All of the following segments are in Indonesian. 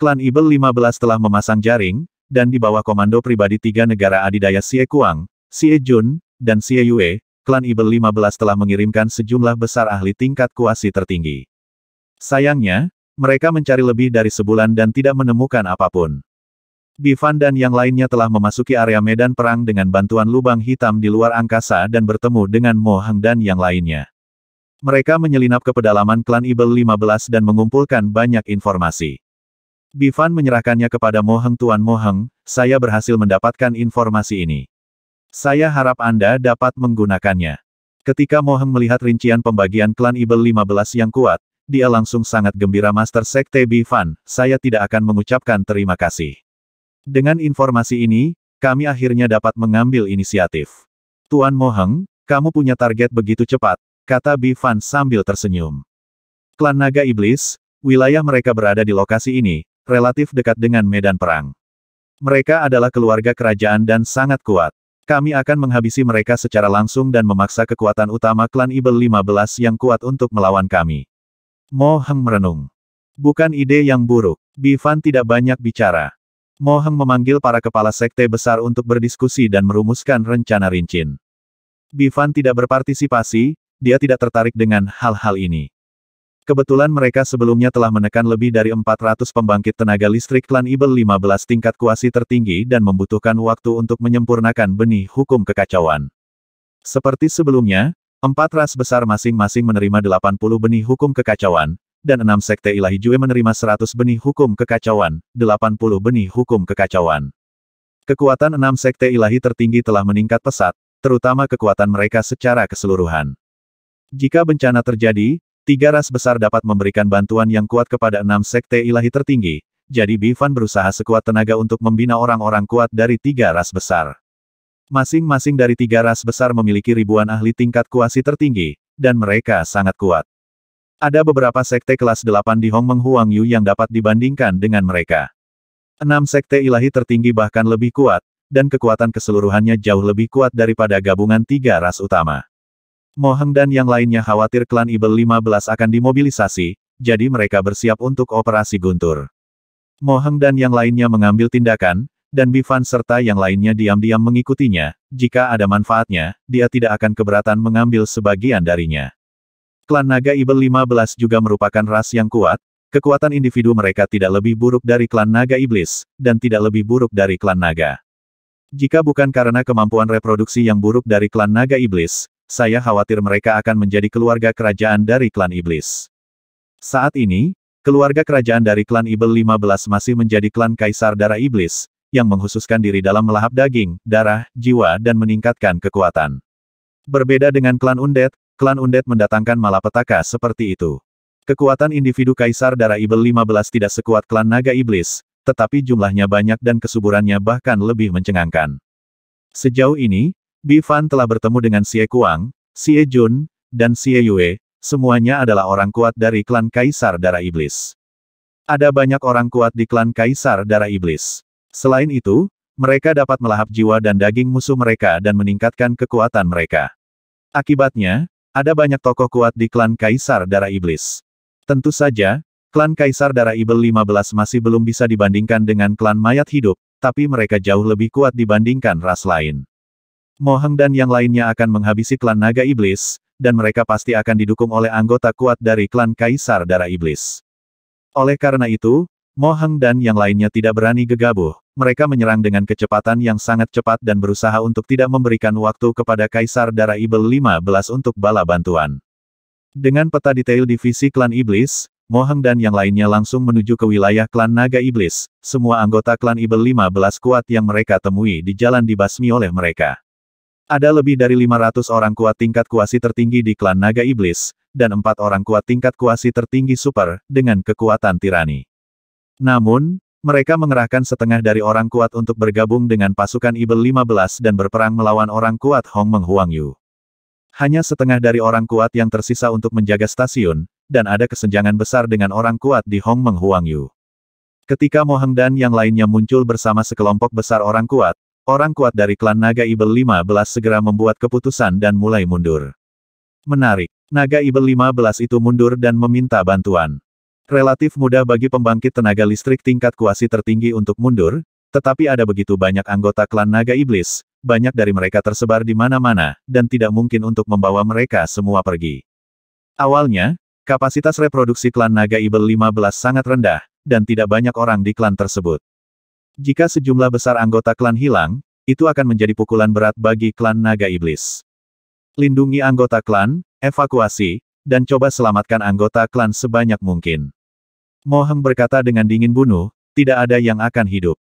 klan Ibel 15 telah memasang jaring, dan di bawah komando pribadi tiga negara adidaya Xie Kuang, Xie Jun, dan Xie Yue, klan Ibel 15 telah mengirimkan sejumlah besar ahli tingkat kuasi tertinggi. Sayangnya, mereka mencari lebih dari sebulan dan tidak menemukan apapun. Bifan dan yang lainnya telah memasuki area medan perang dengan bantuan lubang hitam di luar angkasa dan bertemu dengan Mo Hang dan yang lainnya. Mereka menyelinap ke pedalaman klan Ibel 15 dan mengumpulkan banyak informasi. Bifan menyerahkannya kepada Moheng Tuan Moheng, saya berhasil mendapatkan informasi ini. Saya harap Anda dapat menggunakannya. Ketika Moheng melihat rincian pembagian klan Ibel 15 yang kuat, dia langsung sangat gembira Master Sekte Bifan, saya tidak akan mengucapkan terima kasih. Dengan informasi ini, kami akhirnya dapat mengambil inisiatif. Tuan Moheng, kamu punya target begitu cepat, kata Bifan sambil tersenyum. Klan Naga Iblis, wilayah mereka berada di lokasi ini, relatif dekat dengan medan perang. Mereka adalah keluarga kerajaan dan sangat kuat. Kami akan menghabisi mereka secara langsung dan memaksa kekuatan utama klan Ibel 15 yang kuat untuk melawan kami. Mo Heng merenung. Bukan ide yang buruk. Bivan tidak banyak bicara. Mo Heng memanggil para kepala sekte besar untuk berdiskusi dan merumuskan rencana rincin. Bivan tidak berpartisipasi, dia tidak tertarik dengan hal-hal ini. Kebetulan mereka sebelumnya telah menekan lebih dari 400 pembangkit tenaga listrik klan Ibel 15 tingkat kuasi tertinggi dan membutuhkan waktu untuk menyempurnakan benih hukum kekacauan. Seperti sebelumnya, empat ras besar masing-masing menerima 80 benih hukum kekacauan, dan enam sekte ilahi Jue menerima 100 benih hukum kekacauan, 80 benih hukum kekacauan. Kekuatan enam sekte ilahi tertinggi telah meningkat pesat, terutama kekuatan mereka secara keseluruhan. Jika bencana terjadi, Tiga ras besar dapat memberikan bantuan yang kuat kepada enam sekte ilahi tertinggi, jadi Bifan berusaha sekuat tenaga untuk membina orang-orang kuat dari tiga ras besar. Masing-masing dari tiga ras besar memiliki ribuan ahli tingkat kuasi tertinggi, dan mereka sangat kuat. Ada beberapa sekte kelas delapan di Hong Huang Yu yang dapat dibandingkan dengan mereka. Enam sekte ilahi tertinggi bahkan lebih kuat, dan kekuatan keseluruhannya jauh lebih kuat daripada gabungan tiga ras utama. Mohang dan yang lainnya khawatir klan Ibel 15 akan dimobilisasi, jadi mereka bersiap untuk operasi guntur. Mohang dan yang lainnya mengambil tindakan, dan Bifan serta yang lainnya diam-diam mengikutinya, jika ada manfaatnya, dia tidak akan keberatan mengambil sebagian darinya. Klan Naga Ibel 15 juga merupakan ras yang kuat, kekuatan individu mereka tidak lebih buruk dari klan Naga Iblis, dan tidak lebih buruk dari klan Naga. Jika bukan karena kemampuan reproduksi yang buruk dari klan Naga Iblis, saya khawatir mereka akan menjadi keluarga kerajaan dari klan iblis. Saat ini, keluarga kerajaan dari klan Ibel 15 masih menjadi klan Kaisar Darah Iblis, yang menghususkan diri dalam melahap daging, darah, jiwa dan meningkatkan kekuatan. Berbeda dengan klan Undead, klan Undead mendatangkan malapetaka seperti itu. Kekuatan individu Kaisar Darah Ibel 15 tidak sekuat klan Naga Iblis, tetapi jumlahnya banyak dan kesuburannya bahkan lebih mencengangkan. Sejauh ini, Bifan telah bertemu dengan Xie Kuang, Xie Jun, dan Xie Yue, semuanya adalah orang kuat dari klan Kaisar Darah Iblis. Ada banyak orang kuat di klan Kaisar Darah Iblis. Selain itu, mereka dapat melahap jiwa dan daging musuh mereka dan meningkatkan kekuatan mereka. Akibatnya, ada banyak tokoh kuat di klan Kaisar Darah Iblis. Tentu saja, klan Kaisar Darah Ibel 15 masih belum bisa dibandingkan dengan klan mayat hidup, tapi mereka jauh lebih kuat dibandingkan ras lain. Mohang dan yang lainnya akan menghabisi klan naga iblis, dan mereka pasti akan didukung oleh anggota kuat dari klan Kaisar Darah Iblis. Oleh karena itu, Mohang dan yang lainnya tidak berani gegabah, mereka menyerang dengan kecepatan yang sangat cepat dan berusaha untuk tidak memberikan waktu kepada Kaisar Darah Iblis 15 untuk bala bantuan. Dengan peta detail divisi klan iblis, Mohang dan yang lainnya langsung menuju ke wilayah klan Naga Iblis, semua anggota klan Iblis 15 kuat yang mereka temui di jalan dibasmi oleh mereka. Ada lebih dari 500 orang kuat tingkat kuasi tertinggi di klan Naga Iblis, dan empat orang kuat tingkat kuasi tertinggi super, dengan kekuatan tirani. Namun, mereka mengerahkan setengah dari orang kuat untuk bergabung dengan pasukan Ibel 15 dan berperang melawan orang kuat Hong Meng Huang Yu. Hanya setengah dari orang kuat yang tersisa untuk menjaga stasiun, dan ada kesenjangan besar dengan orang kuat di Hong Meng Huang Yu. Ketika Mohang dan yang lainnya muncul bersama sekelompok besar orang kuat, Orang kuat dari klan Naga Ibel 15 segera membuat keputusan dan mulai mundur. Menarik, Naga Ibel 15 itu mundur dan meminta bantuan. Relatif mudah bagi pembangkit tenaga listrik tingkat kuasi tertinggi untuk mundur, tetapi ada begitu banyak anggota klan Naga Iblis, banyak dari mereka tersebar di mana-mana, dan tidak mungkin untuk membawa mereka semua pergi. Awalnya, kapasitas reproduksi klan Naga Ibel 15 sangat rendah, dan tidak banyak orang di klan tersebut. Jika sejumlah besar anggota klan hilang, itu akan menjadi pukulan berat bagi klan naga iblis. Lindungi anggota klan, evakuasi, dan coba selamatkan anggota klan sebanyak mungkin. Moheng berkata dengan dingin bunuh, tidak ada yang akan hidup.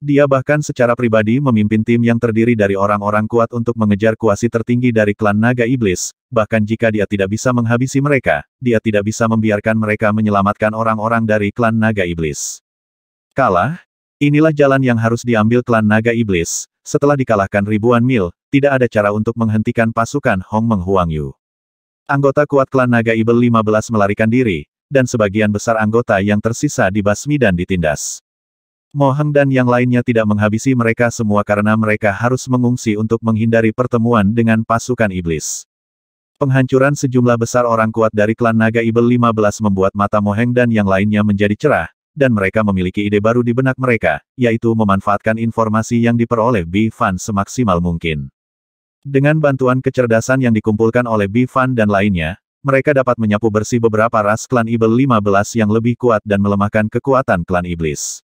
Dia bahkan secara pribadi memimpin tim yang terdiri dari orang-orang kuat untuk mengejar kuasi tertinggi dari klan naga iblis, bahkan jika dia tidak bisa menghabisi mereka, dia tidak bisa membiarkan mereka menyelamatkan orang-orang dari klan naga iblis. Kalah, Inilah jalan yang harus diambil klan naga iblis, setelah dikalahkan ribuan mil, tidak ada cara untuk menghentikan pasukan Hong Meng Huang Yu. Anggota kuat klan naga ibel 15 melarikan diri, dan sebagian besar anggota yang tersisa dibasmi dan ditindas. Moheng dan yang lainnya tidak menghabisi mereka semua karena mereka harus mengungsi untuk menghindari pertemuan dengan pasukan iblis. Penghancuran sejumlah besar orang kuat dari klan naga ibel 15 membuat mata Moheng dan yang lainnya menjadi cerah, dan mereka memiliki ide baru di benak mereka, yaitu memanfaatkan informasi yang diperoleh Bifan semaksimal mungkin. Dengan bantuan kecerdasan yang dikumpulkan oleh Bifan dan lainnya, mereka dapat menyapu bersih beberapa ras klan Ibel 15 yang lebih kuat dan melemahkan kekuatan klan Iblis.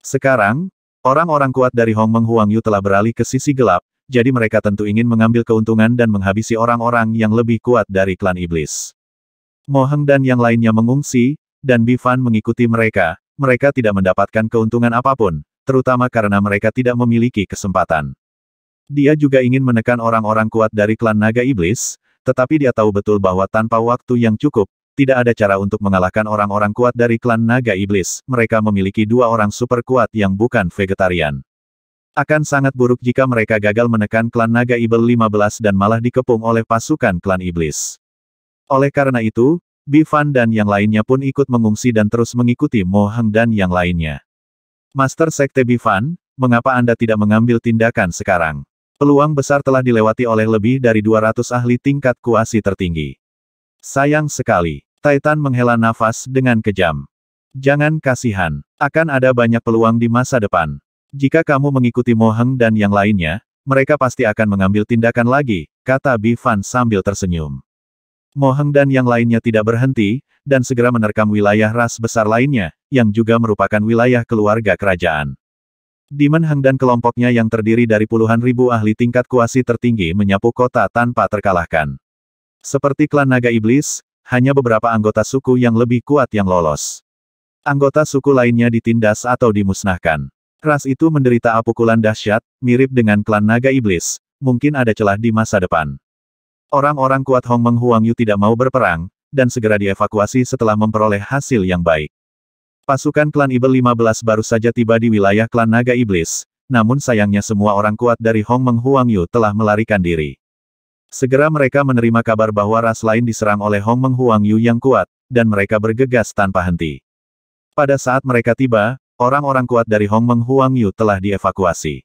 Sekarang, orang-orang kuat dari Huang Yu telah beralih ke sisi gelap, jadi mereka tentu ingin mengambil keuntungan dan menghabisi orang-orang yang lebih kuat dari klan iblis. Moheng dan yang lainnya mengungsi, dan Bifan mengikuti mereka, mereka tidak mendapatkan keuntungan apapun, terutama karena mereka tidak memiliki kesempatan. Dia juga ingin menekan orang-orang kuat dari klan naga iblis, tetapi dia tahu betul bahwa tanpa waktu yang cukup, tidak ada cara untuk mengalahkan orang-orang kuat dari klan naga iblis. Mereka memiliki dua orang super kuat yang bukan vegetarian. Akan sangat buruk jika mereka gagal menekan klan naga ibel 15 dan malah dikepung oleh pasukan klan iblis. Oleh karena itu, Bifan dan yang lainnya pun ikut mengungsi dan terus mengikuti Mo Heng dan yang lainnya. Master Sekte Bifan, mengapa Anda tidak mengambil tindakan sekarang? Peluang besar telah dilewati oleh lebih dari 200 ahli tingkat kuasi tertinggi. Sayang sekali, Titan menghela nafas dengan kejam. Jangan kasihan, akan ada banyak peluang di masa depan. Jika kamu mengikuti Mo Heng dan yang lainnya, mereka pasti akan mengambil tindakan lagi, kata Bifan sambil tersenyum. Moheng dan yang lainnya tidak berhenti, dan segera menerkam wilayah ras besar lainnya, yang juga merupakan wilayah keluarga kerajaan. Demon Hang dan kelompoknya yang terdiri dari puluhan ribu ahli tingkat kuasi tertinggi menyapu kota tanpa terkalahkan. Seperti klan naga iblis, hanya beberapa anggota suku yang lebih kuat yang lolos. Anggota suku lainnya ditindas atau dimusnahkan. Ras itu menderita apukulan dahsyat, mirip dengan klan naga iblis, mungkin ada celah di masa depan. Orang-orang kuat Hong Meng Huang Yu tidak mau berperang, dan segera dievakuasi setelah memperoleh hasil yang baik. Pasukan klan Ibel 15 baru saja tiba di wilayah klan Naga Iblis, namun sayangnya semua orang kuat dari Hong Meng Huang Yu telah melarikan diri. Segera mereka menerima kabar bahwa ras lain diserang oleh Hong Meng Huang Yu yang kuat, dan mereka bergegas tanpa henti. Pada saat mereka tiba, orang-orang kuat dari Hong Meng Huang Yu telah dievakuasi.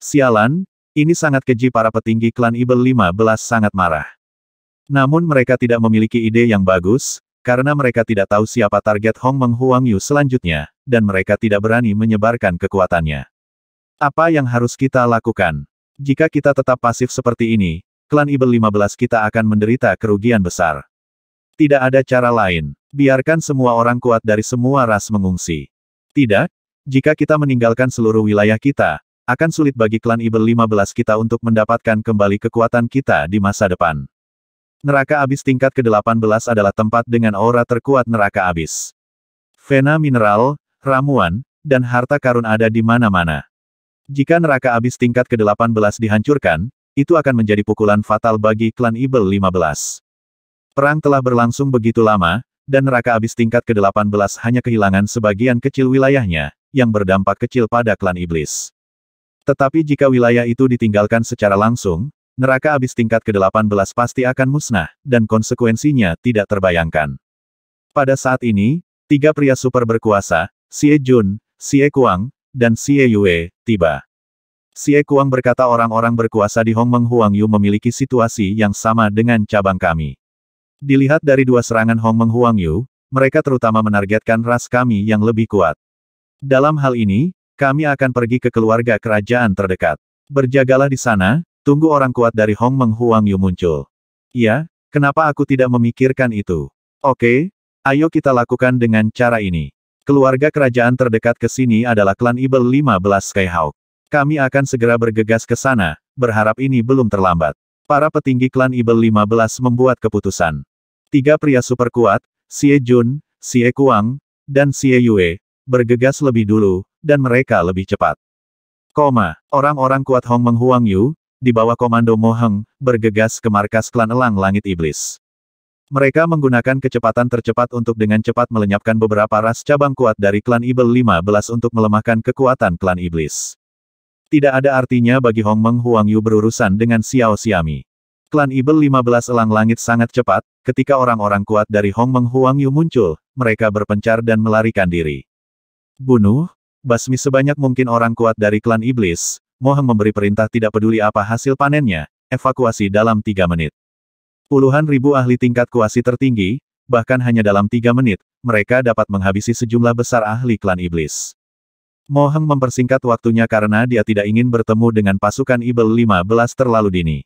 Sialan, ini sangat keji para petinggi klan Ibel 15 sangat marah. Namun mereka tidak memiliki ide yang bagus, karena mereka tidak tahu siapa target Hong Meng Huang Yu selanjutnya, dan mereka tidak berani menyebarkan kekuatannya. Apa yang harus kita lakukan? Jika kita tetap pasif seperti ini, klan Ibel 15 kita akan menderita kerugian besar. Tidak ada cara lain. Biarkan semua orang kuat dari semua ras mengungsi. Tidak, jika kita meninggalkan seluruh wilayah kita, akan sulit bagi klan Ibel 15 kita untuk mendapatkan kembali kekuatan kita di masa depan. Neraka abis tingkat ke-18 adalah tempat dengan aura terkuat neraka abis. Vena mineral, ramuan, dan harta karun ada di mana-mana. Jika neraka abis tingkat ke-18 dihancurkan, itu akan menjadi pukulan fatal bagi klan Ibel 15. Perang telah berlangsung begitu lama, dan neraka abis tingkat ke-18 hanya kehilangan sebagian kecil wilayahnya, yang berdampak kecil pada klan Iblis. Tetapi jika wilayah itu ditinggalkan secara langsung, neraka abis tingkat ke-18 pasti akan musnah, dan konsekuensinya tidak terbayangkan. Pada saat ini, tiga pria super berkuasa, Xie Jun, Xie Kuang, dan Xie Yue, tiba. Xie Kuang berkata orang-orang berkuasa di Hong Meng Huang Yu memiliki situasi yang sama dengan cabang kami. Dilihat dari dua serangan Hong Meng Huang Yu, mereka terutama menargetkan ras kami yang lebih kuat. Dalam hal ini, kami akan pergi ke keluarga kerajaan terdekat. Berjagalah di sana, tunggu orang kuat dari Hong Meng Huang Yu muncul. Ya, kenapa aku tidak memikirkan itu? Oke, ayo kita lakukan dengan cara ini. Keluarga kerajaan terdekat ke sini adalah klan Ibel 15 Skyhawk. Kami akan segera bergegas ke sana, berharap ini belum terlambat. Para petinggi klan Ibel 15 membuat keputusan. Tiga pria super kuat, Xie Jun, Xie Kuang, dan Xie Yue, bergegas lebih dulu, dan mereka lebih cepat. Koma, orang-orang kuat Hong Meng Huang Yu, di bawah komando Mo Heng, bergegas ke markas klan Elang Langit Iblis. Mereka menggunakan kecepatan tercepat untuk dengan cepat melenyapkan beberapa ras cabang kuat dari klan Ibel 15 untuk melemahkan kekuatan klan Iblis. Tidak ada artinya bagi Hong Meng Huang Yu berurusan dengan Xiao Xiami. Klan Ibel 15 Elang Langit sangat cepat, ketika orang-orang kuat dari Hong Meng Huang Yu muncul, mereka berpencar dan melarikan diri. Bunuh, basmi sebanyak mungkin orang kuat dari klan iblis, Moheng memberi perintah tidak peduli apa hasil panennya, evakuasi dalam tiga menit. Puluhan ribu ahli tingkat kuasi tertinggi, bahkan hanya dalam tiga menit, mereka dapat menghabisi sejumlah besar ahli klan iblis. Moheng mempersingkat waktunya karena dia tidak ingin bertemu dengan pasukan Ibel 15 terlalu dini.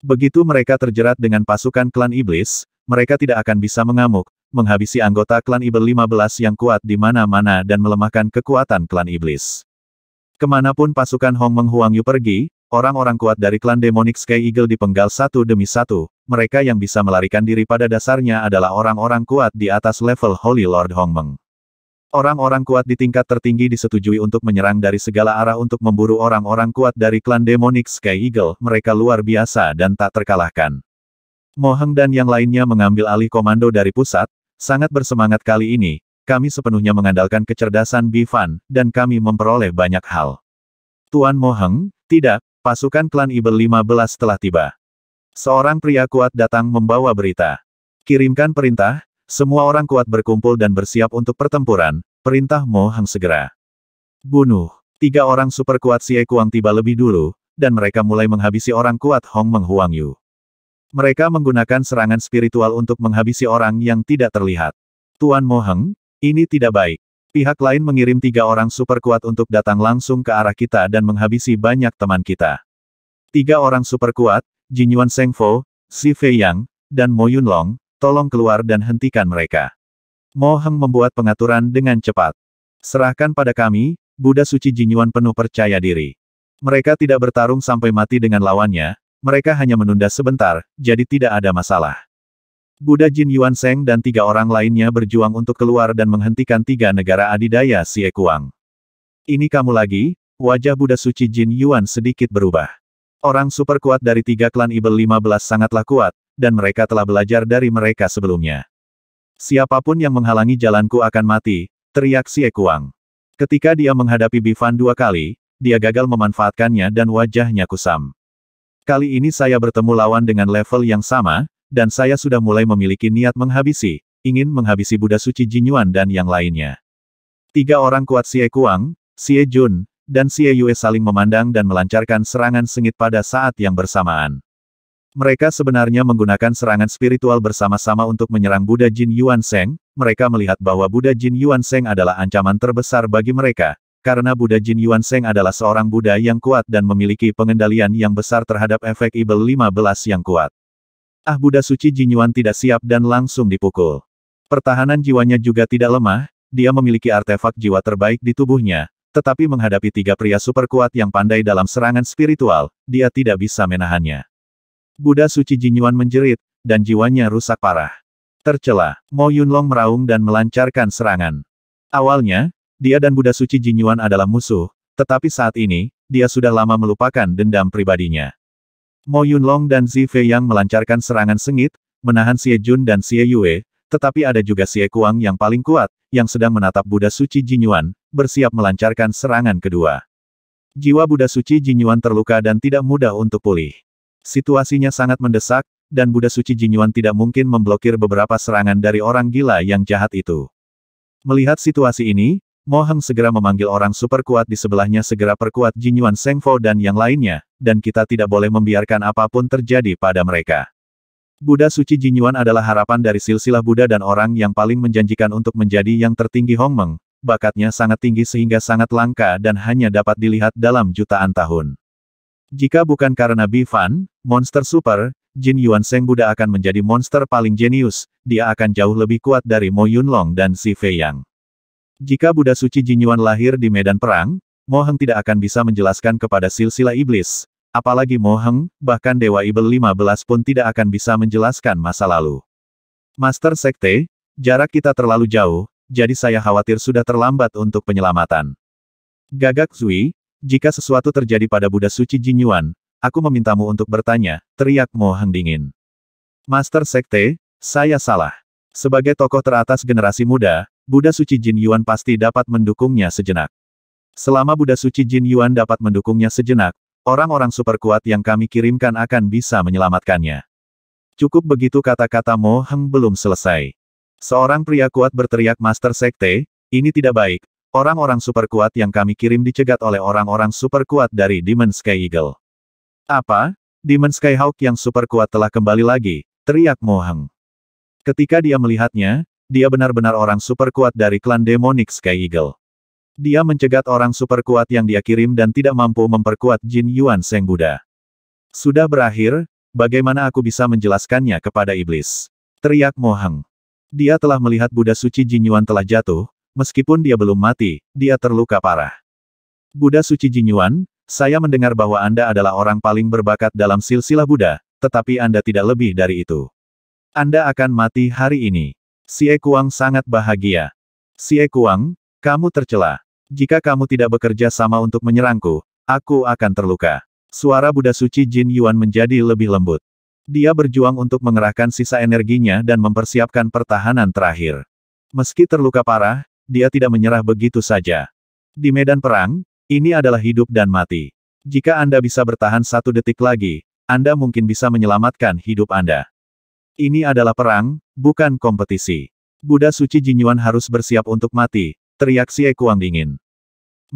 Begitu mereka terjerat dengan pasukan klan iblis, mereka tidak akan bisa mengamuk, menghabisi anggota klan Ibel 15 yang kuat di mana-mana dan melemahkan kekuatan klan Iblis. Kemanapun pasukan Hong Meng Huang Yu pergi, orang-orang kuat dari klan Demonic Sky Eagle dipenggal satu demi satu, mereka yang bisa melarikan diri pada dasarnya adalah orang-orang kuat di atas level Holy Lord Hong Meng. Orang-orang kuat di tingkat tertinggi disetujui untuk menyerang dari segala arah untuk memburu orang-orang kuat dari klan Demonic Sky Eagle. Mereka luar biasa dan tak terkalahkan. Mohang dan yang lainnya mengambil alih komando dari pusat, sangat bersemangat kali ini, kami sepenuhnya mengandalkan kecerdasan Bifan, dan kami memperoleh banyak hal. Tuan Moheng, tidak, pasukan klan Ibel 15 telah tiba. Seorang pria kuat datang membawa berita. Kirimkan perintah, semua orang kuat berkumpul dan bersiap untuk pertempuran, perintah Moheng segera. Bunuh. Tiga orang super kuat si Kuang tiba lebih dulu, dan mereka mulai menghabisi orang kuat Hong Meng Huang Yu. Mereka menggunakan serangan spiritual untuk menghabisi orang yang tidak terlihat. Tuan Moheng, ini tidak baik. Pihak lain mengirim tiga orang super kuat untuk datang langsung ke arah kita dan menghabisi banyak teman kita. Tiga orang super kuat, Jin Yuan Sengfo, Si Fei Yang, dan Mo Yun Long, tolong keluar dan hentikan mereka. Mo Heng membuat pengaturan dengan cepat. Serahkan pada kami, Buddha Suci Jin Yuan penuh percaya diri. Mereka tidak bertarung sampai mati dengan lawannya, mereka hanya menunda sebentar, jadi tidak ada masalah. Buddha Jin Yuan Seng dan tiga orang lainnya berjuang untuk keluar dan menghentikan tiga negara adidaya Kuang. Ini kamu lagi, wajah Buddha Suci Jin Yuan sedikit berubah. Orang super kuat dari tiga klan Ibel 15 sangatlah kuat, dan mereka telah belajar dari mereka sebelumnya. Siapapun yang menghalangi jalanku akan mati, teriak Kuang. Ketika dia menghadapi Bifan dua kali, dia gagal memanfaatkannya dan wajahnya kusam. Kali ini saya bertemu lawan dengan level yang sama, dan saya sudah mulai memiliki niat menghabisi, ingin menghabisi Buddha Suci Jinyuan dan yang lainnya. Tiga orang kuat Xie Kuang, Xie Jun, dan Xie Yue saling memandang dan melancarkan serangan sengit pada saat yang bersamaan. Mereka sebenarnya menggunakan serangan spiritual bersama-sama untuk menyerang Buddha Jin Yuan Seng, mereka melihat bahwa Buddha Jin Yuan Seng adalah ancaman terbesar bagi mereka, karena Buddha Jin Yuan Seng adalah seorang Buddha yang kuat dan memiliki pengendalian yang besar terhadap efek Ibel 15 yang kuat. Ah Buddha suci Jin Yuan tidak siap dan langsung dipukul. Pertahanan jiwanya juga tidak lemah, dia memiliki artefak jiwa terbaik di tubuhnya, tetapi menghadapi tiga pria super kuat yang pandai dalam serangan spiritual, dia tidak bisa menahannya. Buddha suci Jin Yuan menjerit, dan jiwanya rusak parah. Tercela, Mo Yunlong meraung dan melancarkan serangan. Awalnya, dia dan Buddha Suci Jinyuan adalah musuh, tetapi saat ini, dia sudah lama melupakan dendam pribadinya. Mo Yunlong dan Zi Fei yang melancarkan serangan sengit, menahan Xie Jun dan Xie Yue, tetapi ada juga Xie Kuang yang paling kuat, yang sedang menatap Buddha Suci Jinyuan, bersiap melancarkan serangan kedua. Jiwa Buddha Suci Jinyuan terluka dan tidak mudah untuk pulih. Situasinya sangat mendesak, dan Buddha Suci Jinyuan tidak mungkin memblokir beberapa serangan dari orang gila yang jahat itu. Melihat situasi ini, Mo segera memanggil orang super kuat di sebelahnya segera perkuat Jin Jinyuan Sengfo dan yang lainnya, dan kita tidak boleh membiarkan apapun terjadi pada mereka. Buddha suci Jin Yuan adalah harapan dari silsilah Buddha dan orang yang paling menjanjikan untuk menjadi yang tertinggi Hong Meng bakatnya sangat tinggi sehingga sangat langka dan hanya dapat dilihat dalam jutaan tahun. Jika bukan karena Bifan, monster super, Jin Yuan Seng Buddha akan menjadi monster paling jenius, dia akan jauh lebih kuat dari Mo Yunlong dan Si Fei Yang. Jika Buddha Suci Jinyuan lahir di medan perang, Moheng tidak akan bisa menjelaskan kepada silsilah iblis. Apalagi Moheng, bahkan Dewa Ibel 15 pun tidak akan bisa menjelaskan masa lalu. Master Sekte, jarak kita terlalu jauh, jadi saya khawatir sudah terlambat untuk penyelamatan. Gagak Zui, jika sesuatu terjadi pada Buddha Suci Jinyuan, aku memintamu untuk bertanya, teriak Moheng dingin. Master Sekte, saya salah. Sebagai tokoh teratas generasi muda, Buddha Suci Jin Yuan pasti dapat mendukungnya sejenak. Selama Buddha Suci Jin Yuan dapat mendukungnya sejenak, orang-orang super kuat yang kami kirimkan akan bisa menyelamatkannya. Cukup begitu kata-kata Mo Heng belum selesai. Seorang pria kuat berteriak Master Sekte, ini tidak baik, orang-orang super kuat yang kami kirim dicegat oleh orang-orang super kuat dari Demon Sky Eagle. Apa? Demon Sky Hawk yang super kuat telah kembali lagi, teriak Mo Heng. Ketika dia melihatnya, dia benar-benar orang super kuat dari klan Demonic Sky Eagle. Dia mencegat orang super kuat yang dia kirim dan tidak mampu memperkuat Jin Yuan Seng Buddha. Sudah berakhir, bagaimana aku bisa menjelaskannya kepada iblis? Teriak Mohang. Dia telah melihat Buddha suci Jin Yuan telah jatuh, meskipun dia belum mati, dia terluka parah. Buddha suci Jin Yuan, saya mendengar bahwa Anda adalah orang paling berbakat dalam silsilah Buddha, tetapi Anda tidak lebih dari itu. Anda akan mati hari ini. Si Ekuang sangat bahagia. Si Ekuang, kamu tercela. Jika kamu tidak bekerja sama untuk menyerangku, aku akan terluka. Suara Buddha Suci Jin Yuan menjadi lebih lembut. Dia berjuang untuk mengerahkan sisa energinya dan mempersiapkan pertahanan terakhir. Meski terluka parah, dia tidak menyerah begitu saja. Di medan perang, ini adalah hidup dan mati. Jika Anda bisa bertahan satu detik lagi, Anda mungkin bisa menyelamatkan hidup Anda. Ini adalah perang, bukan kompetisi. Buddha suci Jinyuan harus bersiap untuk mati, teriak Xie Kuang dingin.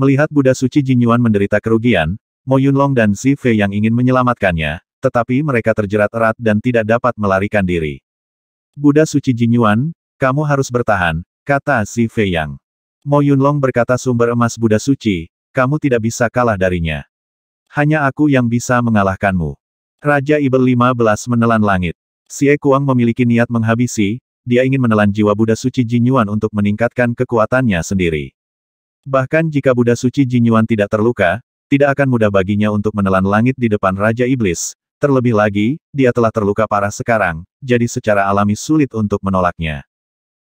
Melihat Buddha suci Jinyuan menderita kerugian, Mo Yunlong dan Si Fei yang ingin menyelamatkannya, tetapi mereka terjerat erat dan tidak dapat melarikan diri. Buddha suci Jinyuan, kamu harus bertahan, kata Si Fei Yang. Mo Yunlong berkata sumber emas Buddha suci, kamu tidak bisa kalah darinya. Hanya aku yang bisa mengalahkanmu. Raja Ibel 15 menelan langit. Xie Kuang memiliki niat menghabisi, dia ingin menelan jiwa Buddha Suci Jinyuan untuk meningkatkan kekuatannya sendiri. Bahkan jika Buddha Suci Jinyuan tidak terluka, tidak akan mudah baginya untuk menelan langit di depan Raja Iblis. Terlebih lagi, dia telah terluka parah sekarang, jadi secara alami sulit untuk menolaknya.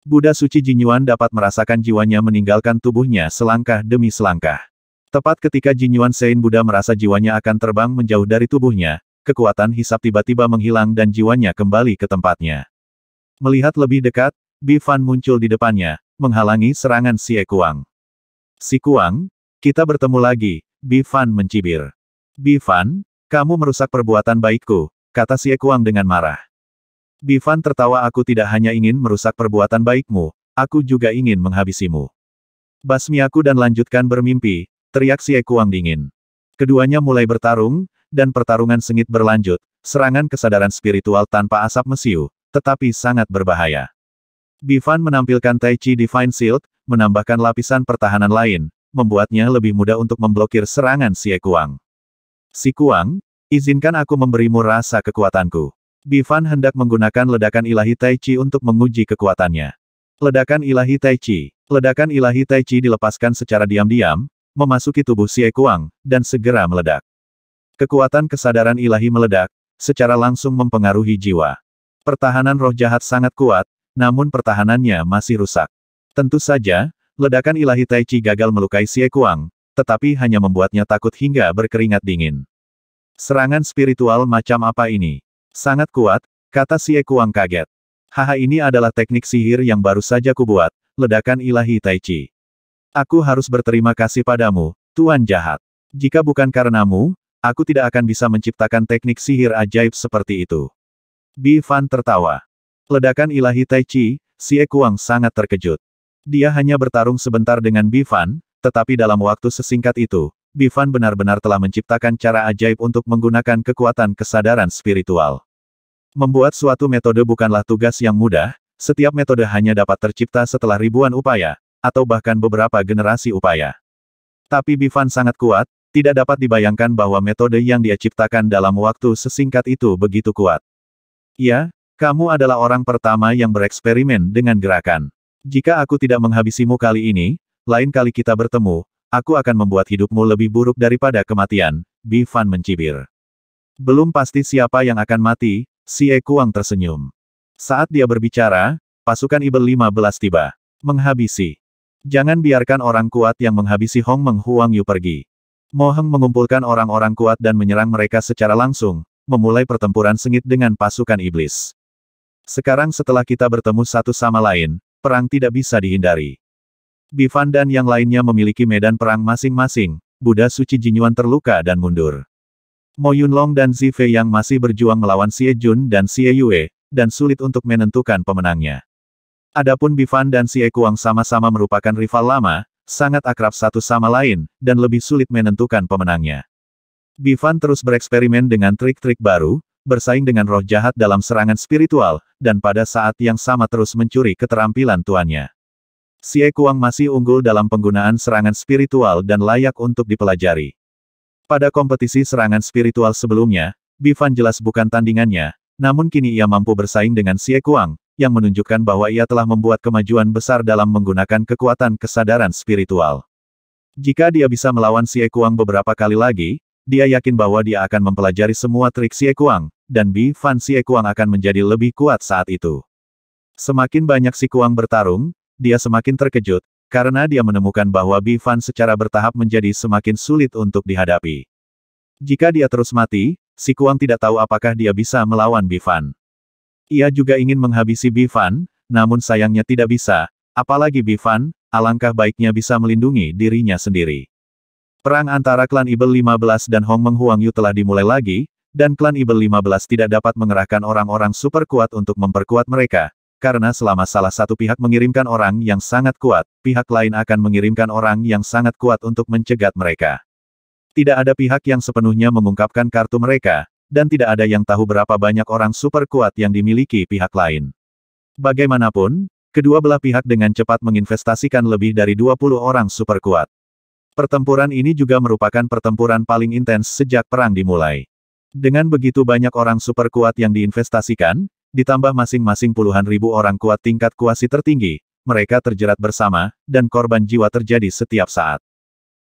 Buddha Suci Jinyuan dapat merasakan jiwanya meninggalkan tubuhnya selangkah demi selangkah. Tepat ketika Jinyuan Sein Buddha merasa jiwanya akan terbang menjauh dari tubuhnya, kekuatan hisap tiba-tiba menghilang dan jiwanya kembali ke tempatnya. Melihat lebih dekat, Bifan muncul di depannya, menghalangi serangan si Kuang. Si Kuang, kita bertemu lagi, Bifan mencibir. Bifan, kamu merusak perbuatan baikku, kata si Kuang dengan marah. Bifan tertawa aku tidak hanya ingin merusak perbuatan baikmu, aku juga ingin menghabisimu. Basmi aku dan lanjutkan bermimpi, teriak si Kuang dingin. Keduanya mulai bertarung, dan pertarungan sengit berlanjut, serangan kesadaran spiritual tanpa asap mesiu, tetapi sangat berbahaya. Bivan menampilkan Tai Chi Divine Shield, menambahkan lapisan pertahanan lain, membuatnya lebih mudah untuk memblokir serangan Si Kuang. Si Kuang, izinkan aku memberimu rasa kekuatanku. Bivan hendak menggunakan ledakan ilahi Tai Chi untuk menguji kekuatannya. Ledakan ilahi Tai Chi. Ledakan ilahi Tai Chi dilepaskan secara diam-diam, memasuki tubuh Si Kuang, dan segera meledak. Kekuatan kesadaran ilahi meledak, secara langsung mempengaruhi jiwa. Pertahanan roh jahat sangat kuat, namun pertahanannya masih rusak. Tentu saja, ledakan ilahi Tai Chi gagal melukai Xie Kuang, tetapi hanya membuatnya takut hingga berkeringat dingin. Serangan spiritual macam apa ini? Sangat kuat, kata Xie Kuang kaget. Haha ini adalah teknik sihir yang baru saja kubuat, ledakan ilahi Tai Chi. Aku harus berterima kasih padamu, Tuan Jahat. Jika bukan karenamu, Aku tidak akan bisa menciptakan teknik sihir ajaib seperti itu. Bi Fan tertawa. Ledakan ilahi Tai Chi, Si Kuang sangat terkejut. Dia hanya bertarung sebentar dengan Bi Fan, tetapi dalam waktu sesingkat itu, Bi Fan benar-benar telah menciptakan cara ajaib untuk menggunakan kekuatan kesadaran spiritual. Membuat suatu metode bukanlah tugas yang mudah, setiap metode hanya dapat tercipta setelah ribuan upaya, atau bahkan beberapa generasi upaya. Tapi Bifan sangat kuat, tidak dapat dibayangkan bahwa metode yang dia ciptakan dalam waktu sesingkat itu begitu kuat. Ya, kamu adalah orang pertama yang bereksperimen dengan gerakan. Jika aku tidak menghabisimu kali ini, lain kali kita bertemu, aku akan membuat hidupmu lebih buruk daripada kematian, Bifan mencibir. Belum pasti siapa yang akan mati, si Ekuang tersenyum. Saat dia berbicara, pasukan Ibel 15 tiba. Menghabisi. Jangan biarkan orang kuat yang menghabisi Hong Menghuang Yu pergi. Moheng mengumpulkan orang-orang kuat dan menyerang mereka secara langsung, memulai pertempuran sengit dengan pasukan iblis. Sekarang setelah kita bertemu satu sama lain, perang tidak bisa dihindari. Bifan dan yang lainnya memiliki medan perang masing-masing, Buddha Suci Jinyuan terluka dan mundur. Mo Yunlong dan Zive yang masih berjuang melawan Xie Jun dan Xie Yue, dan sulit untuk menentukan pemenangnya. Adapun Bifan dan Xie Kuang sama-sama merupakan rival lama, sangat akrab satu sama lain, dan lebih sulit menentukan pemenangnya. Bivan terus bereksperimen dengan trik-trik baru, bersaing dengan roh jahat dalam serangan spiritual, dan pada saat yang sama terus mencuri keterampilan tuannya. Si Kuang masih unggul dalam penggunaan serangan spiritual dan layak untuk dipelajari. Pada kompetisi serangan spiritual sebelumnya, Bivan jelas bukan tandingannya, namun kini ia mampu bersaing dengan Si Kuang, yang menunjukkan bahwa ia telah membuat kemajuan besar dalam menggunakan kekuatan kesadaran spiritual. Jika dia bisa melawan Xie Kuang beberapa kali lagi, dia yakin bahwa dia akan mempelajari semua trik Xie Kuang, dan Bi Fan Xie Kuang akan menjadi lebih kuat saat itu. Semakin banyak Si Kuang bertarung, dia semakin terkejut, karena dia menemukan bahwa Bi Fan secara bertahap menjadi semakin sulit untuk dihadapi. Jika dia terus mati, Si Kuang tidak tahu apakah dia bisa melawan Bifan. Ia juga ingin menghabisi Bifan, namun sayangnya tidak bisa, apalagi Bifan, alangkah baiknya bisa melindungi dirinya sendiri. Perang antara klan Ibel 15 dan Hong Meng Huang Yu telah dimulai lagi, dan klan Ibel 15 tidak dapat mengerahkan orang-orang super kuat untuk memperkuat mereka, karena selama salah satu pihak mengirimkan orang yang sangat kuat, pihak lain akan mengirimkan orang yang sangat kuat untuk mencegat mereka. Tidak ada pihak yang sepenuhnya mengungkapkan kartu mereka, dan tidak ada yang tahu berapa banyak orang super kuat yang dimiliki pihak lain. Bagaimanapun, kedua belah pihak dengan cepat menginvestasikan lebih dari 20 orang super kuat. Pertempuran ini juga merupakan pertempuran paling intens sejak perang dimulai. Dengan begitu banyak orang super kuat yang diinvestasikan, ditambah masing-masing puluhan ribu orang kuat tingkat kuasi tertinggi, mereka terjerat bersama, dan korban jiwa terjadi setiap saat.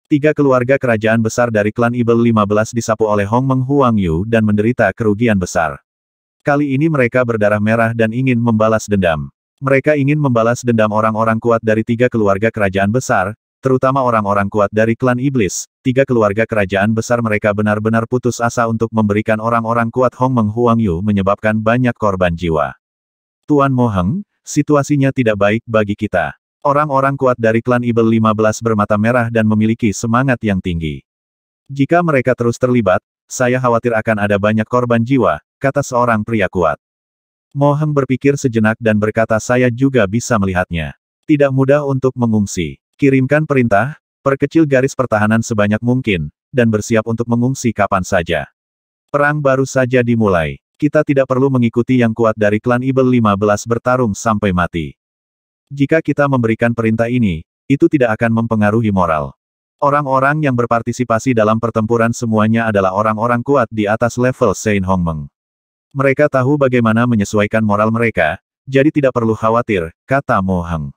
Tiga keluarga kerajaan besar dari klan Ibel 15 disapu oleh Hong Meng Huang Yu dan menderita kerugian besar. Kali ini mereka berdarah merah dan ingin membalas dendam. Mereka ingin membalas dendam orang-orang kuat dari tiga keluarga kerajaan besar, terutama orang-orang kuat dari klan iblis. Tiga keluarga kerajaan besar mereka benar-benar putus asa untuk memberikan orang-orang kuat Hong Meng Huang Yu menyebabkan banyak korban jiwa. Tuan Moheng, situasinya tidak baik bagi kita. Orang-orang kuat dari klan Ibel 15 bermata merah dan memiliki semangat yang tinggi. Jika mereka terus terlibat, saya khawatir akan ada banyak korban jiwa, kata seorang pria kuat. Moheng berpikir sejenak dan berkata saya juga bisa melihatnya. Tidak mudah untuk mengungsi. Kirimkan perintah, perkecil garis pertahanan sebanyak mungkin, dan bersiap untuk mengungsi kapan saja. Perang baru saja dimulai. Kita tidak perlu mengikuti yang kuat dari klan Ibel 15 bertarung sampai mati. Jika kita memberikan perintah ini, itu tidak akan mempengaruhi moral. Orang-orang yang berpartisipasi dalam pertempuran semuanya adalah orang-orang kuat di atas level Saint Hongmeng. Mereka tahu bagaimana menyesuaikan moral mereka, jadi tidak perlu khawatir, kata Mo Heng.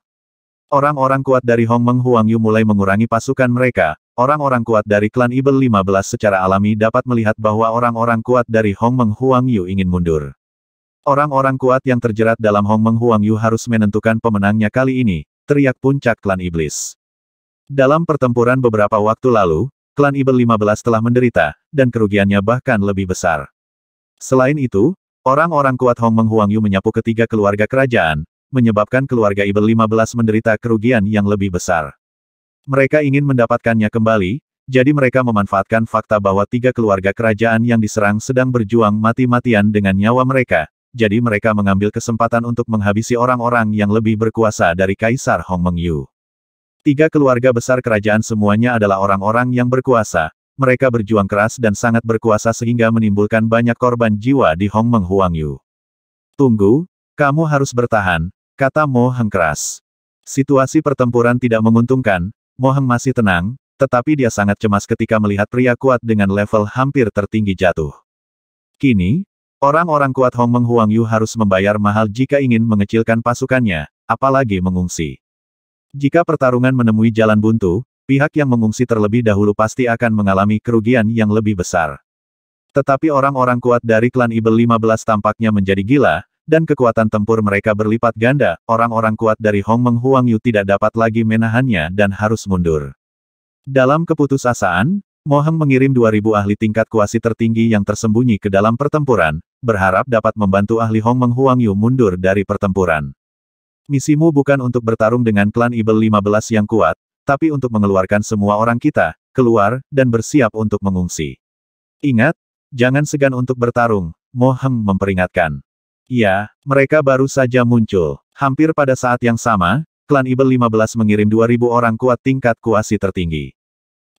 Orang-orang kuat dari Hongmeng Huangyu mulai mengurangi pasukan mereka, orang-orang kuat dari klan Ibel 15 secara alami dapat melihat bahwa orang-orang kuat dari Hongmeng Huangyu ingin mundur. Orang-orang kuat yang terjerat dalam Hong Meng Huang Yu harus menentukan pemenangnya kali ini, teriak puncak klan iblis. Dalam pertempuran beberapa waktu lalu, klan Ibel 15 telah menderita, dan kerugiannya bahkan lebih besar. Selain itu, orang-orang kuat Hong Meng Huang Yu menyapu ketiga keluarga kerajaan, menyebabkan keluarga Ibel 15 menderita kerugian yang lebih besar. Mereka ingin mendapatkannya kembali, jadi mereka memanfaatkan fakta bahwa tiga keluarga kerajaan yang diserang sedang berjuang mati-matian dengan nyawa mereka, jadi mereka mengambil kesempatan untuk menghabisi orang-orang yang lebih berkuasa dari Kaisar Hong Mengyu. Tiga keluarga besar kerajaan semuanya adalah orang-orang yang berkuasa, mereka berjuang keras dan sangat berkuasa sehingga menimbulkan banyak korban jiwa di Hong Meng Huangyu. Tunggu, kamu harus bertahan, kata Mo Heng keras. Situasi pertempuran tidak menguntungkan, Mo Heng masih tenang, tetapi dia sangat cemas ketika melihat pria kuat dengan level hampir tertinggi jatuh. Kini, Orang-orang kuat Hong Meng Huang Yu harus membayar mahal jika ingin mengecilkan pasukannya, apalagi mengungsi. Jika pertarungan menemui jalan buntu, pihak yang mengungsi terlebih dahulu pasti akan mengalami kerugian yang lebih besar. Tetapi orang-orang kuat dari klan Ibel 15 tampaknya menjadi gila, dan kekuatan tempur mereka berlipat ganda, orang-orang kuat dari Hong Meng Huang Yu tidak dapat lagi menahannya dan harus mundur. Dalam keputusasaan, Moheng mengirim 2.000 ahli tingkat kuasi tertinggi yang tersembunyi ke dalam pertempuran, berharap dapat membantu ahli Hong Meng Yu mundur dari pertempuran. Misimu bukan untuk bertarung dengan klan Ibel 15 yang kuat, tapi untuk mengeluarkan semua orang kita, keluar, dan bersiap untuk mengungsi. Ingat, jangan segan untuk bertarung, Moheng memperingatkan. Ya, mereka baru saja muncul. Hampir pada saat yang sama, klan Ibel 15 mengirim 2.000 orang kuat tingkat kuasi tertinggi.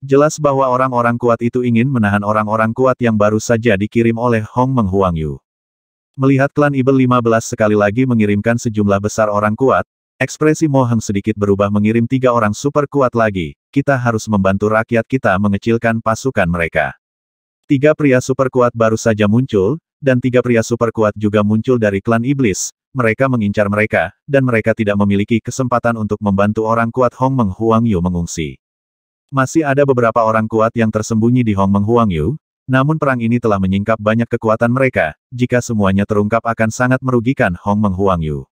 Jelas bahwa orang-orang kuat itu ingin menahan orang-orang kuat yang baru saja dikirim oleh Hong Meng Huang Yu. Melihat klan Ibel 15 sekali lagi mengirimkan sejumlah besar orang kuat, ekspresi Mo Heng sedikit berubah mengirim tiga orang super kuat lagi, kita harus membantu rakyat kita mengecilkan pasukan mereka. Tiga pria super kuat baru saja muncul, dan tiga pria super kuat juga muncul dari klan iblis, mereka mengincar mereka, dan mereka tidak memiliki kesempatan untuk membantu orang kuat Hong Meng Huang Yu mengungsi. Masih ada beberapa orang kuat yang tersembunyi di Hong Meng Huang Yu, namun perang ini telah menyingkap banyak kekuatan mereka, jika semuanya terungkap akan sangat merugikan Hong Meng Huang Yu.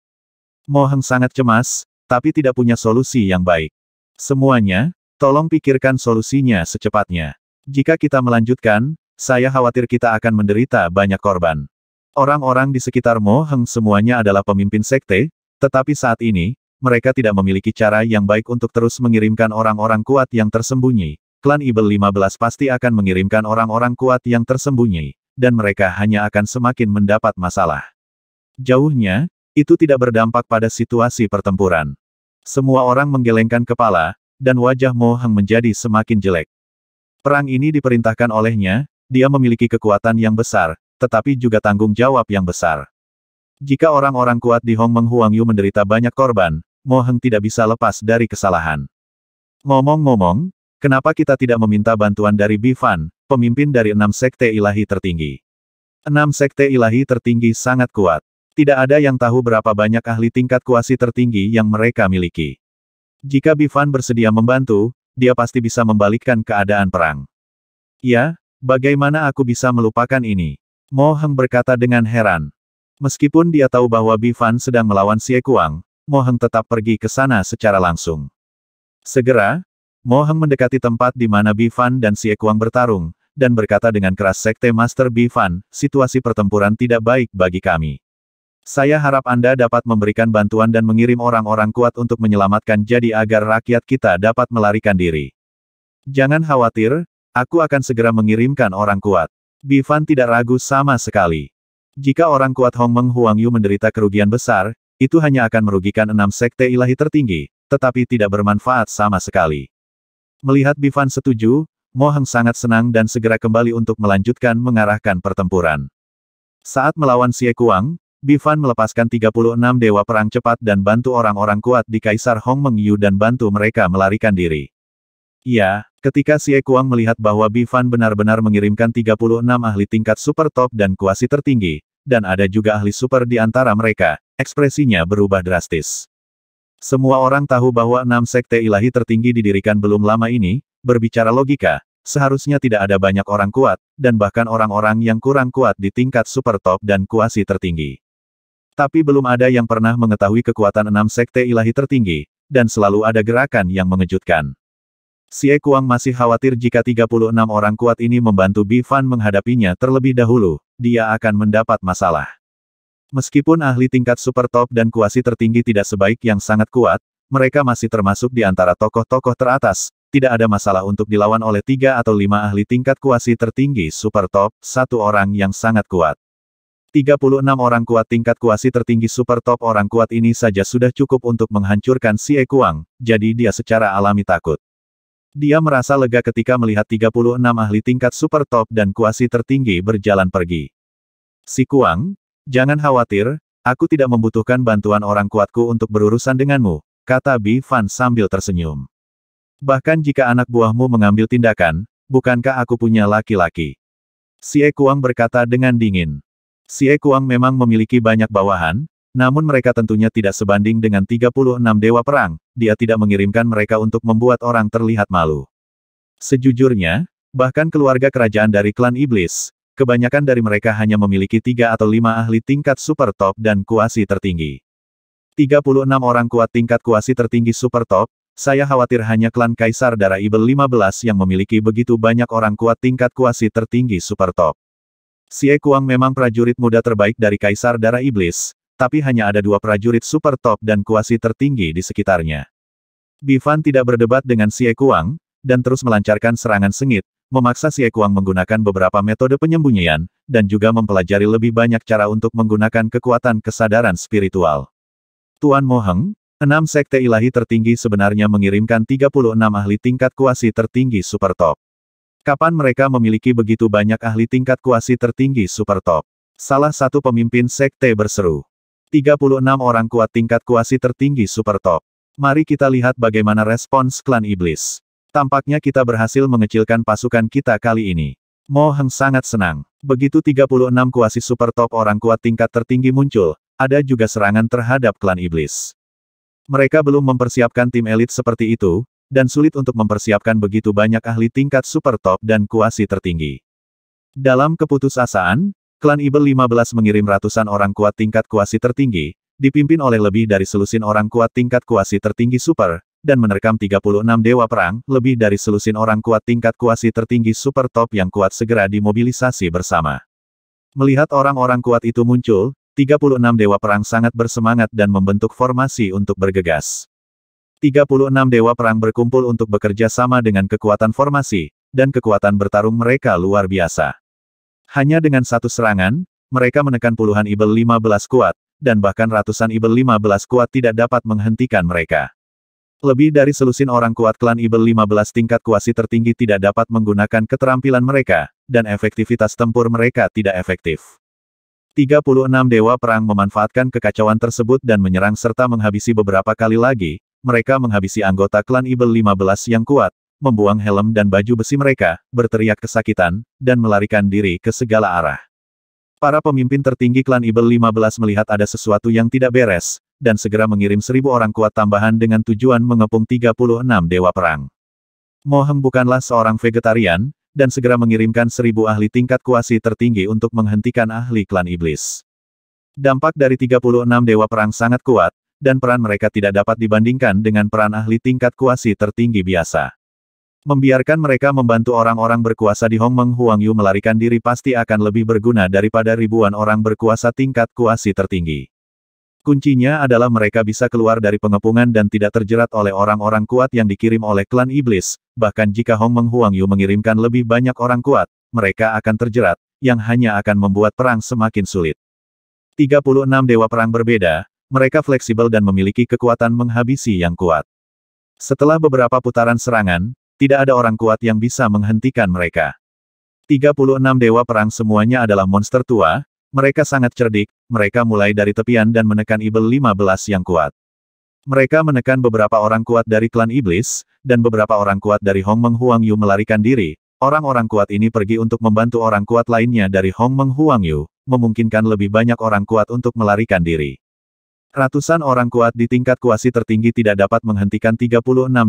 Mo Heng sangat cemas, tapi tidak punya solusi yang baik. Semuanya, tolong pikirkan solusinya secepatnya. Jika kita melanjutkan, saya khawatir kita akan menderita banyak korban. Orang-orang di sekitar Mo Heng semuanya adalah pemimpin sekte, tetapi saat ini, mereka tidak memiliki cara yang baik untuk terus mengirimkan orang-orang kuat yang tersembunyi. Klan Ibel 15 pasti akan mengirimkan orang-orang kuat yang tersembunyi, dan mereka hanya akan semakin mendapat masalah. Jauhnya, itu tidak berdampak pada situasi pertempuran. Semua orang menggelengkan kepala, dan wajah Mo Heng menjadi semakin jelek. Perang ini diperintahkan olehnya, dia memiliki kekuatan yang besar, tetapi juga tanggung jawab yang besar. Jika orang-orang kuat di Hong Meng Huang Yu menderita banyak korban, Moheng tidak bisa lepas dari kesalahan. Ngomong-ngomong, kenapa kita tidak meminta bantuan dari Bifan, pemimpin dari enam sekte ilahi tertinggi? Enam sekte ilahi tertinggi sangat kuat. Tidak ada yang tahu berapa banyak ahli tingkat kuasi tertinggi yang mereka miliki. Jika Bifan bersedia membantu, dia pasti bisa membalikkan keadaan perang. Ya, bagaimana aku bisa melupakan ini? Moheng berkata dengan heran. Meskipun dia tahu bahwa Bifan sedang melawan Xie Kuang, Moheng tetap pergi ke sana secara langsung. Segera, Moheng mendekati tempat di mana Bifan dan Si Ekuang bertarung, dan berkata dengan keras Sekte Master Bifan, situasi pertempuran tidak baik bagi kami. Saya harap Anda dapat memberikan bantuan dan mengirim orang-orang kuat untuk menyelamatkan jadi agar rakyat kita dapat melarikan diri. Jangan khawatir, aku akan segera mengirimkan orang kuat. Bifan tidak ragu sama sekali. Jika orang kuat Hong Meng Huang Yu menderita kerugian besar, itu hanya akan merugikan enam sekte ilahi tertinggi, tetapi tidak bermanfaat sama sekali. Melihat Bifan setuju, Moheng sangat senang dan segera kembali untuk melanjutkan mengarahkan pertempuran. Saat melawan Xie Kuang, Bifan melepaskan 36 dewa perang cepat dan bantu orang-orang kuat di Kaisar Hong Mengyu dan bantu mereka melarikan diri. Ya, ketika Xie Kuang melihat bahwa Bifan benar-benar mengirimkan 36 ahli tingkat super top dan kuasi tertinggi, dan ada juga ahli super di antara mereka, Ekspresinya berubah drastis. Semua orang tahu bahwa enam sekte ilahi tertinggi didirikan belum lama ini, berbicara logika, seharusnya tidak ada banyak orang kuat, dan bahkan orang-orang yang kurang kuat di tingkat super top dan kuasi tertinggi. Tapi belum ada yang pernah mengetahui kekuatan enam sekte ilahi tertinggi, dan selalu ada gerakan yang mengejutkan. Si Kuang masih khawatir jika 36 orang kuat ini membantu Bifan menghadapinya terlebih dahulu, dia akan mendapat masalah. Meskipun ahli tingkat super top dan kuasi tertinggi tidak sebaik yang sangat kuat, mereka masih termasuk di antara tokoh-tokoh teratas, tidak ada masalah untuk dilawan oleh tiga atau lima ahli tingkat kuasi tertinggi super top, satu orang yang sangat kuat. 36 orang kuat tingkat kuasi tertinggi super top orang kuat ini saja sudah cukup untuk menghancurkan si Ekuang, jadi dia secara alami takut. Dia merasa lega ketika melihat 36 ahli tingkat super top dan kuasi tertinggi berjalan pergi. Si Kuang, Jangan khawatir, aku tidak membutuhkan bantuan orang kuatku untuk berurusan denganmu, kata Bi Fan sambil tersenyum. Bahkan jika anak buahmu mengambil tindakan, bukankah aku punya laki-laki? Si Kuang berkata dengan dingin. Si Kuang memang memiliki banyak bawahan, namun mereka tentunya tidak sebanding dengan 36 dewa perang, dia tidak mengirimkan mereka untuk membuat orang terlihat malu. Sejujurnya, bahkan keluarga kerajaan dari klan iblis, Kebanyakan dari mereka hanya memiliki tiga atau lima ahli tingkat super top dan kuasi tertinggi. 36 orang kuat tingkat kuasi tertinggi super top, saya khawatir hanya klan Kaisar Darah Ibel 15 yang memiliki begitu banyak orang kuat tingkat kuasi tertinggi super top. Xie Kuang memang prajurit muda terbaik dari Kaisar Darah Iblis, tapi hanya ada dua prajurit super top dan kuasi tertinggi di sekitarnya. Bifan tidak berdebat dengan Xie Kuang, dan terus melancarkan serangan sengit, memaksa Xie Kuang menggunakan beberapa metode penyembunyian, dan juga mempelajari lebih banyak cara untuk menggunakan kekuatan kesadaran spiritual. Tuan Moheng, enam sekte ilahi tertinggi sebenarnya mengirimkan 36 ahli tingkat kuasi tertinggi super top. Kapan mereka memiliki begitu banyak ahli tingkat kuasi tertinggi super top? Salah satu pemimpin sekte berseru. 36 orang kuat tingkat kuasi tertinggi super top. Mari kita lihat bagaimana respons klan iblis. Tampaknya kita berhasil mengecilkan pasukan kita kali ini. Mo Heng sangat senang. Begitu 36 kuasi super top orang kuat tingkat tertinggi muncul, ada juga serangan terhadap klan iblis. Mereka belum mempersiapkan tim elit seperti itu, dan sulit untuk mempersiapkan begitu banyak ahli tingkat super top dan kuasi tertinggi. Dalam keputusasaan, klan Ibel 15 mengirim ratusan orang kuat tingkat kuasi tertinggi, dipimpin oleh lebih dari selusin orang kuat tingkat kuasi tertinggi super, dan menerkam 36 dewa perang, lebih dari selusin orang kuat tingkat kuasi tertinggi super top yang kuat segera dimobilisasi bersama. Melihat orang-orang kuat itu muncul, 36 dewa perang sangat bersemangat dan membentuk formasi untuk bergegas. 36 dewa perang berkumpul untuk bekerja sama dengan kekuatan formasi, dan kekuatan bertarung mereka luar biasa. Hanya dengan satu serangan, mereka menekan puluhan Ibel 15 kuat, dan bahkan ratusan Ibel 15 kuat tidak dapat menghentikan mereka. Lebih dari selusin orang kuat klan Ibel 15 tingkat kuasi tertinggi tidak dapat menggunakan keterampilan mereka, dan efektivitas tempur mereka tidak efektif. 36 Dewa Perang memanfaatkan kekacauan tersebut dan menyerang serta menghabisi beberapa kali lagi, mereka menghabisi anggota klan Ibel 15 yang kuat, membuang helm dan baju besi mereka, berteriak kesakitan, dan melarikan diri ke segala arah. Para pemimpin tertinggi klan Ibel 15 melihat ada sesuatu yang tidak beres, dan segera mengirim seribu orang kuat tambahan dengan tujuan mengepung 36 dewa perang. Moheng bukanlah seorang vegetarian, dan segera mengirimkan seribu ahli tingkat kuasi tertinggi untuk menghentikan ahli klan iblis. Dampak dari 36 dewa perang sangat kuat, dan peran mereka tidak dapat dibandingkan dengan peran ahli tingkat kuasi tertinggi biasa. Membiarkan mereka membantu orang-orang berkuasa di Hongmeng Huangyu melarikan diri pasti akan lebih berguna daripada ribuan orang berkuasa tingkat kuasi tertinggi. Kuncinya adalah mereka bisa keluar dari pengepungan dan tidak terjerat oleh orang-orang kuat yang dikirim oleh klan iblis, bahkan jika Hong Meng Huang Yu mengirimkan lebih banyak orang kuat, mereka akan terjerat, yang hanya akan membuat perang semakin sulit. 36 Dewa Perang berbeda, mereka fleksibel dan memiliki kekuatan menghabisi yang kuat. Setelah beberapa putaran serangan, tidak ada orang kuat yang bisa menghentikan mereka. 36 Dewa Perang semuanya adalah monster tua, mereka sangat cerdik, mereka mulai dari tepian dan menekan Ibel 15 yang kuat. Mereka menekan beberapa orang kuat dari klan Iblis, dan beberapa orang kuat dari Hong Meng Huang Yu melarikan diri. Orang-orang kuat ini pergi untuk membantu orang kuat lainnya dari Hong Meng Huang Yu, memungkinkan lebih banyak orang kuat untuk melarikan diri. Ratusan orang kuat di tingkat kuasi tertinggi tidak dapat menghentikan 36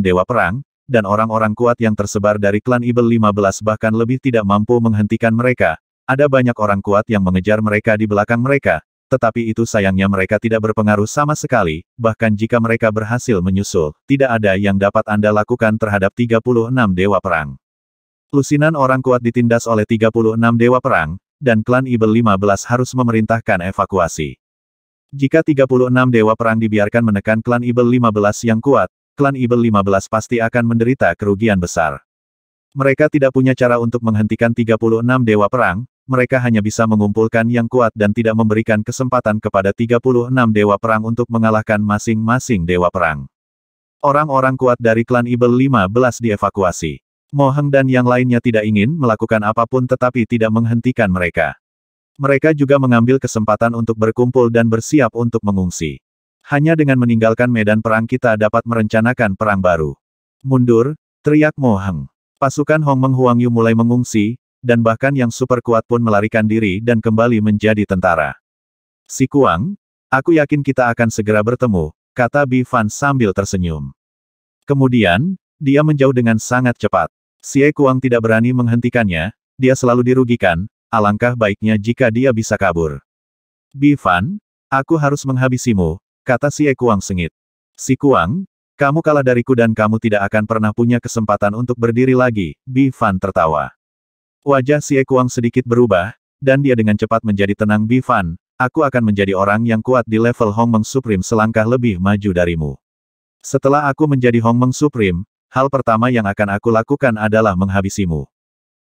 dewa perang, dan orang-orang kuat yang tersebar dari klan Ibel 15 bahkan lebih tidak mampu menghentikan mereka, ada banyak orang kuat yang mengejar mereka di belakang mereka, tetapi itu sayangnya mereka tidak berpengaruh sama sekali, bahkan jika mereka berhasil menyusul, tidak ada yang dapat Anda lakukan terhadap 36 dewa perang. Lusinan orang kuat ditindas oleh 36 dewa perang, dan klan Ibel 15 harus memerintahkan evakuasi. Jika 36 dewa perang dibiarkan menekan klan Ibel 15 yang kuat, klan Ibel 15 pasti akan menderita kerugian besar. Mereka tidak punya cara untuk menghentikan 36 dewa perang, mereka hanya bisa mengumpulkan yang kuat dan tidak memberikan kesempatan kepada 36 dewa perang untuk mengalahkan masing-masing dewa perang. Orang-orang kuat dari klan Ibel 15 dievakuasi. Moheng dan yang lainnya tidak ingin melakukan apapun tetapi tidak menghentikan mereka. Mereka juga mengambil kesempatan untuk berkumpul dan bersiap untuk mengungsi. Hanya dengan meninggalkan medan perang kita dapat merencanakan perang baru. Mundur, teriak Moheng. Pasukan Hong Meng Yu mulai mengungsi, dan bahkan yang super kuat pun melarikan diri dan kembali menjadi tentara. Si Kuang, aku yakin kita akan segera bertemu, kata Bifan sambil tersenyum. Kemudian, dia menjauh dengan sangat cepat. Si Kuang tidak berani menghentikannya, dia selalu dirugikan, alangkah baiknya jika dia bisa kabur. Bifan, aku harus menghabisimu, kata Si Kuang sengit. Si Kuang, kamu kalah dariku dan kamu tidak akan pernah punya kesempatan untuk berdiri lagi, Bifan tertawa. Wajah Xie Kuang sedikit berubah, dan dia dengan cepat menjadi tenang Bifan, aku akan menjadi orang yang kuat di level Hong Meng Supreme selangkah lebih maju darimu. Setelah aku menjadi Hong Meng Supreme, hal pertama yang akan aku lakukan adalah menghabisimu.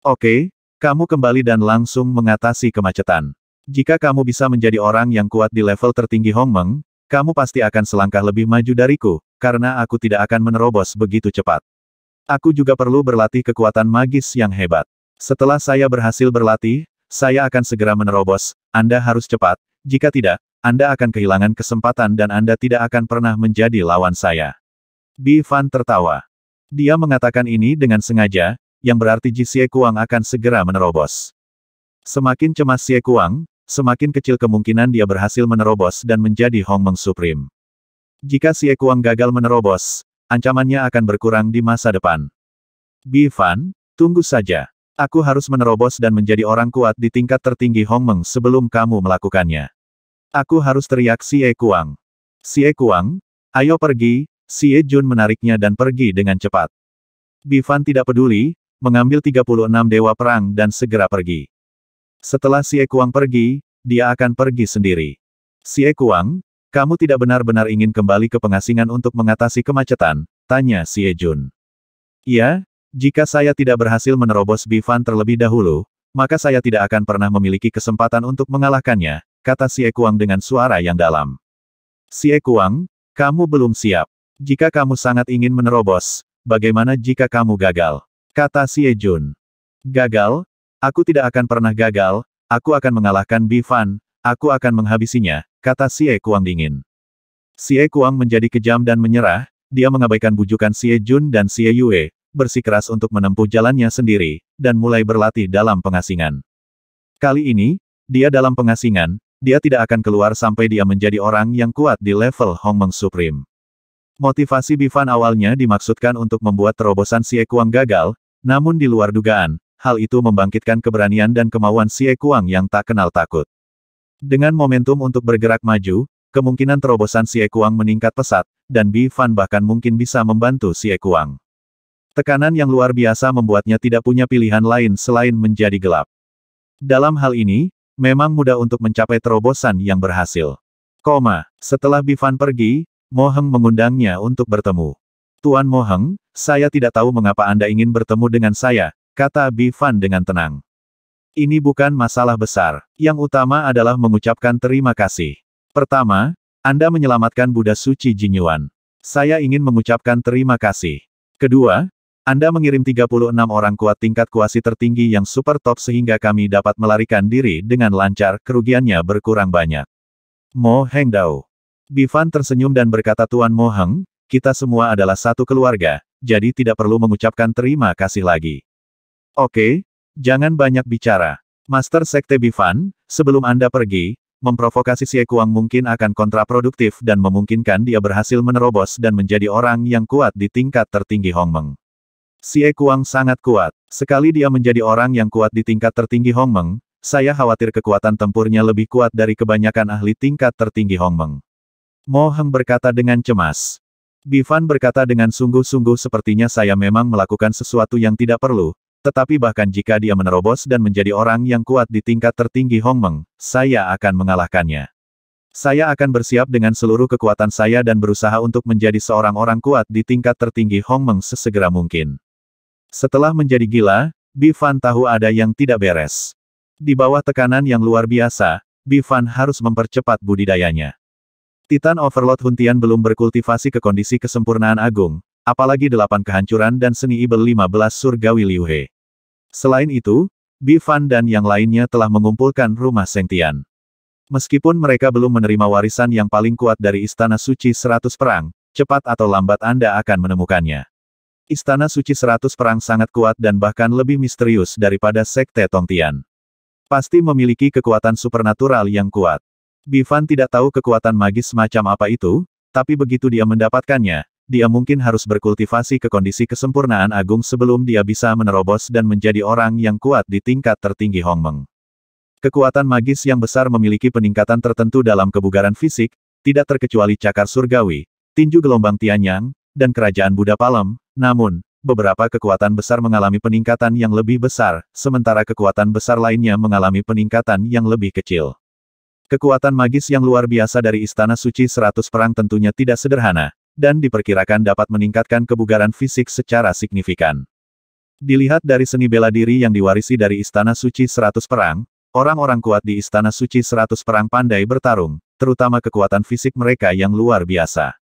Oke, kamu kembali dan langsung mengatasi kemacetan. Jika kamu bisa menjadi orang yang kuat di level tertinggi Hong Meng, kamu pasti akan selangkah lebih maju dariku, karena aku tidak akan menerobos begitu cepat. Aku juga perlu berlatih kekuatan magis yang hebat. Setelah saya berhasil berlatih, saya akan segera menerobos, Anda harus cepat, jika tidak, Anda akan kehilangan kesempatan dan Anda tidak akan pernah menjadi lawan saya. Bi Fan tertawa. Dia mengatakan ini dengan sengaja, yang berarti Ji Xie Kuang akan segera menerobos. Semakin cemas Xie Kuang, semakin kecil kemungkinan dia berhasil menerobos dan menjadi Hong Meng Supreme. Jika Xie Kuang gagal menerobos, ancamannya akan berkurang di masa depan. Bi Fan, tunggu saja. Aku harus menerobos dan menjadi orang kuat di tingkat tertinggi Hong Meng sebelum kamu melakukannya. Aku harus teriak Xie Kuang. Xie Kuang, ayo pergi, Xie Jun menariknya dan pergi dengan cepat. Bifan tidak peduli, mengambil 36 dewa perang dan segera pergi. Setelah Xie Kuang pergi, dia akan pergi sendiri. Xie Kuang, kamu tidak benar-benar ingin kembali ke pengasingan untuk mengatasi kemacetan, tanya Xie Jun. Iya, jika saya tidak berhasil menerobos Bifan terlebih dahulu, maka saya tidak akan pernah memiliki kesempatan untuk mengalahkannya, kata Xie Kuang dengan suara yang dalam. Xie Kuang, kamu belum siap. Jika kamu sangat ingin menerobos, bagaimana jika kamu gagal? Kata Xie Jun. Gagal? Aku tidak akan pernah gagal, aku akan mengalahkan Bifan, aku akan menghabisinya, kata Xie Kuang dingin. Xie Kuang menjadi kejam dan menyerah, dia mengabaikan bujukan Xie Jun dan Xie Yue, bersikeras untuk menempuh jalannya sendiri, dan mulai berlatih dalam pengasingan. Kali ini, dia dalam pengasingan, dia tidak akan keluar sampai dia menjadi orang yang kuat di level Hong Meng Supreme. Motivasi Bifan awalnya dimaksudkan untuk membuat terobosan Xie Kuang gagal, namun di luar dugaan, hal itu membangkitkan keberanian dan kemauan Xie Kuang yang tak kenal takut. Dengan momentum untuk bergerak maju, kemungkinan terobosan Xie Kuang meningkat pesat, dan Bifan bahkan mungkin bisa membantu Xie Kuang. Tekanan yang luar biasa membuatnya tidak punya pilihan lain selain menjadi gelap. Dalam hal ini, memang mudah untuk mencapai terobosan yang berhasil. Koma, setelah Bifan pergi, Moheng mengundangnya untuk bertemu. Tuan Moheng, saya tidak tahu mengapa Anda ingin bertemu dengan saya, kata Bifan dengan tenang. Ini bukan masalah besar. Yang utama adalah mengucapkan terima kasih. Pertama, Anda menyelamatkan Buddha Suci Jinyuan. Saya ingin mengucapkan terima kasih. Kedua, anda mengirim 36 orang kuat tingkat kuasi tertinggi yang super top sehingga kami dapat melarikan diri dengan lancar, kerugiannya berkurang banyak. Mo Heng Dao. Bifan tersenyum dan berkata Tuan Mo Heng, kita semua adalah satu keluarga, jadi tidak perlu mengucapkan terima kasih lagi. Oke, jangan banyak bicara. Master Sekte Bifan. sebelum Anda pergi, memprovokasi Xie Kuang mungkin akan kontraproduktif dan memungkinkan dia berhasil menerobos dan menjadi orang yang kuat di tingkat tertinggi Hongmeng. Xie Kuang sangat kuat. Sekali dia menjadi orang yang kuat di tingkat tertinggi Hong Meng, saya khawatir kekuatan tempurnya lebih kuat dari kebanyakan ahli tingkat tertinggi Hong Meng. Mo Heng berkata dengan cemas. Bifan berkata dengan sungguh-sungguh sepertinya saya memang melakukan sesuatu yang tidak perlu, tetapi bahkan jika dia menerobos dan menjadi orang yang kuat di tingkat tertinggi Hong Meng, saya akan mengalahkannya. Saya akan bersiap dengan seluruh kekuatan saya dan berusaha untuk menjadi seorang orang kuat di tingkat tertinggi Hong Meng sesegera mungkin. Setelah menjadi gila, Bifan tahu ada yang tidak beres. Di bawah tekanan yang luar biasa, Bifan harus mempercepat budidayanya. Titan Overlord Huntian belum berkultivasi ke kondisi kesempurnaan agung, apalagi delapan kehancuran dan seni Ibel 15 surgawi Liuhe. Selain itu, Bifan dan yang lainnya telah mengumpulkan rumah Sengtian. Meskipun mereka belum menerima warisan yang paling kuat dari Istana Suci 100 Perang, cepat atau lambat Anda akan menemukannya. Istana Suci Seratus Perang sangat kuat dan bahkan lebih misterius daripada Sekte Tongtian. Pasti memiliki kekuatan supernatural yang kuat. Bivan tidak tahu kekuatan magis macam apa itu, tapi begitu dia mendapatkannya, dia mungkin harus berkultivasi ke kondisi kesempurnaan agung sebelum dia bisa menerobos dan menjadi orang yang kuat di tingkat tertinggi Hongmeng. Kekuatan magis yang besar memiliki peningkatan tertentu dalam kebugaran fisik, tidak terkecuali cakar surgawi, tinju gelombang Tianyang, dan kerajaan Buddha Palem. namun, beberapa kekuatan besar mengalami peningkatan yang lebih besar, sementara kekuatan besar lainnya mengalami peningkatan yang lebih kecil. Kekuatan magis yang luar biasa dari Istana Suci 100 Perang tentunya tidak sederhana, dan diperkirakan dapat meningkatkan kebugaran fisik secara signifikan. Dilihat dari seni bela diri yang diwarisi dari Istana Suci 100 Perang, orang-orang kuat di Istana Suci 100 Perang pandai bertarung, terutama kekuatan fisik mereka yang luar biasa.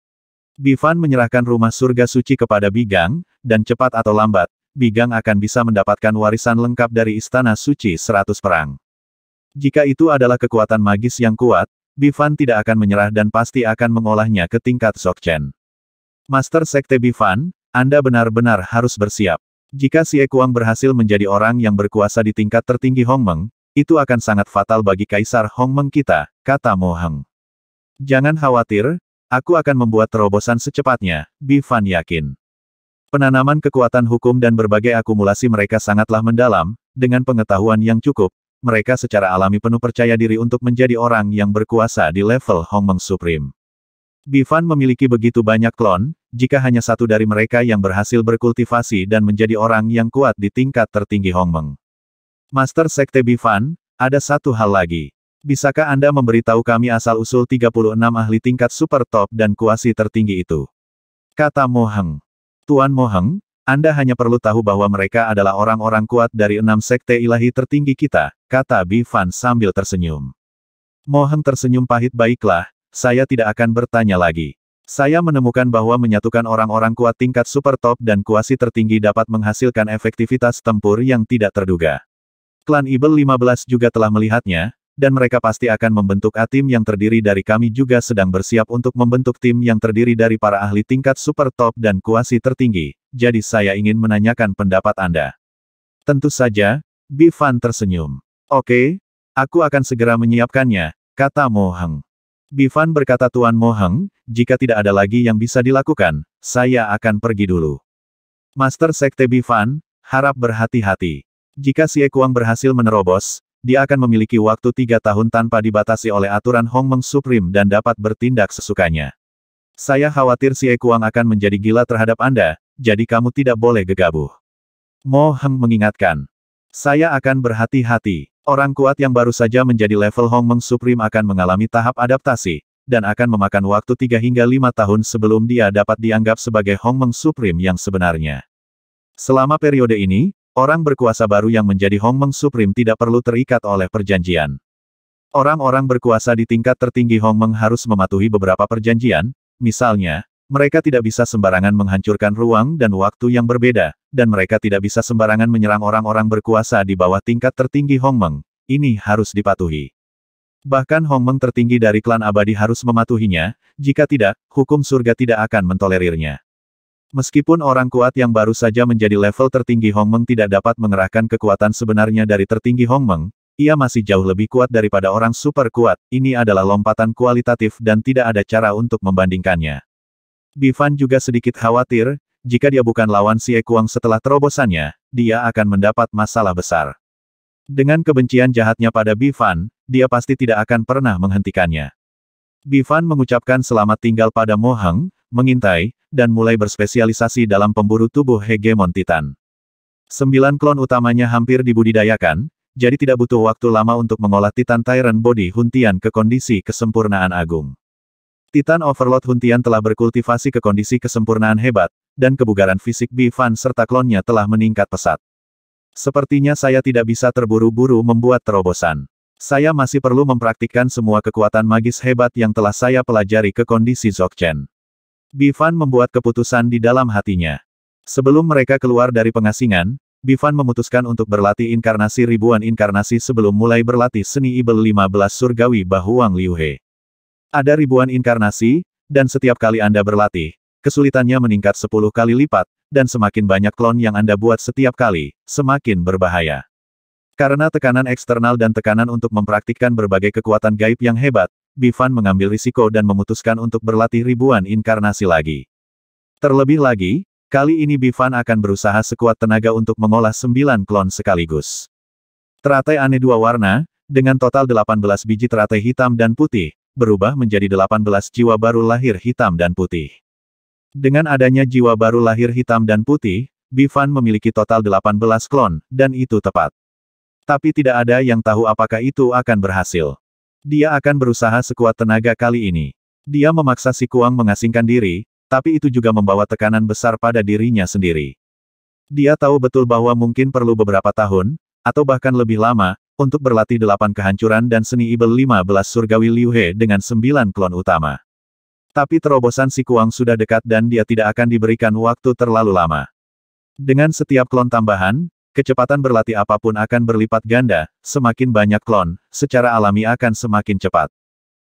Bivan menyerahkan rumah surga suci kepada Bigang, dan cepat atau lambat, Bigang akan bisa mendapatkan warisan lengkap dari Istana Suci Seratus Perang. Jika itu adalah kekuatan magis yang kuat, Bivan tidak akan menyerah dan pasti akan mengolahnya ke tingkat Sokchen. Master Sekte Bivan, Anda benar-benar harus bersiap. Jika Si Ekuang berhasil menjadi orang yang berkuasa di tingkat tertinggi Hongmeng, itu akan sangat fatal bagi Kaisar Hongmeng kita, kata Moheng. Jangan khawatir, Aku akan membuat terobosan secepatnya, Bifan yakin. Penanaman kekuatan hukum dan berbagai akumulasi mereka sangatlah mendalam, dengan pengetahuan yang cukup, mereka secara alami penuh percaya diri untuk menjadi orang yang berkuasa di level Hong Meng Supreme. Bifan memiliki begitu banyak klon, jika hanya satu dari mereka yang berhasil berkultivasi dan menjadi orang yang kuat di tingkat tertinggi Hong Meng. Master Sekte Bifan, ada satu hal lagi bisakah Anda memberitahu kami asal-usul 36 ahli tingkat super top dan kuasi tertinggi itu? Kata Moheng. Tuan Moheng, Anda hanya perlu tahu bahwa mereka adalah orang-orang kuat dari enam sekte ilahi tertinggi kita, kata Bifan sambil tersenyum. Moheng tersenyum pahit baiklah, saya tidak akan bertanya lagi. Saya menemukan bahwa menyatukan orang-orang kuat tingkat super top dan kuasi tertinggi dapat menghasilkan efektivitas tempur yang tidak terduga. Klan Ibel 15 juga telah melihatnya, dan mereka pasti akan membentuk A-tim yang terdiri dari kami juga sedang bersiap untuk membentuk tim yang terdiri dari para ahli tingkat super top dan kuasi tertinggi, jadi saya ingin menanyakan pendapat Anda. Tentu saja, Bifan tersenyum. Oke, aku akan segera menyiapkannya, kata Moheng. Bifan berkata Tuan Moheng, jika tidak ada lagi yang bisa dilakukan, saya akan pergi dulu. Master Sekte Bifan, harap berhati-hati. Jika Xie Kuang berhasil menerobos, dia akan memiliki waktu tiga tahun tanpa dibatasi oleh aturan Hong Meng Supreme dan dapat bertindak sesukanya. Saya khawatir si Ekuang akan menjadi gila terhadap Anda, jadi kamu tidak boleh gegabah. Mo Heng mengingatkan. Saya akan berhati-hati. Orang kuat yang baru saja menjadi level Hong Meng Supreme akan mengalami tahap adaptasi, dan akan memakan waktu 3 hingga 5 tahun sebelum dia dapat dianggap sebagai Hong Meng Supreme yang sebenarnya. Selama periode ini, Orang berkuasa baru yang menjadi Hong Meng Supreme tidak perlu terikat oleh perjanjian. Orang-orang berkuasa di tingkat tertinggi Hong Meng harus mematuhi beberapa perjanjian, misalnya, mereka tidak bisa sembarangan menghancurkan ruang dan waktu yang berbeda, dan mereka tidak bisa sembarangan menyerang orang-orang berkuasa di bawah tingkat tertinggi Hong Meng. Ini harus dipatuhi. Bahkan Hong Meng tertinggi dari klan abadi harus mematuhinya, jika tidak, hukum surga tidak akan mentolerirnya. Meskipun orang kuat yang baru saja menjadi level tertinggi Hong Meng tidak dapat mengerahkan kekuatan sebenarnya dari tertinggi Hong Meng, ia masih jauh lebih kuat daripada orang super kuat, ini adalah lompatan kualitatif dan tidak ada cara untuk membandingkannya. Bifan juga sedikit khawatir, jika dia bukan lawan Si Ekuang setelah terobosannya, dia akan mendapat masalah besar. Dengan kebencian jahatnya pada Bifan, dia pasti tidak akan pernah menghentikannya. Bifan mengucapkan selamat tinggal pada Mohang, mengintai, dan mulai berspesialisasi dalam pemburu tubuh hegemon Titan. Sembilan klon utamanya hampir dibudidayakan, jadi tidak butuh waktu lama untuk mengolah Titan Tyrant Body Huntian ke kondisi kesempurnaan agung. Titan Overlord Huntian telah berkultivasi ke kondisi kesempurnaan hebat, dan kebugaran fisik Bifan serta klonnya telah meningkat pesat. Sepertinya saya tidak bisa terburu-buru membuat terobosan. Saya masih perlu mempraktikkan semua kekuatan magis hebat yang telah saya pelajari ke kondisi Zokchen. Bifan membuat keputusan di dalam hatinya. Sebelum mereka keluar dari pengasingan, Bifan memutuskan untuk berlatih inkarnasi ribuan inkarnasi sebelum mulai berlatih seni Ibel 15 surgawi Bahuang Liuhe. Ada ribuan inkarnasi, dan setiap kali Anda berlatih, kesulitannya meningkat 10 kali lipat, dan semakin banyak klon yang Anda buat setiap kali, semakin berbahaya. Karena tekanan eksternal dan tekanan untuk mempraktikkan berbagai kekuatan gaib yang hebat, Bifan mengambil risiko dan memutuskan untuk berlatih ribuan inkarnasi lagi. Terlebih lagi, kali ini Bifan akan berusaha sekuat tenaga untuk mengolah sembilan klon sekaligus. Teratai aneh dua warna, dengan total 18 biji teratai hitam dan putih, berubah menjadi 18 jiwa baru lahir hitam dan putih. Dengan adanya jiwa baru lahir hitam dan putih, Bifan memiliki total 18 klon, dan itu tepat. Tapi tidak ada yang tahu apakah itu akan berhasil. Dia akan berusaha sekuat tenaga kali ini. Dia memaksa si Kuang mengasingkan diri, tapi itu juga membawa tekanan besar pada dirinya sendiri. Dia tahu betul bahwa mungkin perlu beberapa tahun, atau bahkan lebih lama, untuk berlatih delapan kehancuran dan seni Ibel belas surgawi Liu He dengan sembilan klon utama. Tapi terobosan si Kuang sudah dekat dan dia tidak akan diberikan waktu terlalu lama. Dengan setiap klon tambahan, Kecepatan berlatih apapun akan berlipat ganda, semakin banyak klon, secara alami akan semakin cepat.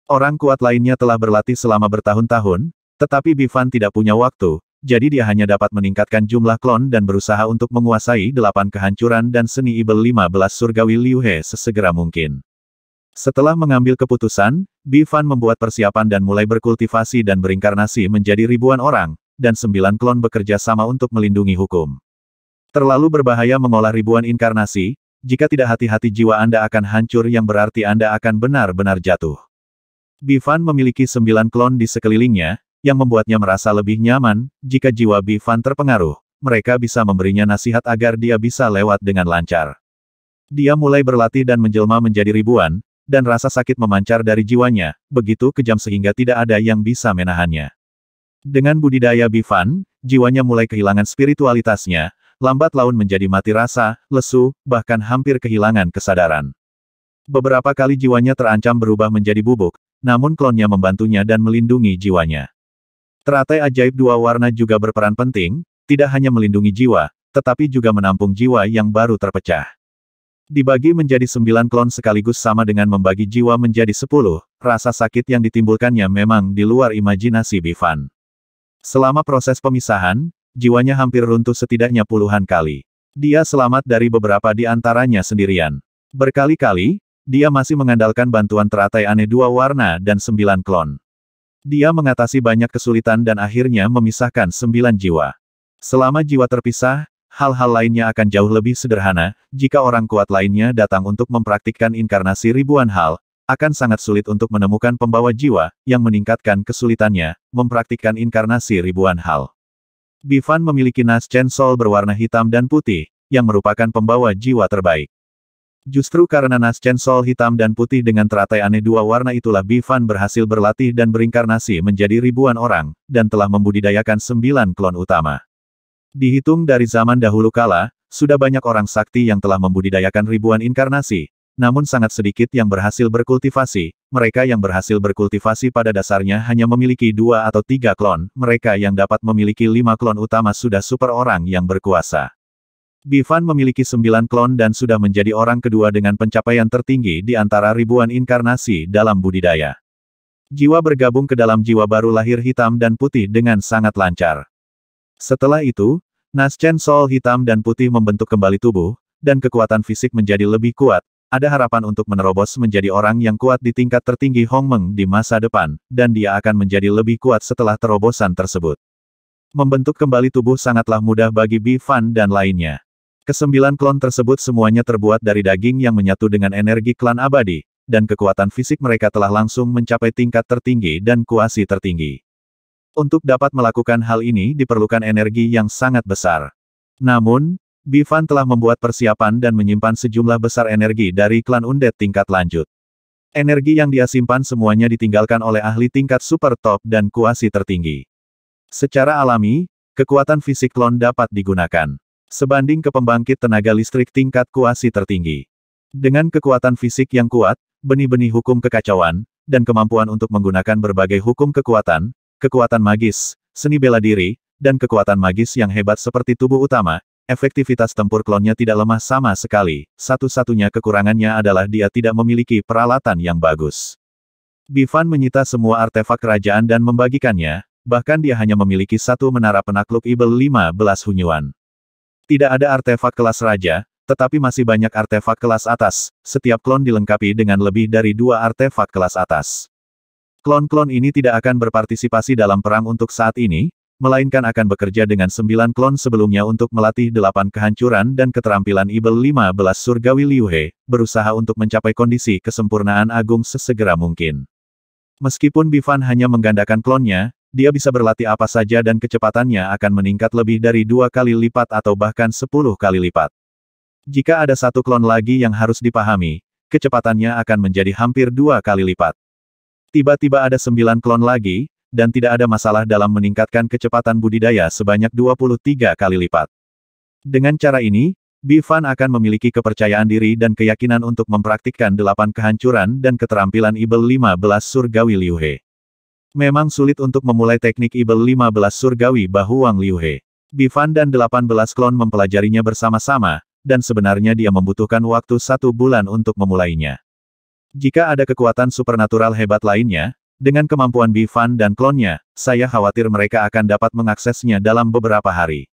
Orang kuat lainnya telah berlatih selama bertahun-tahun, tetapi Bifan tidak punya waktu, jadi dia hanya dapat meningkatkan jumlah klon dan berusaha untuk menguasai delapan kehancuran dan seni Ibel 15 surgawi Liu He sesegera mungkin. Setelah mengambil keputusan, Bifan membuat persiapan dan mulai berkultivasi dan berinkarnasi menjadi ribuan orang, dan sembilan klon bekerja sama untuk melindungi hukum. Terlalu berbahaya mengolah ribuan inkarnasi, jika tidak hati-hati jiwa Anda akan hancur yang berarti Anda akan benar-benar jatuh. Bifan memiliki sembilan klon di sekelilingnya, yang membuatnya merasa lebih nyaman, jika jiwa Bifan terpengaruh, mereka bisa memberinya nasihat agar dia bisa lewat dengan lancar. Dia mulai berlatih dan menjelma menjadi ribuan, dan rasa sakit memancar dari jiwanya, begitu kejam sehingga tidak ada yang bisa menahannya. Dengan budidaya Bifan, jiwanya mulai kehilangan spiritualitasnya, lambat laun menjadi mati rasa, lesu, bahkan hampir kehilangan kesadaran. Beberapa kali jiwanya terancam berubah menjadi bubuk, namun klonnya membantunya dan melindungi jiwanya. Teratai ajaib dua warna juga berperan penting, tidak hanya melindungi jiwa, tetapi juga menampung jiwa yang baru terpecah. Dibagi menjadi sembilan klon sekaligus sama dengan membagi jiwa menjadi sepuluh, rasa sakit yang ditimbulkannya memang di luar imajinasi Bifan. Selama proses pemisahan, Jiwanya hampir runtuh setidaknya puluhan kali. Dia selamat dari beberapa di antaranya sendirian. Berkali-kali, dia masih mengandalkan bantuan teratai aneh dua warna dan sembilan klon. Dia mengatasi banyak kesulitan dan akhirnya memisahkan sembilan jiwa. Selama jiwa terpisah, hal-hal lainnya akan jauh lebih sederhana, jika orang kuat lainnya datang untuk mempraktikkan inkarnasi ribuan hal, akan sangat sulit untuk menemukan pembawa jiwa, yang meningkatkan kesulitannya, mempraktikkan inkarnasi ribuan hal. Bifan memiliki Nas chensol berwarna hitam dan putih, yang merupakan pembawa jiwa terbaik. Justru karena Nas chensol hitam dan putih dengan teratai aneh dua warna itulah Bifan berhasil berlatih dan berinkarnasi menjadi ribuan orang, dan telah membudidayakan sembilan klon utama. Dihitung dari zaman dahulu kala, sudah banyak orang sakti yang telah membudidayakan ribuan inkarnasi, namun sangat sedikit yang berhasil berkultivasi, mereka yang berhasil berkultivasi pada dasarnya hanya memiliki dua atau tiga klon, mereka yang dapat memiliki lima klon utama sudah super orang yang berkuasa. Bivan memiliki sembilan klon dan sudah menjadi orang kedua dengan pencapaian tertinggi di antara ribuan inkarnasi dalam budidaya. Jiwa bergabung ke dalam jiwa baru lahir hitam dan putih dengan sangat lancar. Setelah itu, Naschen Sol hitam dan putih membentuk kembali tubuh, dan kekuatan fisik menjadi lebih kuat, ada harapan untuk menerobos menjadi orang yang kuat di tingkat tertinggi Hong Meng di masa depan, dan dia akan menjadi lebih kuat setelah terobosan tersebut. Membentuk kembali tubuh sangatlah mudah bagi Bi Fan dan lainnya. Kesembilan klon tersebut semuanya terbuat dari daging yang menyatu dengan energi klan abadi, dan kekuatan fisik mereka telah langsung mencapai tingkat tertinggi dan kuasi tertinggi. Untuk dapat melakukan hal ini diperlukan energi yang sangat besar. Namun, Bifan telah membuat persiapan dan menyimpan sejumlah besar energi dari klan Undead tingkat lanjut. Energi yang dia simpan semuanya ditinggalkan oleh ahli tingkat super top dan kuasi tertinggi. Secara alami, kekuatan fisik klon dapat digunakan. Sebanding ke pembangkit tenaga listrik tingkat kuasi tertinggi. Dengan kekuatan fisik yang kuat, benih-benih hukum kekacauan, dan kemampuan untuk menggunakan berbagai hukum kekuatan, kekuatan magis, seni bela diri, dan kekuatan magis yang hebat seperti tubuh utama, Efektivitas tempur klonnya tidak lemah sama sekali, satu-satunya kekurangannya adalah dia tidak memiliki peralatan yang bagus. Bivan menyita semua artefak kerajaan dan membagikannya, bahkan dia hanya memiliki satu menara penakluk Ibel 15 Hunyuan. Tidak ada artefak kelas raja, tetapi masih banyak artefak kelas atas, setiap klon dilengkapi dengan lebih dari dua artefak kelas atas. Klon-klon ini tidak akan berpartisipasi dalam perang untuk saat ini, melainkan akan bekerja dengan sembilan klon sebelumnya untuk melatih delapan kehancuran dan keterampilan Ibel 15 Surgawi Liuhe, berusaha untuk mencapai kondisi kesempurnaan agung sesegera mungkin. Meskipun Bifan hanya menggandakan klonnya, dia bisa berlatih apa saja dan kecepatannya akan meningkat lebih dari dua kali lipat atau bahkan sepuluh kali lipat. Jika ada satu klon lagi yang harus dipahami, kecepatannya akan menjadi hampir dua kali lipat. Tiba-tiba ada sembilan klon lagi, dan tidak ada masalah dalam meningkatkan kecepatan budidaya sebanyak 23 kali lipat. Dengan cara ini, Bifan akan memiliki kepercayaan diri dan keyakinan untuk mempraktikkan delapan kehancuran dan keterampilan Ibel 15 Surgawi Liuhe. Memang sulit untuk memulai teknik Ibel 15 Surgawi Bahuang Liuhe. Bifan dan 18 klon mempelajarinya bersama-sama, dan sebenarnya dia membutuhkan waktu satu bulan untuk memulainya. Jika ada kekuatan supernatural hebat lainnya, dengan kemampuan Bifan dan klonnya, saya khawatir mereka akan dapat mengaksesnya dalam beberapa hari.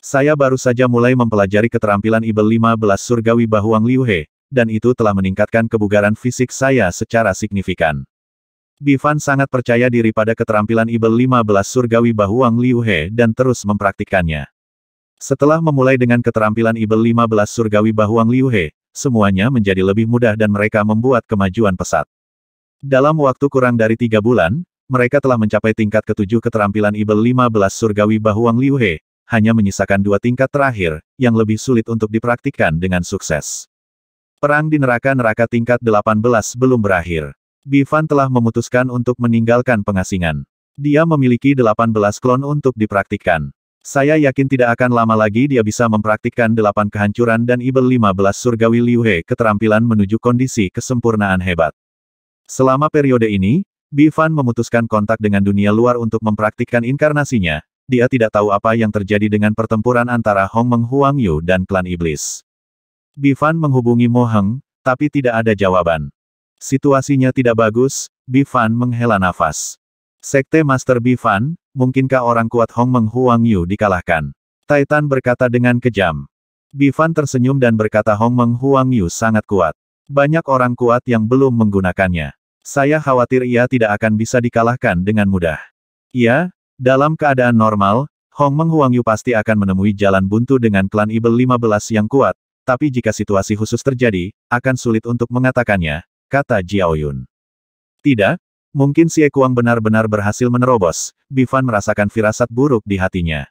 Saya baru saja mulai mempelajari keterampilan Ibel 15 Surgawi Bahuang Liuhe, dan itu telah meningkatkan kebugaran fisik saya secara signifikan. Bifan sangat percaya diri pada keterampilan Ibel 15 Surgawi Bahuang Liuhe dan terus mempraktikkannya. Setelah memulai dengan keterampilan Ibel 15 Surgawi Bahuang Liuhe, semuanya menjadi lebih mudah dan mereka membuat kemajuan pesat. Dalam waktu kurang dari tiga bulan, mereka telah mencapai tingkat ketujuh keterampilan Ibel 15 surgawi Bahuang Liu He, hanya menyisakan dua tingkat terakhir, yang lebih sulit untuk dipraktikkan dengan sukses. Perang di neraka-neraka tingkat 18 belum berakhir. Bivan telah memutuskan untuk meninggalkan pengasingan. Dia memiliki 18 klon untuk dipraktikkan. Saya yakin tidak akan lama lagi dia bisa mempraktikkan 8 kehancuran dan Ibel 15 surgawi Liu He keterampilan menuju kondisi kesempurnaan hebat. Selama periode ini, Bifan memutuskan kontak dengan dunia luar untuk mempraktikkan inkarnasinya, dia tidak tahu apa yang terjadi dengan pertempuran antara Hong Meng Huang Yu dan klan iblis. Bifan menghubungi Mo Heng, tapi tidak ada jawaban. Situasinya tidak bagus, Bifan menghela nafas. Sekte Master Bifan, mungkinkah orang kuat Hong Meng Huang Yu dikalahkan? Titan berkata dengan kejam. Bifan tersenyum dan berkata Hong Meng Huang Yu sangat kuat. Banyak orang kuat yang belum menggunakannya. Saya khawatir ia tidak akan bisa dikalahkan dengan mudah. Ia, dalam keadaan normal, Hong Meng Huang pasti akan menemui jalan buntu dengan klan Ibel 15 yang kuat, tapi jika situasi khusus terjadi, akan sulit untuk mengatakannya, kata Jiao Yun. Tidak, mungkin si Kuang benar-benar berhasil menerobos, Bifan merasakan firasat buruk di hatinya.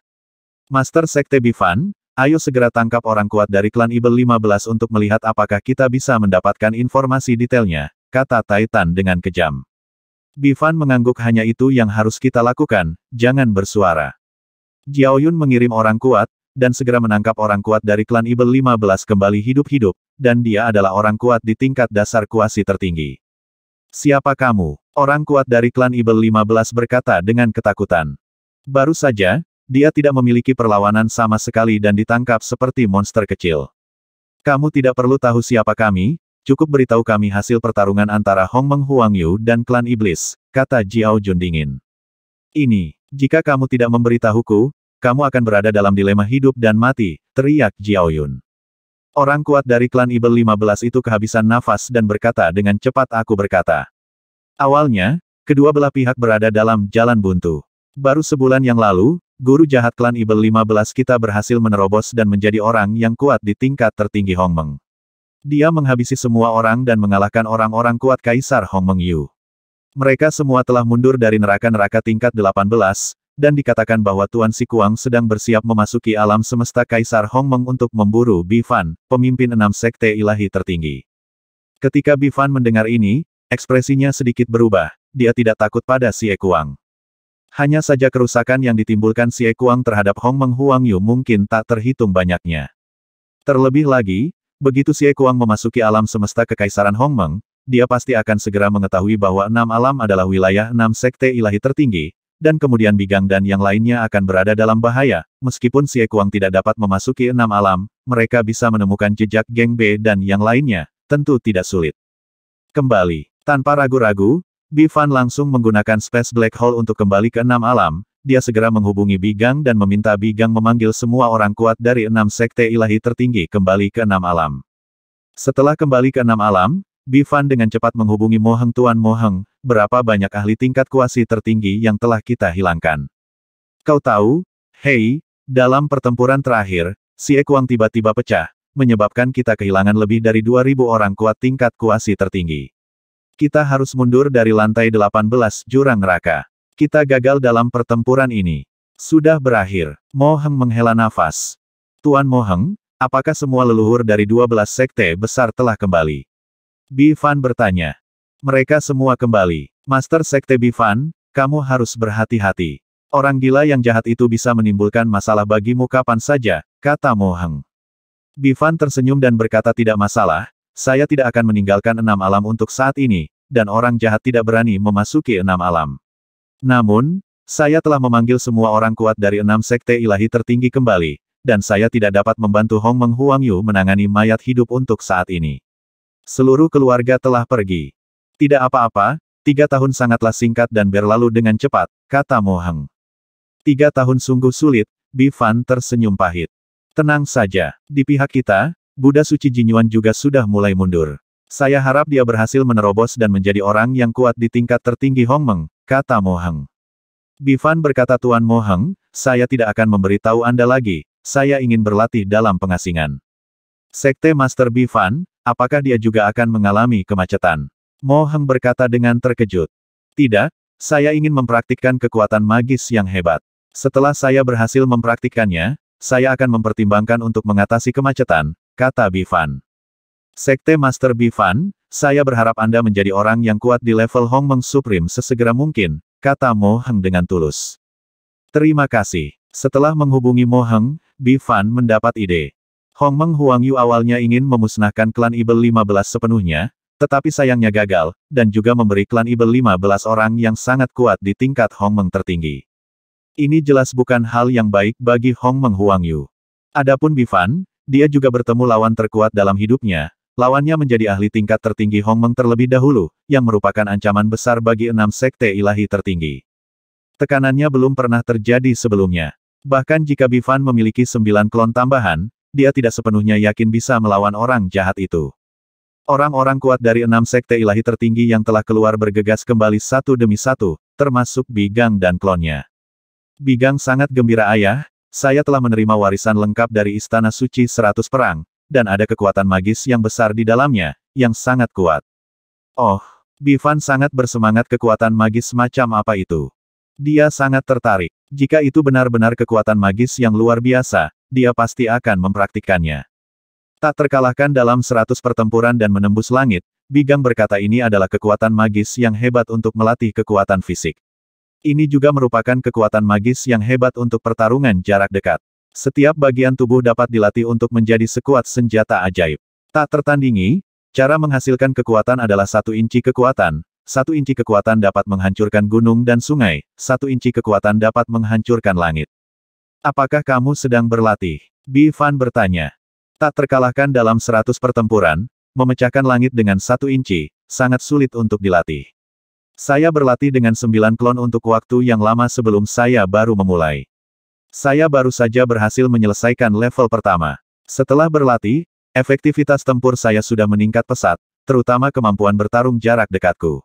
Master Sekte Bifan, ayo segera tangkap orang kuat dari klan Ibel 15 untuk melihat apakah kita bisa mendapatkan informasi detailnya, kata Titan dengan kejam. Bivan mengangguk hanya itu yang harus kita lakukan, jangan bersuara. Jiao mengirim orang kuat, dan segera menangkap orang kuat dari klan Ibel 15 kembali hidup-hidup, dan dia adalah orang kuat di tingkat dasar kuasi tertinggi. Siapa kamu? Orang kuat dari klan Ibel 15 berkata dengan ketakutan. Baru saja, dia tidak memiliki perlawanan sama sekali dan ditangkap seperti monster kecil. Kamu tidak perlu tahu siapa kami, cukup beritahu kami hasil pertarungan antara Hong Meng Huang Yu dan klan iblis, kata Jiao Jun dingin. Ini, jika kamu tidak memberitahuku, kamu akan berada dalam dilema hidup dan mati, teriak Jiao Yun. Orang kuat dari klan Ibel 15 itu kehabisan nafas dan berkata dengan cepat aku berkata. Awalnya, kedua belah pihak berada dalam jalan buntu. Baru sebulan yang lalu, guru jahat klan Ibel 15 kita berhasil menerobos dan menjadi orang yang kuat di tingkat tertinggi Hong Meng." Dia menghabisi semua orang dan mengalahkan orang-orang kuat Kaisar Hong Mengyu. Mereka semua telah mundur dari neraka-neraka tingkat 18, dan dikatakan bahwa Tuan Si Kuang sedang bersiap memasuki alam semesta Kaisar Hong Meng untuk memburu Bifan, pemimpin enam sekte ilahi tertinggi. Ketika Bifan mendengar ini, ekspresinya sedikit berubah, dia tidak takut pada Si e Kuang. Hanya saja kerusakan yang ditimbulkan Si e Kuang terhadap Hong Meng Huang Yu mungkin tak terhitung banyaknya. Terlebih lagi, Begitu Xie Kuang memasuki alam semesta Kekaisaran Hongmeng, dia pasti akan segera mengetahui bahwa enam alam adalah wilayah enam sekte ilahi tertinggi, dan kemudian Bigang dan yang lainnya akan berada dalam bahaya. Meskipun Xie Kuang tidak dapat memasuki enam alam, mereka bisa menemukan jejak geng B dan yang lainnya, tentu tidak sulit. Kembali, tanpa ragu-ragu, Bifan langsung menggunakan Space Black Hole untuk kembali ke enam alam, dia segera menghubungi Bigang dan meminta Bigang memanggil semua orang kuat dari enam sekte ilahi tertinggi kembali ke enam alam. Setelah kembali ke enam alam, Bifan dengan cepat menghubungi Moheng Tuan Moheng, berapa banyak ahli tingkat kuasi tertinggi yang telah kita hilangkan. Kau tahu, hei, dalam pertempuran terakhir, si Ekuang tiba-tiba pecah, menyebabkan kita kehilangan lebih dari 2.000 orang kuat tingkat kuasi tertinggi kita harus mundur dari lantai 18 jurang neraka. Kita gagal dalam pertempuran ini. Sudah berakhir. Moheng menghela nafas. Tuan Moheng, apakah semua leluhur dari 12 sekte besar telah kembali? Bifan bertanya. Mereka semua kembali. Master Sekte Bifan, kamu harus berhati-hati. Orang gila yang jahat itu bisa menimbulkan masalah bagimu kapan saja, kata Moheng. Heng. Bifan tersenyum dan berkata tidak masalah, saya tidak akan meninggalkan enam alam untuk saat ini, dan orang jahat tidak berani memasuki enam alam. Namun, saya telah memanggil semua orang kuat dari enam sekte ilahi tertinggi kembali, dan saya tidak dapat membantu Hong Meng Huang Yu menangani mayat hidup untuk saat ini. Seluruh keluarga telah pergi. Tidak apa-apa, tiga tahun sangatlah singkat dan berlalu dengan cepat, kata Mo Heng. Tiga tahun sungguh sulit, Bifan tersenyum pahit. Tenang saja, di pihak kita, Buddha Suci Jinyuan juga sudah mulai mundur. Saya harap dia berhasil menerobos dan menjadi orang yang kuat di tingkat tertinggi Hong Meng kata Moheng. Bivan berkata Tuan Moheng, saya tidak akan memberitahu Anda lagi, saya ingin berlatih dalam pengasingan. Sekte Master Bivan, apakah dia juga akan mengalami kemacetan? Moheng berkata dengan terkejut. Tidak, saya ingin mempraktikkan kekuatan magis yang hebat. Setelah saya berhasil mempraktikkannya, saya akan mempertimbangkan untuk mengatasi kemacetan, kata Bivan. Sekte Master Bivan, saya berharap Anda menjadi orang yang kuat di level Hong Meng Supreme sesegera mungkin, kata Mo Heng dengan tulus. Terima kasih. Setelah menghubungi Mo Heng, Bi Fan mendapat ide. Huang Yu awalnya ingin memusnahkan klan Ibel 15 sepenuhnya, tetapi sayangnya gagal, dan juga memberi klan Ibel 15 orang yang sangat kuat di tingkat Hong Meng tertinggi. Ini jelas bukan hal yang baik bagi Hong Meng Huang Yu. Adapun Bi dia juga bertemu lawan terkuat dalam hidupnya, Lawannya menjadi ahli tingkat tertinggi Hong Meng terlebih dahulu, yang merupakan ancaman besar bagi enam sekte ilahi tertinggi. Tekanannya belum pernah terjadi sebelumnya. Bahkan jika Bifan memiliki sembilan klon tambahan, dia tidak sepenuhnya yakin bisa melawan orang jahat itu. Orang-orang kuat dari enam sekte ilahi tertinggi yang telah keluar bergegas kembali satu demi satu, termasuk Bigang dan klonnya. Bigang sangat gembira ayah, saya telah menerima warisan lengkap dari Istana Suci Seratus Perang, dan ada kekuatan magis yang besar di dalamnya, yang sangat kuat. Oh, Bivan sangat bersemangat kekuatan magis macam apa itu. Dia sangat tertarik. Jika itu benar-benar kekuatan magis yang luar biasa, dia pasti akan mempraktikkannya. Tak terkalahkan dalam seratus pertempuran dan menembus langit, Bigang berkata ini adalah kekuatan magis yang hebat untuk melatih kekuatan fisik. Ini juga merupakan kekuatan magis yang hebat untuk pertarungan jarak dekat. Setiap bagian tubuh dapat dilatih untuk menjadi sekuat senjata ajaib. Tak tertandingi, cara menghasilkan kekuatan adalah satu inci kekuatan, satu inci kekuatan dapat menghancurkan gunung dan sungai, satu inci kekuatan dapat menghancurkan langit. Apakah kamu sedang berlatih? Bi Fan bertanya. Tak terkalahkan dalam seratus pertempuran, memecahkan langit dengan satu inci, sangat sulit untuk dilatih. Saya berlatih dengan sembilan klon untuk waktu yang lama sebelum saya baru memulai. Saya baru saja berhasil menyelesaikan level pertama. Setelah berlatih, efektivitas tempur saya sudah meningkat pesat, terutama kemampuan bertarung jarak dekatku.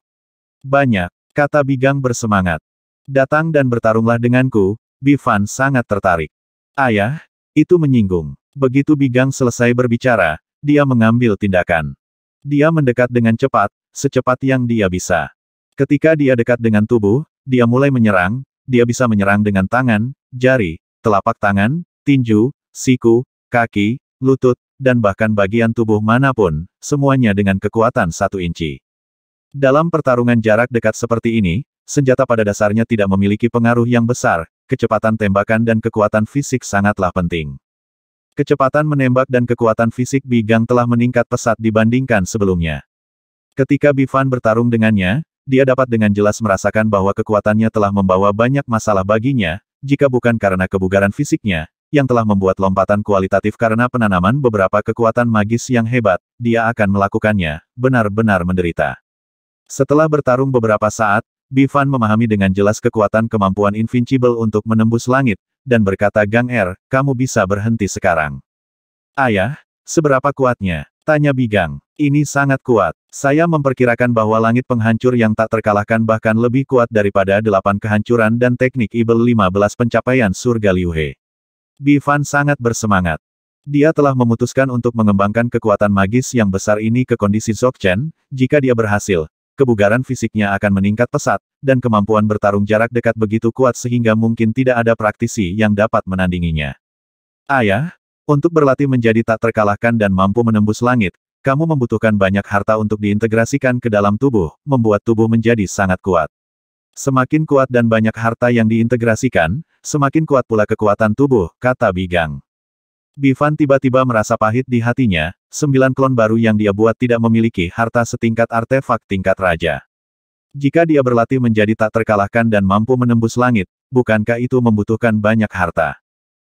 Banyak, kata Bigang bersemangat. Datang dan bertarunglah denganku, Bifan sangat tertarik. Ayah, itu menyinggung. Begitu Bigang selesai berbicara, dia mengambil tindakan. Dia mendekat dengan cepat, secepat yang dia bisa. Ketika dia dekat dengan tubuh, dia mulai menyerang, dia bisa menyerang dengan tangan, jari, telapak tangan, tinju, siku, kaki, lutut, dan bahkan bagian tubuh manapun, semuanya dengan kekuatan satu inci. Dalam pertarungan jarak dekat seperti ini, senjata pada dasarnya tidak memiliki pengaruh yang besar, kecepatan tembakan dan kekuatan fisik sangatlah penting. Kecepatan menembak dan kekuatan fisik Bigang telah meningkat pesat dibandingkan sebelumnya. Ketika Bifan bertarung dengannya, dia dapat dengan jelas merasakan bahwa kekuatannya telah membawa banyak masalah baginya, jika bukan karena kebugaran fisiknya, yang telah membuat lompatan kualitatif karena penanaman beberapa kekuatan magis yang hebat, dia akan melakukannya, benar-benar menderita. Setelah bertarung beberapa saat, Bivan memahami dengan jelas kekuatan kemampuan Invincible untuk menembus langit, dan berkata Gang Er, kamu bisa berhenti sekarang. Ayah, Seberapa kuatnya? Tanya Bigang. Ini sangat kuat. Saya memperkirakan bahwa langit penghancur yang tak terkalahkan bahkan lebih kuat daripada delapan kehancuran dan teknik Ibel 15 pencapaian surga Liuhe. Bivan sangat bersemangat. Dia telah memutuskan untuk mengembangkan kekuatan magis yang besar ini ke kondisi Zokchen, jika dia berhasil. Kebugaran fisiknya akan meningkat pesat, dan kemampuan bertarung jarak dekat begitu kuat sehingga mungkin tidak ada praktisi yang dapat menandinginya. Ayah, untuk berlatih menjadi tak terkalahkan dan mampu menembus langit, kamu membutuhkan banyak harta untuk diintegrasikan ke dalam tubuh, membuat tubuh menjadi sangat kuat. Semakin kuat dan banyak harta yang diintegrasikan, semakin kuat pula kekuatan tubuh, kata Bigang. Bivan tiba-tiba merasa pahit di hatinya, sembilan klon baru yang dia buat tidak memiliki harta setingkat artefak tingkat raja. Jika dia berlatih menjadi tak terkalahkan dan mampu menembus langit, bukankah itu membutuhkan banyak harta?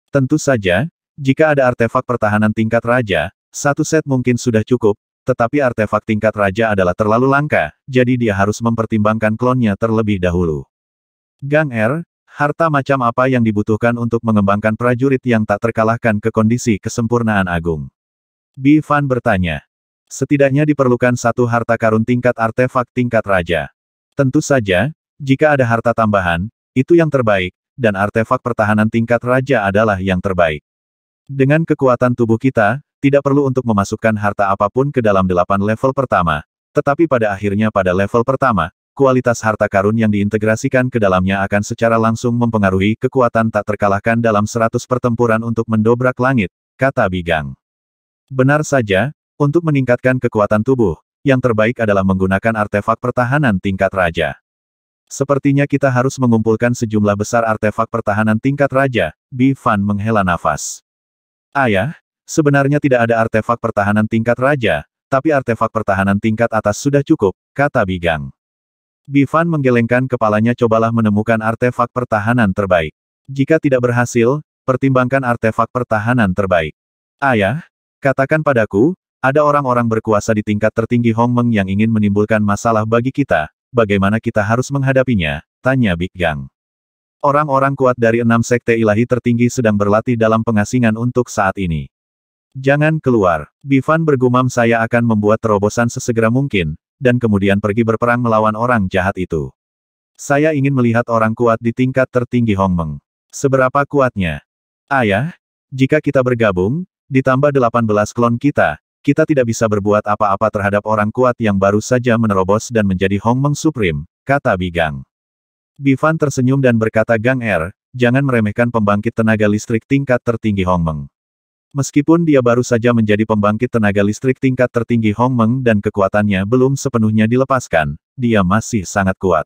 Tentu saja, jika ada artefak pertahanan tingkat raja, satu set mungkin sudah cukup, tetapi artefak tingkat raja adalah terlalu langka, jadi dia harus mempertimbangkan klonnya terlebih dahulu. Gang R, er, harta macam apa yang dibutuhkan untuk mengembangkan prajurit yang tak terkalahkan ke kondisi kesempurnaan agung? Bi Fan bertanya. Setidaknya diperlukan satu harta karun tingkat artefak tingkat raja. Tentu saja, jika ada harta tambahan, itu yang terbaik, dan artefak pertahanan tingkat raja adalah yang terbaik. Dengan kekuatan tubuh kita, tidak perlu untuk memasukkan harta apapun ke dalam delapan level pertama. Tetapi pada akhirnya pada level pertama, kualitas harta karun yang diintegrasikan ke dalamnya akan secara langsung mempengaruhi kekuatan tak terkalahkan dalam seratus pertempuran untuk mendobrak langit, kata Bigang. Benar saja, untuk meningkatkan kekuatan tubuh, yang terbaik adalah menggunakan artefak pertahanan tingkat raja. Sepertinya kita harus mengumpulkan sejumlah besar artefak pertahanan tingkat raja, Bi Fan menghela nafas. Ayah, ya, sebenarnya tidak ada artefak pertahanan tingkat raja, tapi artefak pertahanan tingkat atas sudah cukup, kata Bigang. Bifan menggelengkan kepalanya cobalah menemukan artefak pertahanan terbaik. Jika tidak berhasil, pertimbangkan artefak pertahanan terbaik. Ayah, ya, katakan padaku, ada orang-orang berkuasa di tingkat tertinggi Hong Meng yang ingin menimbulkan masalah bagi kita, bagaimana kita harus menghadapinya, tanya Big Gang. Orang-orang kuat dari enam sekte ilahi tertinggi sedang berlatih dalam pengasingan untuk saat ini. Jangan keluar. Bivan bergumam saya akan membuat terobosan sesegera mungkin, dan kemudian pergi berperang melawan orang jahat itu. Saya ingin melihat orang kuat di tingkat tertinggi Hongmeng. Seberapa kuatnya? Ayah, jika kita bergabung, ditambah 18 klon kita, kita tidak bisa berbuat apa-apa terhadap orang kuat yang baru saja menerobos dan menjadi Hongmeng Supreme, kata Bigang. Bivan tersenyum dan berkata Gang Er, jangan meremehkan pembangkit tenaga listrik tingkat tertinggi Hong Meng. Meskipun dia baru saja menjadi pembangkit tenaga listrik tingkat tertinggi Hong Meng dan kekuatannya belum sepenuhnya dilepaskan, dia masih sangat kuat.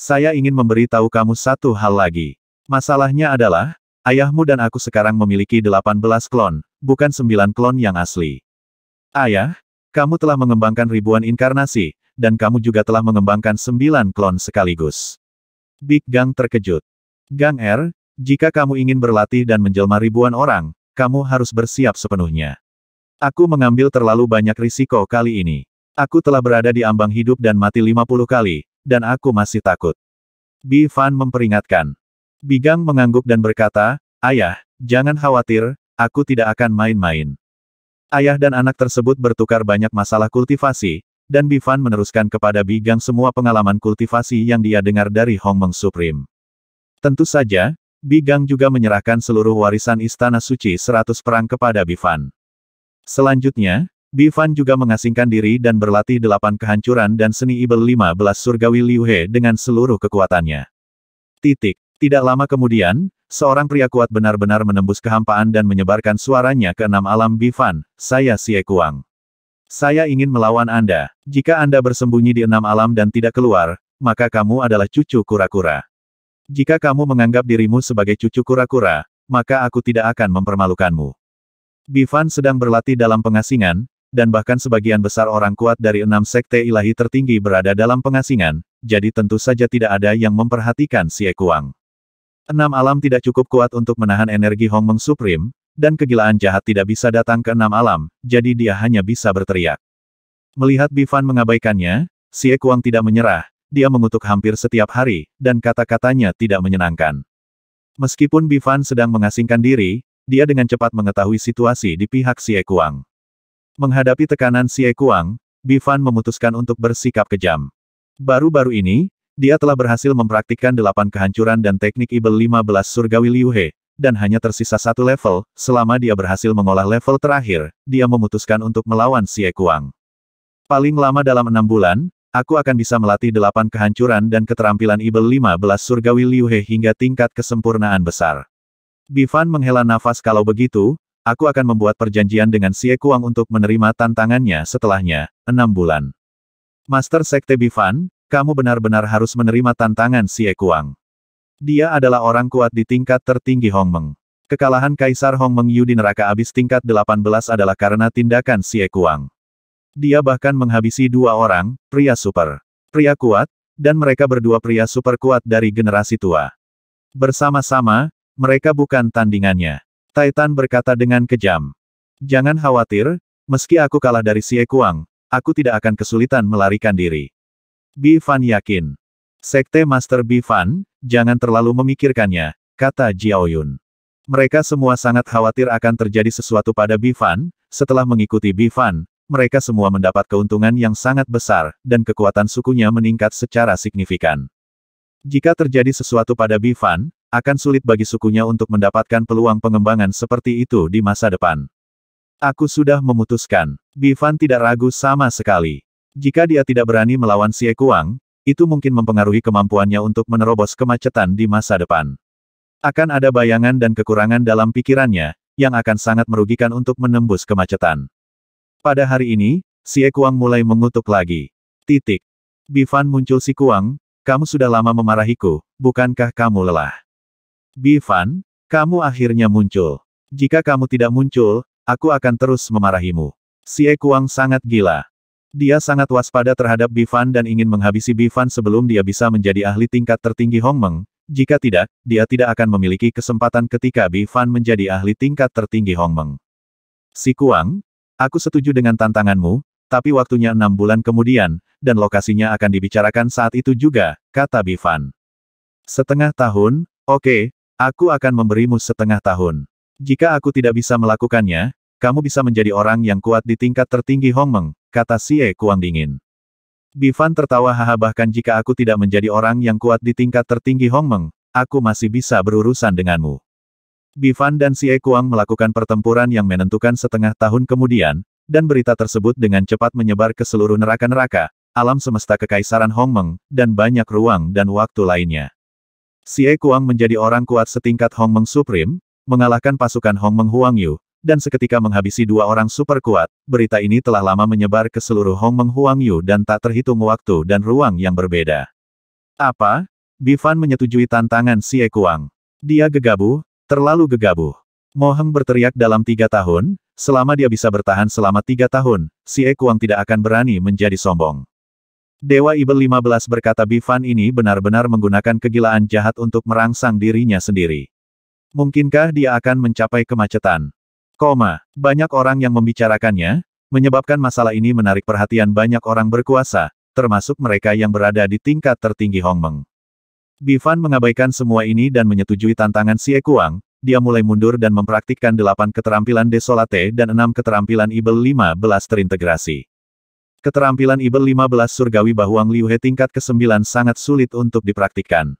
Saya ingin memberi tahu kamu satu hal lagi. Masalahnya adalah, ayahmu dan aku sekarang memiliki 18 klon, bukan 9 klon yang asli. Ayah, kamu telah mengembangkan ribuan inkarnasi, dan kamu juga telah mengembangkan 9 klon sekaligus. Big Gang terkejut. Gang R, jika kamu ingin berlatih dan menjelma ribuan orang, kamu harus bersiap sepenuhnya. Aku mengambil terlalu banyak risiko kali ini. Aku telah berada di ambang hidup dan mati 50 kali, dan aku masih takut. Bi Fan memperingatkan. Bigang mengangguk dan berkata, Ayah, jangan khawatir, aku tidak akan main-main. Ayah dan anak tersebut bertukar banyak masalah kultivasi, dan Bifan meneruskan kepada Bigang semua pengalaman kultivasi yang dia dengar dari Hong Meng Supreme. Tentu saja, Bigang juga menyerahkan seluruh warisan Istana Suci 100 perang kepada Bifan. Selanjutnya, Bifan juga mengasingkan diri dan berlatih delapan kehancuran dan seni Ibel lima belas surgawi Liu He dengan seluruh kekuatannya. Titik. Tidak lama kemudian, seorang pria kuat benar-benar menembus kehampaan dan menyebarkan suaranya ke enam alam Bifan, saya Xie Kuang. Saya ingin melawan Anda. Jika Anda bersembunyi di enam alam dan tidak keluar, maka kamu adalah cucu kura-kura. Jika kamu menganggap dirimu sebagai cucu kura-kura, maka aku tidak akan mempermalukanmu. Bifan sedang berlatih dalam pengasingan, dan bahkan sebagian besar orang kuat dari enam sekte ilahi tertinggi berada dalam pengasingan, jadi tentu saja tidak ada yang memperhatikan Si Kuang. Enam alam tidak cukup kuat untuk menahan energi Hong Meng Supreme, dan kegilaan jahat tidak bisa datang ke enam alam, jadi dia hanya bisa berteriak. Melihat Bifan mengabaikannya, Si Kuang tidak menyerah, dia mengutuk hampir setiap hari, dan kata-katanya tidak menyenangkan. Meskipun Bifan sedang mengasingkan diri, dia dengan cepat mengetahui situasi di pihak Si Kuang. Menghadapi tekanan Si Kuang, Bifan memutuskan untuk bersikap kejam. Baru-baru ini, dia telah berhasil mempraktikkan delapan kehancuran dan teknik Ibel 15 Surgawi Liuhe, dan hanya tersisa satu level, selama dia berhasil mengolah level terakhir, dia memutuskan untuk melawan Xie Kuang. Paling lama dalam enam bulan, aku akan bisa melatih delapan kehancuran dan keterampilan Ibel 15 surgawi Liu He hingga tingkat kesempurnaan besar. Bifan menghela nafas kalau begitu, aku akan membuat perjanjian dengan Xie Kuang untuk menerima tantangannya setelahnya, enam bulan. Master Sekte Bifan, kamu benar-benar harus menerima tantangan Xie Kuang. Dia adalah orang kuat di tingkat tertinggi Hong Meng. Kekalahan Kaisar Hongmeng Yu di neraka abis tingkat 18 adalah karena tindakan Xie Kuang. Dia bahkan menghabisi dua orang, pria super. Pria kuat, dan mereka berdua pria super kuat dari generasi tua. Bersama-sama, mereka bukan tandingannya. Titan berkata dengan kejam. Jangan khawatir, meski aku kalah dari Xie Kuang, aku tidak akan kesulitan melarikan diri. Bi Fan yakin, Sekte Master Bifan, jangan terlalu memikirkannya, kata Jiao Mereka semua sangat khawatir akan terjadi sesuatu pada Bifan, setelah mengikuti Bifan, mereka semua mendapat keuntungan yang sangat besar, dan kekuatan sukunya meningkat secara signifikan. Jika terjadi sesuatu pada Bifan, akan sulit bagi sukunya untuk mendapatkan peluang pengembangan seperti itu di masa depan. Aku sudah memutuskan. Bifan tidak ragu sama sekali. Jika dia tidak berani melawan Xie Kuang, itu mungkin mempengaruhi kemampuannya untuk menerobos kemacetan di masa depan. Akan ada bayangan dan kekurangan dalam pikirannya, yang akan sangat merugikan untuk menembus kemacetan. Pada hari ini, Si Kuang mulai mengutuk lagi. Titik. Bifan muncul si Kuang, kamu sudah lama memarahiku, bukankah kamu lelah? Bifan, kamu akhirnya muncul. Jika kamu tidak muncul, aku akan terus memarahimu. Si Kuang sangat gila. Dia sangat waspada terhadap Bifan dan ingin menghabisi Bifan sebelum dia bisa menjadi ahli tingkat tertinggi Hong Meng. Jika tidak, dia tidak akan memiliki kesempatan ketika Bifan menjadi ahli tingkat tertinggi Hong Meng. Si Kuang, aku setuju dengan tantanganmu, tapi waktunya enam bulan kemudian, dan lokasinya akan dibicarakan saat itu juga, kata Bifan. Setengah tahun, oke, okay, aku akan memberimu setengah tahun. Jika aku tidak bisa melakukannya, kamu bisa menjadi orang yang kuat di tingkat tertinggi Hong Meng kata Xie Kuang dingin. Bifan tertawa haha bahkan jika aku tidak menjadi orang yang kuat di tingkat tertinggi Hong Meng, aku masih bisa berurusan denganmu. Bifan dan Xie Kuang melakukan pertempuran yang menentukan setengah tahun kemudian, dan berita tersebut dengan cepat menyebar ke seluruh neraka-neraka, alam semesta kekaisaran Hong Meng, dan banyak ruang dan waktu lainnya. Xie Kuang menjadi orang kuat setingkat Hong Meng Supreme, mengalahkan pasukan Hong Meng Huang Yu dan seketika menghabisi dua orang super kuat, berita ini telah lama menyebar ke seluruh Hong Meng Huang Yu dan tak terhitung waktu dan ruang yang berbeda. Apa? Bifan menyetujui tantangan si Kuang. Dia gegabuh, terlalu gegabuh. Moheng berteriak dalam tiga tahun, selama dia bisa bertahan selama tiga tahun, si Kuang tidak akan berani menjadi sombong. Dewa Ibel 15 berkata Bifan ini benar-benar menggunakan kegilaan jahat untuk merangsang dirinya sendiri. Mungkinkah dia akan mencapai kemacetan? Koma, banyak orang yang membicarakannya, menyebabkan masalah ini menarik perhatian banyak orang berkuasa, termasuk mereka yang berada di tingkat tertinggi Hongmeng. Bifan mengabaikan semua ini dan menyetujui tantangan Xie Kuang, dia mulai mundur dan mempraktikkan delapan keterampilan Desolate dan enam keterampilan Ibel 15 terintegrasi. Keterampilan Ibel 15 surgawi bahuang Liu tingkat ke-9 sangat sulit untuk dipraktikkan.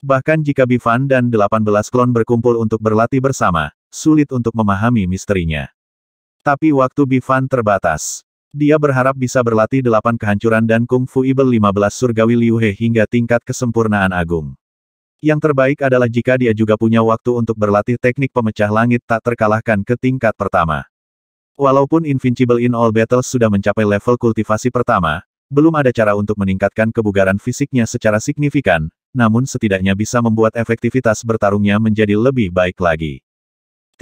Bahkan jika Bifan dan 18 klon berkumpul untuk berlatih bersama, sulit untuk memahami misterinya. Tapi waktu Bifan terbatas. Dia berharap bisa berlatih delapan kehancuran dan Kung Fu Ibel 15 surgawi Liu hingga tingkat kesempurnaan agung. Yang terbaik adalah jika dia juga punya waktu untuk berlatih teknik pemecah langit tak terkalahkan ke tingkat pertama. Walaupun Invincible in All Battles sudah mencapai level kultivasi pertama, belum ada cara untuk meningkatkan kebugaran fisiknya secara signifikan, namun setidaknya bisa membuat efektivitas bertarungnya menjadi lebih baik lagi.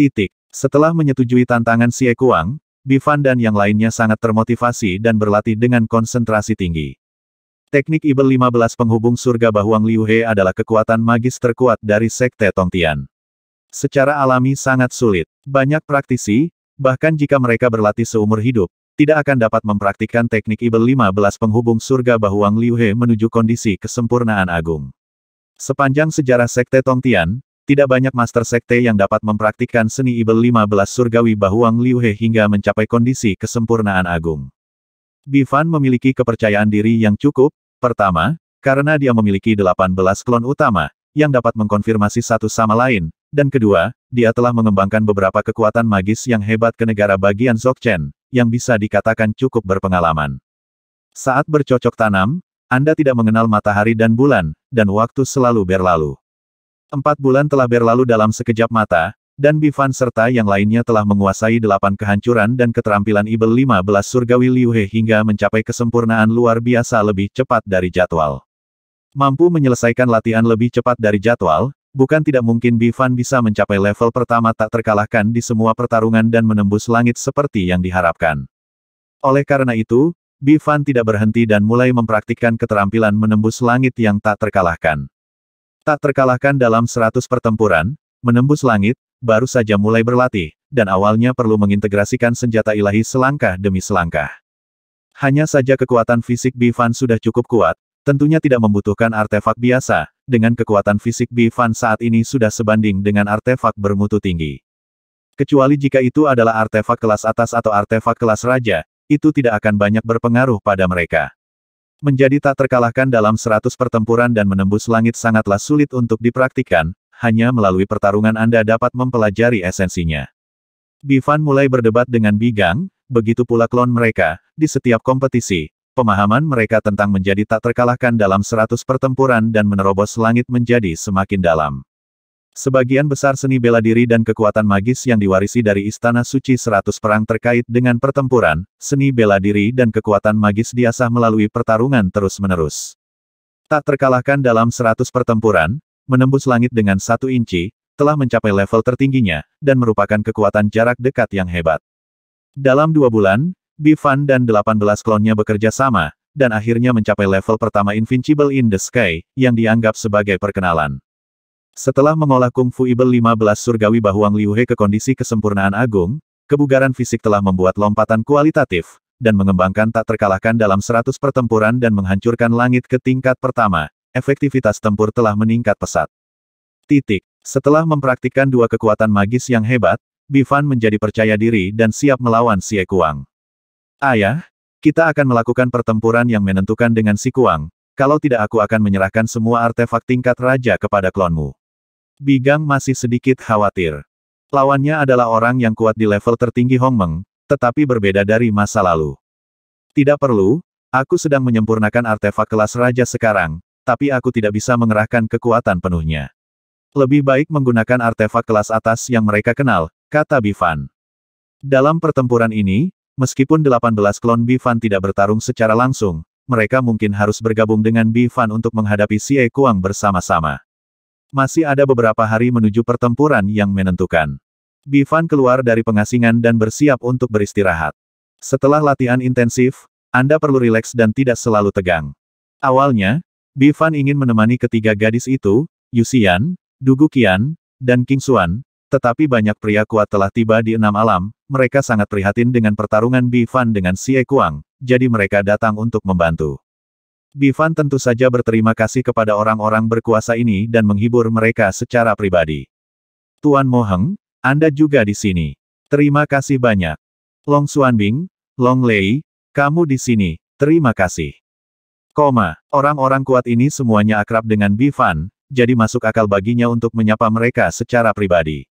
Titik. Setelah menyetujui tantangan Xie Kuang, Bifan dan yang lainnya sangat termotivasi dan berlatih dengan konsentrasi tinggi. Teknik Ibel 15 penghubung surga bahuang Liu He adalah kekuatan magis terkuat dari Sekte Tongtian. Secara alami sangat sulit. Banyak praktisi, bahkan jika mereka berlatih seumur hidup, tidak akan dapat mempraktikkan teknik Ibel 15 penghubung surga bahuang Liu He menuju kondisi kesempurnaan agung. Sepanjang sejarah Sekte Tongtian, tidak banyak master sekte yang dapat mempraktikkan seni Ibel 15 surgawi Bahuang Liuhe hingga mencapai kondisi kesempurnaan agung. Bifan memiliki kepercayaan diri yang cukup, pertama, karena dia memiliki 18 klon utama, yang dapat mengkonfirmasi satu sama lain, dan kedua, dia telah mengembangkan beberapa kekuatan magis yang hebat ke negara bagian Zokchen, yang bisa dikatakan cukup berpengalaman. Saat bercocok tanam, Anda tidak mengenal matahari dan bulan, dan waktu selalu berlalu. Empat bulan telah berlalu dalam sekejap mata, dan Bifan serta yang lainnya telah menguasai delapan kehancuran dan keterampilan Ibel 15 surgawi Liu He hingga mencapai kesempurnaan luar biasa lebih cepat dari jadwal. Mampu menyelesaikan latihan lebih cepat dari jadwal, bukan tidak mungkin Bifan bisa mencapai level pertama tak terkalahkan di semua pertarungan dan menembus langit seperti yang diharapkan. Oleh karena itu, Bifan tidak berhenti dan mulai mempraktikkan keterampilan menembus langit yang tak terkalahkan. Tak terkalahkan dalam seratus pertempuran, menembus langit, baru saja mulai berlatih, dan awalnya perlu mengintegrasikan senjata ilahi selangkah demi selangkah. Hanya saja kekuatan fisik Bifan sudah cukup kuat, tentunya tidak membutuhkan artefak biasa, dengan kekuatan fisik Bifan saat ini sudah sebanding dengan artefak bermutu tinggi. Kecuali jika itu adalah artefak kelas atas atau artefak kelas raja, itu tidak akan banyak berpengaruh pada mereka. Menjadi tak terkalahkan dalam seratus pertempuran dan menembus langit sangatlah sulit untuk dipraktikkan, hanya melalui pertarungan Anda dapat mempelajari esensinya. Bivan mulai berdebat dengan bigang, begitu pula klon mereka, di setiap kompetisi. Pemahaman mereka tentang menjadi tak terkalahkan dalam seratus pertempuran dan menerobos langit menjadi semakin dalam. Sebagian besar seni bela diri dan kekuatan magis yang diwarisi dari Istana Suci Seratus Perang terkait dengan pertempuran, seni bela diri dan kekuatan magis diasah melalui pertarungan terus-menerus. Tak terkalahkan dalam seratus pertempuran, menembus langit dengan satu inci, telah mencapai level tertingginya, dan merupakan kekuatan jarak dekat yang hebat. Dalam dua bulan, Bifan dan 18 klonnya bekerja sama, dan akhirnya mencapai level pertama Invincible in the Sky, yang dianggap sebagai perkenalan. Setelah mengolah Kung Fu Ibel 15 surgawi bahuang Liu ke kondisi kesempurnaan agung, kebugaran fisik telah membuat lompatan kualitatif, dan mengembangkan tak terkalahkan dalam 100 pertempuran dan menghancurkan langit ke tingkat pertama, efektivitas tempur telah meningkat pesat. Titik. Setelah mempraktikkan dua kekuatan magis yang hebat, Bifan menjadi percaya diri dan siap melawan Si Kuang. Ayah, kita akan melakukan pertempuran yang menentukan dengan si Kuang, kalau tidak aku akan menyerahkan semua artefak tingkat raja kepada klonmu. Bigang masih sedikit khawatir. Lawannya adalah orang yang kuat di level tertinggi Hong Meng, tetapi berbeda dari masa lalu. Tidak perlu, aku sedang menyempurnakan artefak kelas raja sekarang, tapi aku tidak bisa mengerahkan kekuatan penuhnya. Lebih baik menggunakan artefak kelas atas yang mereka kenal, kata Bifan. Dalam pertempuran ini, meskipun 18 klon Bifan tidak bertarung secara langsung, mereka mungkin harus bergabung dengan Bifan untuk menghadapi Xie Kuang bersama-sama. Masih ada beberapa hari menuju pertempuran yang menentukan. Bifan keluar dari pengasingan dan bersiap untuk beristirahat. Setelah latihan intensif, Anda perlu rileks dan tidak selalu tegang. Awalnya, Bifan ingin menemani ketiga gadis itu, Yusian, Dugukian, dan King Xuan, tetapi banyak pria kuat telah tiba di enam alam, mereka sangat prihatin dengan pertarungan Bifan dengan Xie Kuang, jadi mereka datang untuk membantu. Bifan tentu saja berterima kasih kepada orang-orang berkuasa ini dan menghibur mereka secara pribadi. Tuan Moheng, Anda juga di sini. Terima kasih banyak. Long Xuanbing, Long Lei, kamu di sini. Terima kasih. Koma, orang-orang kuat ini semuanya akrab dengan Bifan, jadi masuk akal baginya untuk menyapa mereka secara pribadi.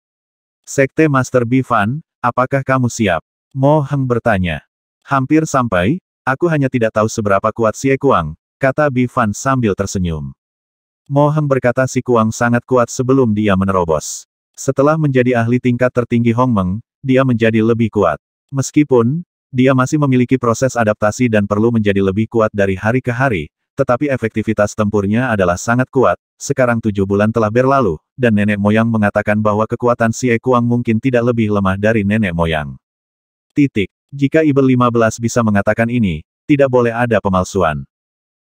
Sekte Master Bifan, apakah kamu siap? Moheng bertanya. Hampir sampai, Aku hanya tidak tahu seberapa kuat Xie Kuang, kata Bifan sambil tersenyum. Moheng berkata si Kuang sangat kuat sebelum dia menerobos. Setelah menjadi ahli tingkat tertinggi Hong Meng, dia menjadi lebih kuat. Meskipun, dia masih memiliki proses adaptasi dan perlu menjadi lebih kuat dari hari ke hari, tetapi efektivitas tempurnya adalah sangat kuat. Sekarang tujuh bulan telah berlalu, dan nenek moyang mengatakan bahwa kekuatan si Kuang mungkin tidak lebih lemah dari nenek moyang. Titik. Jika Ibel 15 bisa mengatakan ini, tidak boleh ada pemalsuan.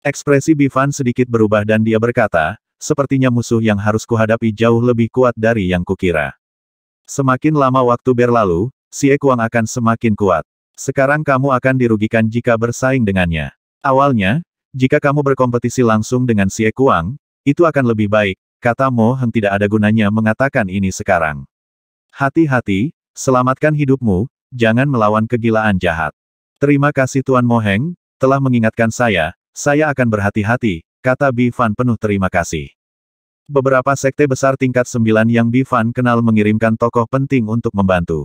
Ekspresi Bivan sedikit berubah dan dia berkata, sepertinya musuh yang harus kuhadapi jauh lebih kuat dari yang kukira. Semakin lama waktu berlalu, Si Ekuang akan semakin kuat. Sekarang kamu akan dirugikan jika bersaing dengannya. Awalnya, jika kamu berkompetisi langsung dengan Si Ekuang, itu akan lebih baik, kata Mo Heng tidak ada gunanya mengatakan ini sekarang. Hati-hati, selamatkan hidupmu, jangan melawan kegilaan jahat. Terima kasih Tuan Mo Heng, telah mengingatkan saya, saya akan berhati-hati, kata Bifan penuh terima kasih. Beberapa sekte besar tingkat sembilan yang Bifan kenal mengirimkan tokoh penting untuk membantu.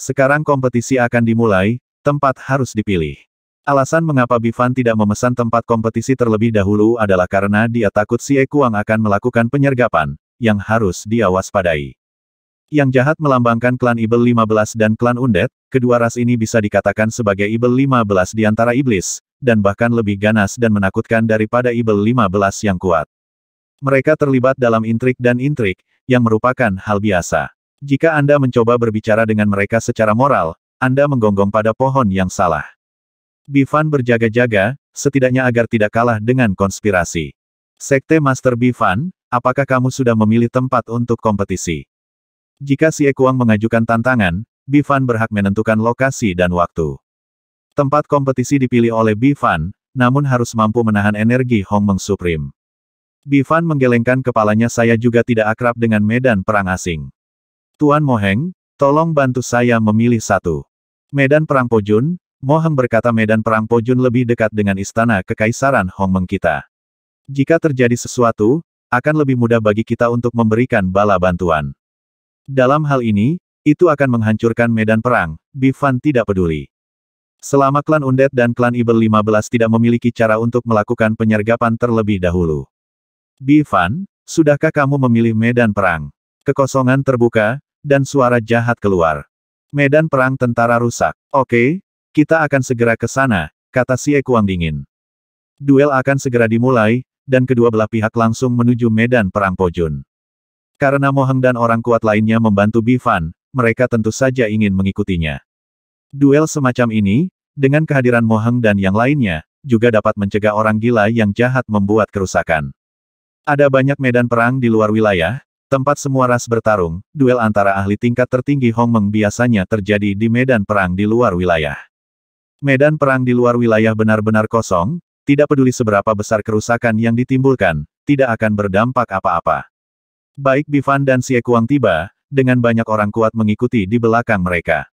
Sekarang kompetisi akan dimulai, tempat harus dipilih. Alasan mengapa Bifan tidak memesan tempat kompetisi terlebih dahulu adalah karena dia takut si Ekuang akan melakukan penyergapan, yang harus dia waspadai. Yang jahat melambangkan klan Ibel 15 dan klan Undet. kedua ras ini bisa dikatakan sebagai Ibel 15 di antara iblis, dan bahkan lebih ganas dan menakutkan daripada Ibel 15 yang kuat. Mereka terlibat dalam intrik dan intrik, yang merupakan hal biasa. Jika Anda mencoba berbicara dengan mereka secara moral, Anda menggonggong pada pohon yang salah. Bifan berjaga-jaga, setidaknya agar tidak kalah dengan konspirasi. Sekte Master Bifan, apakah kamu sudah memilih tempat untuk kompetisi? Jika si Ekuang mengajukan tantangan, Bifan berhak menentukan lokasi dan waktu. Tempat kompetisi dipilih oleh Bifan, namun harus mampu menahan energi Hong Meng Supreme. Bifan menggelengkan kepalanya saya juga tidak akrab dengan medan perang asing. Tuan Moheng, tolong bantu saya memilih satu. Medan Perang Pojun, Moheng berkata medan Perang Pojun lebih dekat dengan istana kekaisaran Hong Meng kita. Jika terjadi sesuatu, akan lebih mudah bagi kita untuk memberikan bala bantuan. Dalam hal ini, itu akan menghancurkan medan perang, Bifan tidak peduli. Selama klan Undead dan klan Ibel 15 tidak memiliki cara untuk melakukan penyergapan terlebih dahulu. Bifan, sudahkah kamu memilih medan perang? Kekosongan terbuka, dan suara jahat keluar. Medan perang tentara rusak. Oke, kita akan segera ke sana, kata si Ekuang dingin. Duel akan segera dimulai, dan kedua belah pihak langsung menuju medan perang Pojun. Karena Moheng dan orang kuat lainnya membantu Bifan, mereka tentu saja ingin mengikutinya. Duel semacam ini, dengan kehadiran Moheng dan yang lainnya, juga dapat mencegah orang gila yang jahat membuat kerusakan. Ada banyak medan perang di luar wilayah, tempat semua ras bertarung, duel antara ahli tingkat tertinggi Hong meng biasanya terjadi di medan perang di luar wilayah. Medan perang di luar wilayah benar-benar kosong, tidak peduli seberapa besar kerusakan yang ditimbulkan, tidak akan berdampak apa-apa. Baik Bifan dan Xie Kuang tiba, dengan banyak orang kuat mengikuti di belakang mereka.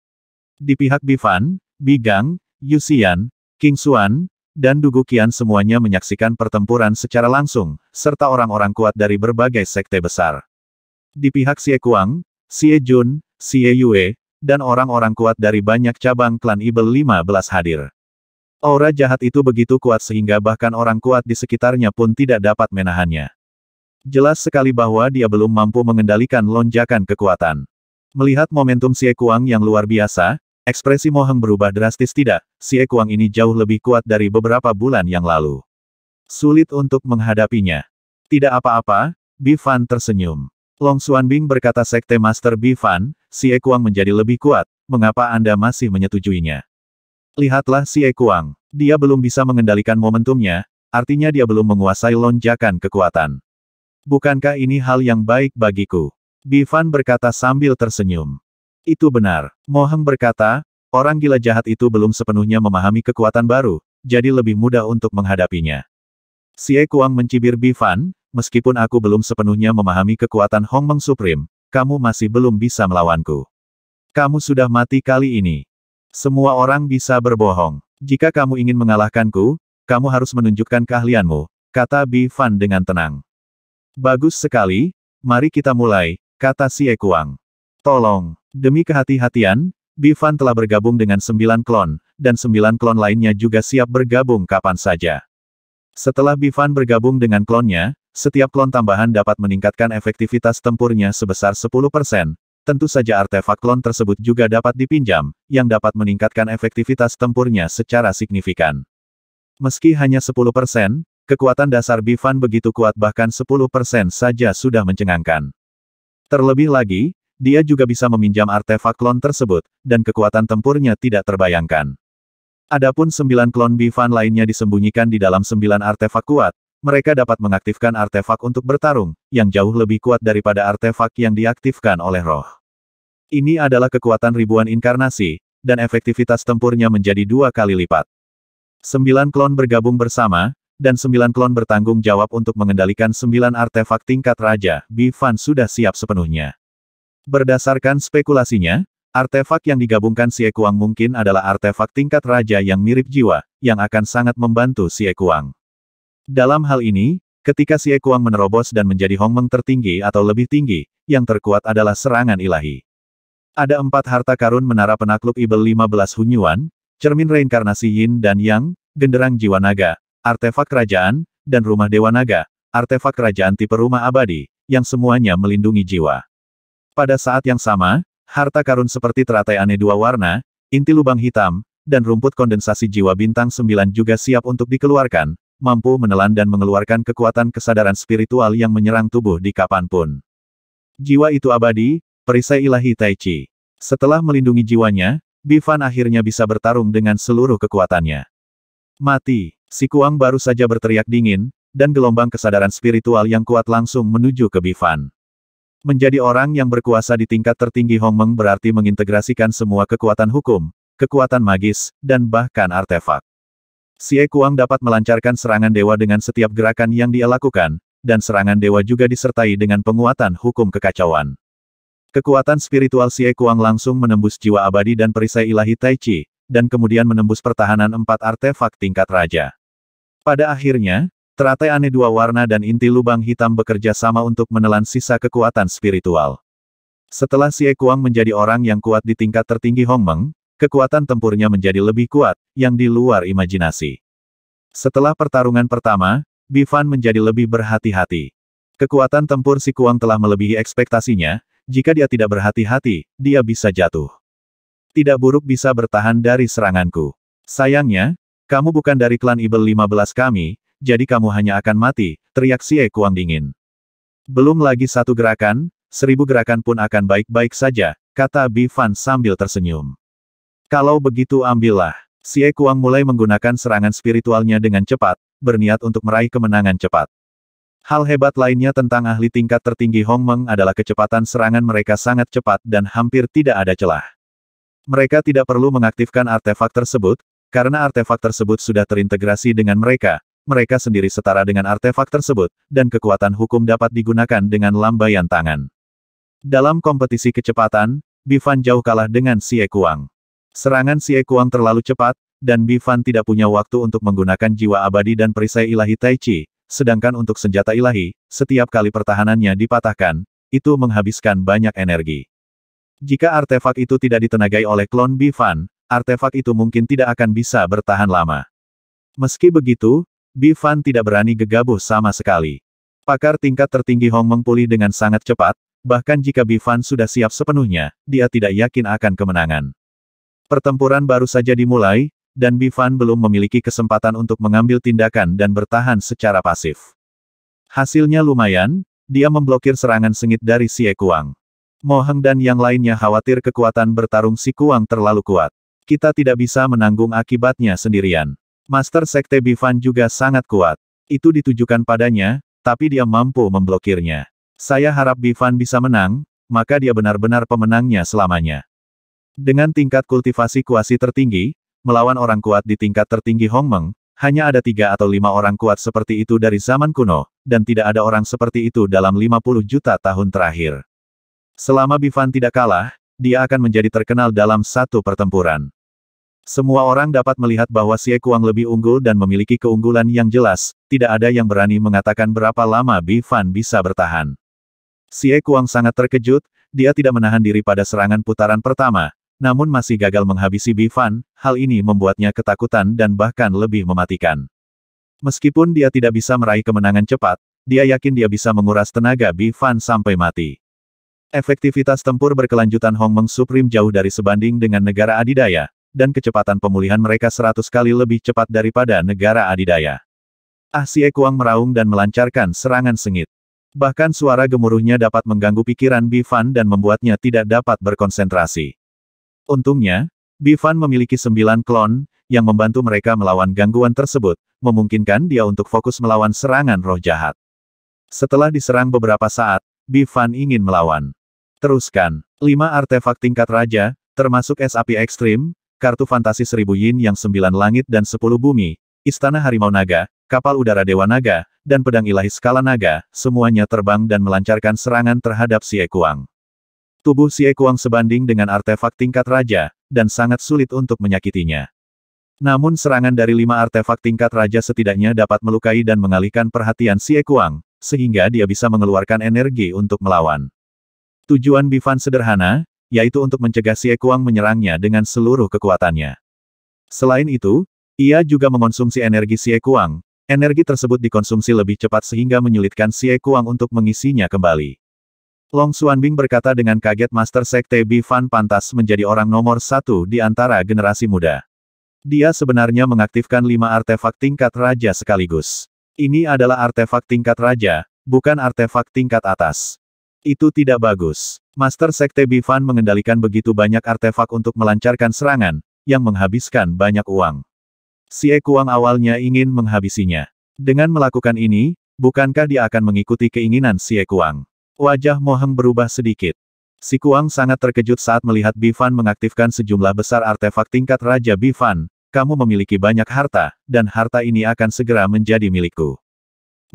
Di pihak Bifan, Bigang, Yusian, King Xuan, dan Dugukian semuanya menyaksikan pertempuran secara langsung, serta orang-orang kuat dari berbagai sekte besar. Di pihak Xie Kuang, Xie Jun, Xie Yue, dan orang-orang kuat dari banyak cabang klan Ibel 15 hadir. Aura jahat itu begitu kuat sehingga bahkan orang kuat di sekitarnya pun tidak dapat menahannya. Jelas sekali bahwa dia belum mampu mengendalikan lonjakan kekuatan. Melihat momentum Xie Kuang yang luar biasa, Ekspresi moheng berubah drastis tidak, si Ekuang ini jauh lebih kuat dari beberapa bulan yang lalu. Sulit untuk menghadapinya. Tidak apa-apa, Bifan tersenyum. Long Xuanbing berkata Sekte Master Bifan, si Ekuang menjadi lebih kuat, mengapa Anda masih menyetujuinya? Lihatlah si Ekuang, dia belum bisa mengendalikan momentumnya, artinya dia belum menguasai lonjakan kekuatan. Bukankah ini hal yang baik bagiku? Bifan berkata sambil tersenyum. Itu benar. Mohang berkata, orang gila jahat itu belum sepenuhnya memahami kekuatan baru, jadi lebih mudah untuk menghadapinya. Xie Kuang mencibir Bifan, meskipun aku belum sepenuhnya memahami kekuatan Hong Meng Supreme, kamu masih belum bisa melawanku. Kamu sudah mati kali ini. Semua orang bisa berbohong. Jika kamu ingin mengalahkanku, kamu harus menunjukkan keahlianmu, kata Bifan dengan tenang. Bagus sekali, mari kita mulai, kata Xie Kuang. Tolong. Demi kehati-hatian, Bivan telah bergabung dengan sembilan klon, dan sembilan klon lainnya juga siap bergabung kapan saja. Setelah Bivan bergabung dengan klonnya, setiap klon tambahan dapat meningkatkan efektivitas tempurnya sebesar 10%. Tentu saja artefak klon tersebut juga dapat dipinjam, yang dapat meningkatkan efektivitas tempurnya secara signifikan. Meski hanya 10%, kekuatan dasar Bivan begitu kuat bahkan 10% saja sudah mencengangkan. Terlebih lagi, dia juga bisa meminjam artefak klon tersebut, dan kekuatan tempurnya tidak terbayangkan. Adapun sembilan klon Bifan lainnya disembunyikan di dalam sembilan artefak kuat, mereka dapat mengaktifkan artefak untuk bertarung, yang jauh lebih kuat daripada artefak yang diaktifkan oleh roh. Ini adalah kekuatan ribuan inkarnasi, dan efektivitas tempurnya menjadi dua kali lipat. Sembilan klon bergabung bersama, dan sembilan klon bertanggung jawab untuk mengendalikan sembilan artefak tingkat raja, Bi sudah siap sepenuhnya. Berdasarkan spekulasinya, artefak yang digabungkan Si Kuang mungkin adalah artefak tingkat raja yang mirip jiwa, yang akan sangat membantu Si Kuang. Dalam hal ini, ketika Si Kuang menerobos dan menjadi Hong Hongmeng tertinggi atau lebih tinggi, yang terkuat adalah serangan ilahi. Ada empat harta karun menara penakluk Ibel 15 Hunyuan, cermin reinkarnasi Yin dan Yang, genderang jiwa naga, artefak kerajaan, dan rumah dewa naga, artefak kerajaan tipe rumah abadi, yang semuanya melindungi jiwa. Pada saat yang sama, harta karun seperti teratai aneh dua warna, inti lubang hitam, dan rumput kondensasi jiwa bintang sembilan juga siap untuk dikeluarkan, mampu menelan dan mengeluarkan kekuatan kesadaran spiritual yang menyerang tubuh di kapanpun. Jiwa itu abadi, perisai ilahi Tai Chi. Setelah melindungi jiwanya, Bifan akhirnya bisa bertarung dengan seluruh kekuatannya. Mati, si Kuang baru saja berteriak dingin, dan gelombang kesadaran spiritual yang kuat langsung menuju ke Bifan. Menjadi orang yang berkuasa di tingkat tertinggi Hong Meng berarti mengintegrasikan semua kekuatan hukum, kekuatan magis, dan bahkan artefak. Xie Kuang dapat melancarkan serangan dewa dengan setiap gerakan yang dia lakukan, dan serangan dewa juga disertai dengan penguatan hukum kekacauan. Kekuatan spiritual Xie Kuang langsung menembus jiwa abadi dan perisai ilahi Tai Chi, dan kemudian menembus pertahanan empat artefak tingkat raja. Pada akhirnya, Teratai aneh dua warna dan inti lubang hitam bekerja sama untuk menelan sisa kekuatan spiritual. Setelah Xie Kuang menjadi orang yang kuat di tingkat tertinggi Hong Meng, kekuatan tempurnya menjadi lebih kuat, yang di luar imajinasi. Setelah pertarungan pertama, Bifan menjadi lebih berhati-hati. Kekuatan tempur si Kuang telah melebihi ekspektasinya, jika dia tidak berhati-hati, dia bisa jatuh. Tidak buruk bisa bertahan dari seranganku. Sayangnya, kamu bukan dari klan Ibel 15 kami, jadi kamu hanya akan mati, teriak Xie Kuang dingin. Belum lagi satu gerakan, seribu gerakan pun akan baik-baik saja, kata Bi Fan sambil tersenyum. Kalau begitu ambillah. Xie Kuang mulai menggunakan serangan spiritualnya dengan cepat, berniat untuk meraih kemenangan cepat. Hal hebat lainnya tentang ahli tingkat tertinggi Hong Meng adalah kecepatan serangan mereka sangat cepat dan hampir tidak ada celah. Mereka tidak perlu mengaktifkan artefak tersebut, karena artefak tersebut sudah terintegrasi dengan mereka, mereka sendiri setara dengan artefak tersebut, dan kekuatan hukum dapat digunakan dengan lambaian tangan. Dalam kompetisi kecepatan, Bifan jauh kalah dengan Xie Kuang. Serangan Xie Kuang terlalu cepat, dan Bifan tidak punya waktu untuk menggunakan jiwa abadi dan perisai ilahi Tai Chi, sedangkan untuk senjata ilahi, setiap kali pertahanannya dipatahkan, itu menghabiskan banyak energi. Jika artefak itu tidak ditenagai oleh klon Bifan, artefak itu mungkin tidak akan bisa bertahan lama. Meski begitu, Bifan tidak berani gegabah sama sekali. Pakar tingkat tertinggi Hong Meng pulih dengan sangat cepat, bahkan jika Bifan sudah siap sepenuhnya, dia tidak yakin akan kemenangan. Pertempuran baru saja dimulai, dan Bifan belum memiliki kesempatan untuk mengambil tindakan dan bertahan secara pasif. Hasilnya lumayan, dia memblokir serangan sengit dari Xie Kuang. Moheng dan yang lainnya khawatir kekuatan bertarung si Kuang terlalu kuat. Kita tidak bisa menanggung akibatnya sendirian. Master Sekte Bifan juga sangat kuat. Itu ditujukan padanya, tapi dia mampu memblokirnya. Saya harap Bifan bisa menang, maka dia benar-benar pemenangnya selamanya. Dengan tingkat kultivasi kuasi tertinggi, melawan orang kuat di tingkat tertinggi Hongmeng, hanya ada tiga atau lima orang kuat seperti itu dari zaman kuno, dan tidak ada orang seperti itu dalam 50 juta tahun terakhir. Selama Bifan tidak kalah, dia akan menjadi terkenal dalam satu pertempuran. Semua orang dapat melihat bahwa Xie Kuang lebih unggul dan memiliki keunggulan yang jelas, tidak ada yang berani mengatakan berapa lama Bi Fan bisa bertahan. Xie Kuang sangat terkejut, dia tidak menahan diri pada serangan putaran pertama, namun masih gagal menghabisi Bi Fan, hal ini membuatnya ketakutan dan bahkan lebih mematikan. Meskipun dia tidak bisa meraih kemenangan cepat, dia yakin dia bisa menguras tenaga Bi Fan sampai mati. Efektivitas tempur berkelanjutan Hong Meng Supreme jauh dari sebanding dengan negara adidaya, dan kecepatan pemulihan mereka seratus kali lebih cepat daripada negara adidaya. Ah si Ekuang meraung dan melancarkan serangan sengit. Bahkan suara gemuruhnya dapat mengganggu pikiran Bifan dan membuatnya tidak dapat berkonsentrasi. Untungnya, Bifan memiliki sembilan klon, yang membantu mereka melawan gangguan tersebut, memungkinkan dia untuk fokus melawan serangan roh jahat. Setelah diserang beberapa saat, Bifan ingin melawan. Teruskan. Lima artefak tingkat raja, termasuk es api ekstrim, kartu fantasi seribu yin yang sembilan langit dan sepuluh bumi, istana harimau naga, kapal udara dewa naga, dan pedang ilahi skala naga, semuanya terbang dan melancarkan serangan terhadap Xie Kuang. Tubuh Xie Kuang sebanding dengan artefak tingkat raja, dan sangat sulit untuk menyakitinya. Namun serangan dari lima artefak tingkat raja setidaknya dapat melukai dan mengalihkan perhatian Xie Kuang, sehingga dia bisa mengeluarkan energi untuk melawan. Tujuan Bifan sederhana, yaitu untuk mencegah Si Kuang menyerangnya dengan seluruh kekuatannya. Selain itu, ia juga mengonsumsi energi Si Kuang. Energi tersebut dikonsumsi lebih cepat sehingga menyulitkan Si Kuang untuk mengisinya kembali. Long Xuanbing berkata dengan kaget Master Sekte Fan pantas menjadi orang nomor satu di antara generasi muda. Dia sebenarnya mengaktifkan lima artefak tingkat raja sekaligus. Ini adalah artefak tingkat raja, bukan artefak tingkat atas. Itu tidak bagus. Master Sekte Bifan mengendalikan begitu banyak artefak untuk melancarkan serangan, yang menghabiskan banyak uang. Si Ekuang awalnya ingin menghabisinya. Dengan melakukan ini, bukankah dia akan mengikuti keinginan si Ekuang? Wajah Moheng berubah sedikit. Si Kuang sangat terkejut saat melihat Bifan mengaktifkan sejumlah besar artefak tingkat Raja Bifan, kamu memiliki banyak harta, dan harta ini akan segera menjadi milikku.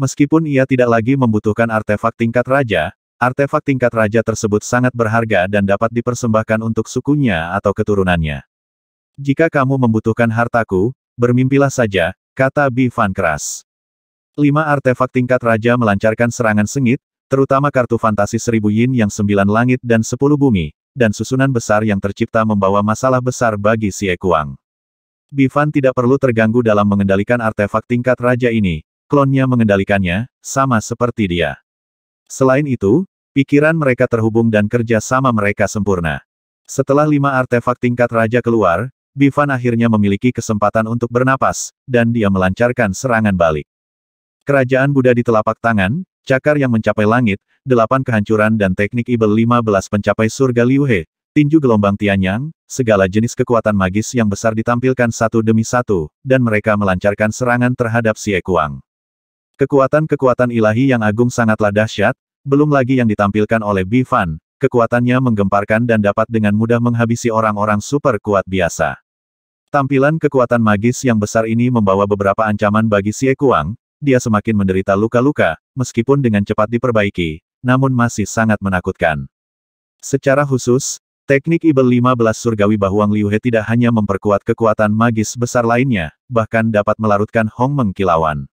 Meskipun ia tidak lagi membutuhkan artefak tingkat Raja, Artefak tingkat raja tersebut sangat berharga dan dapat dipersembahkan untuk sukunya atau keturunannya. Jika kamu membutuhkan hartaku, bermimpilah saja, kata Bi Van Kras. Lima artefak tingkat raja melancarkan serangan sengit, terutama kartu fantasi seribu yin yang sembilan langit dan sepuluh bumi, dan susunan besar yang tercipta membawa masalah besar bagi si Ekuang. Bivan tidak perlu terganggu dalam mengendalikan artefak tingkat raja ini, klonnya mengendalikannya, sama seperti dia. Selain itu, pikiran mereka terhubung dan kerja sama mereka sempurna. Setelah lima artefak tingkat raja keluar, Bivan akhirnya memiliki kesempatan untuk bernapas, dan dia melancarkan serangan balik. Kerajaan Buddha di telapak tangan, cakar yang mencapai langit, delapan kehancuran dan teknik ibel lima belas pencapai surga Liuhe, tinju gelombang Tianyang, segala jenis kekuatan magis yang besar ditampilkan satu demi satu, dan mereka melancarkan serangan terhadap Xie Kuang. Kekuatan-kekuatan ilahi yang agung sangatlah dahsyat, belum lagi yang ditampilkan oleh Bifan, kekuatannya menggemparkan dan dapat dengan mudah menghabisi orang-orang super kuat biasa. Tampilan kekuatan magis yang besar ini membawa beberapa ancaman bagi Xie Kuang, dia semakin menderita luka-luka, meskipun dengan cepat diperbaiki, namun masih sangat menakutkan. Secara khusus, teknik Ibel 15 Surgawi Bahuang Liu He tidak hanya memperkuat kekuatan magis besar lainnya, bahkan dapat melarutkan Hong Meng Kilawan.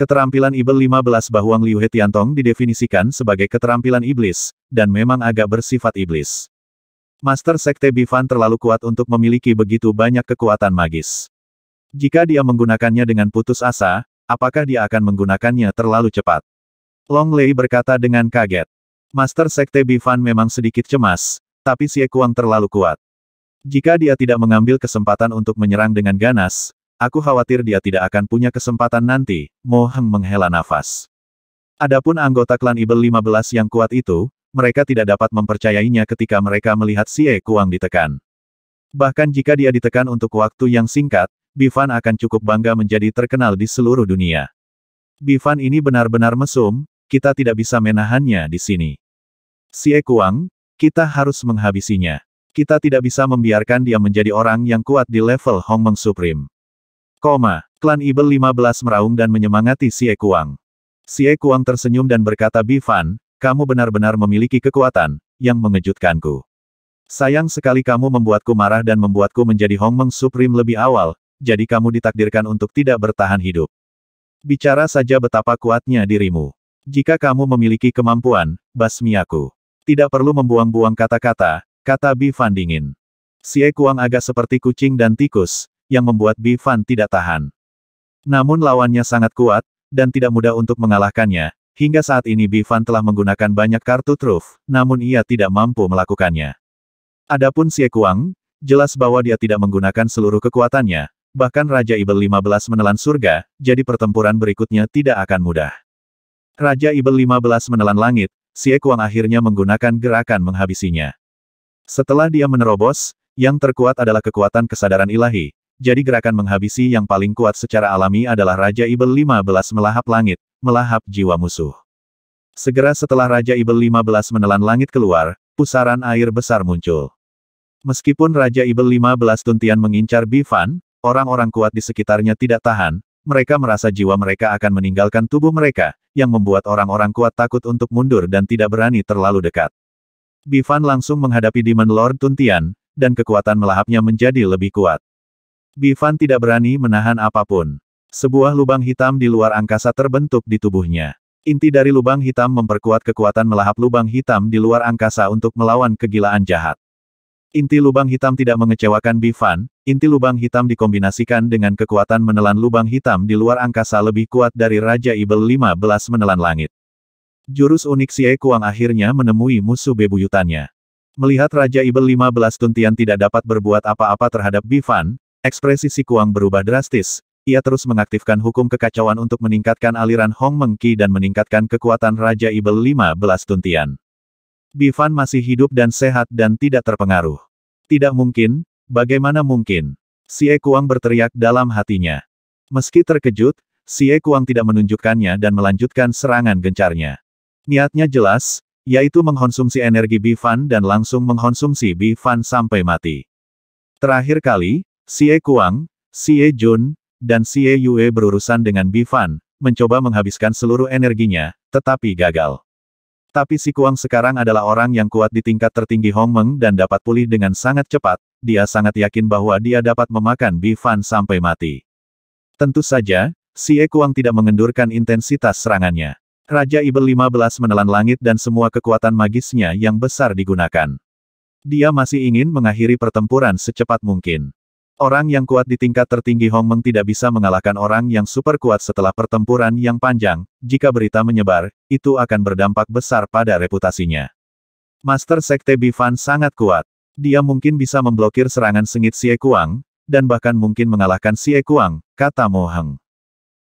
Keterampilan Ibel 15 Bahuang Liu He Tiantong didefinisikan sebagai keterampilan iblis, dan memang agak bersifat iblis. Master Sekte Bifan terlalu kuat untuk memiliki begitu banyak kekuatan magis. Jika dia menggunakannya dengan putus asa, apakah dia akan menggunakannya terlalu cepat? Long Lei berkata dengan kaget. Master Sekte Bifan memang sedikit cemas, tapi si Kuang terlalu kuat. Jika dia tidak mengambil kesempatan untuk menyerang dengan ganas, Aku khawatir dia tidak akan punya kesempatan nanti, Mo Heng menghela nafas. Adapun anggota klan Ibel 15 yang kuat itu, mereka tidak dapat mempercayainya ketika mereka melihat Xie Kuang ditekan. Bahkan jika dia ditekan untuk waktu yang singkat, Bifan akan cukup bangga menjadi terkenal di seluruh dunia. Bifan ini benar-benar mesum, kita tidak bisa menahannya di sini. Xie Kuang, kita harus menghabisinya. Kita tidak bisa membiarkan dia menjadi orang yang kuat di level Hongmeng Supreme. Koma. Klan Ibel 15 meraung dan menyemangati Xie Kuang. Xie Kuang tersenyum dan berkata Bifan, kamu benar-benar memiliki kekuatan, yang mengejutkanku. Sayang sekali kamu membuatku marah dan membuatku menjadi Hong Meng Supreme lebih awal, jadi kamu ditakdirkan untuk tidak bertahan hidup. Bicara saja betapa kuatnya dirimu. Jika kamu memiliki kemampuan, basmi aku. Tidak perlu membuang-buang kata-kata, kata Bifan dingin. Xie Kuang agak seperti kucing dan tikus, yang membuat Bifan tidak tahan. Namun lawannya sangat kuat, dan tidak mudah untuk mengalahkannya. Hingga saat ini Bifan telah menggunakan banyak kartu truf, namun ia tidak mampu melakukannya. Adapun Xie Kuang, jelas bahwa dia tidak menggunakan seluruh kekuatannya, bahkan Raja Ibel 15 menelan surga, jadi pertempuran berikutnya tidak akan mudah. Raja Ibel 15 menelan langit, Xie Kuang akhirnya menggunakan gerakan menghabisinya. Setelah dia menerobos, yang terkuat adalah kekuatan kesadaran ilahi, jadi gerakan menghabisi yang paling kuat secara alami adalah Raja Ibel 15 melahap langit, melahap jiwa musuh. Segera setelah Raja Ibel 15 menelan langit keluar, pusaran air besar muncul. Meskipun Raja Ibel 15 Tuntian mengincar Bifan, orang-orang kuat di sekitarnya tidak tahan, mereka merasa jiwa mereka akan meninggalkan tubuh mereka, yang membuat orang-orang kuat takut untuk mundur dan tidak berani terlalu dekat. Bifan langsung menghadapi Demon Lord Tuntian, dan kekuatan melahapnya menjadi lebih kuat. Bifan tidak berani menahan apapun. Sebuah lubang hitam di luar angkasa terbentuk di tubuhnya. Inti dari lubang hitam memperkuat kekuatan melahap lubang hitam di luar angkasa untuk melawan kegilaan jahat. Inti lubang hitam tidak mengecewakan Bifan, inti lubang hitam dikombinasikan dengan kekuatan menelan lubang hitam di luar angkasa lebih kuat dari Raja Ibel 15 menelan langit. Jurus unik Xie Kuang akhirnya menemui musuh bebuyutannya. Melihat Raja Ibel 15 Tuntian tidak dapat berbuat apa-apa terhadap Bifan, Ekspresi si Kuang berubah drastis. Ia terus mengaktifkan hukum kekacauan untuk meningkatkan aliran Hong Mengki dan meningkatkan kekuatan Raja Ibel 15 Tuntian. Bifan masih hidup dan sehat dan tidak terpengaruh. Tidak mungkin, bagaimana mungkin? Si Kuang berteriak dalam hatinya. Meski terkejut, Si Kuang tidak menunjukkannya dan melanjutkan serangan gencarnya. Niatnya jelas, yaitu mengkonsumsi energi Bifan dan langsung mengkonsumsi Bifan sampai mati. Terakhir kali, Xie Kuang, Xie Jun, dan Xie Yue berurusan dengan Bifan, mencoba menghabiskan seluruh energinya, tetapi gagal. Tapi si Kuang sekarang adalah orang yang kuat di tingkat tertinggi Hong Meng dan dapat pulih dengan sangat cepat, dia sangat yakin bahwa dia dapat memakan Bifan sampai mati. Tentu saja, Xie Kuang tidak mengendurkan intensitas serangannya. Raja Ibel 15 menelan langit dan semua kekuatan magisnya yang besar digunakan. Dia masih ingin mengakhiri pertempuran secepat mungkin. Orang yang kuat di tingkat tertinggi Hong Meng tidak bisa mengalahkan orang yang super kuat setelah pertempuran yang panjang, jika berita menyebar, itu akan berdampak besar pada reputasinya. Master Sekte Bifan sangat kuat. Dia mungkin bisa memblokir serangan sengit Xie Kuang, dan bahkan mungkin mengalahkan Xie Kuang, kata Mo Heng.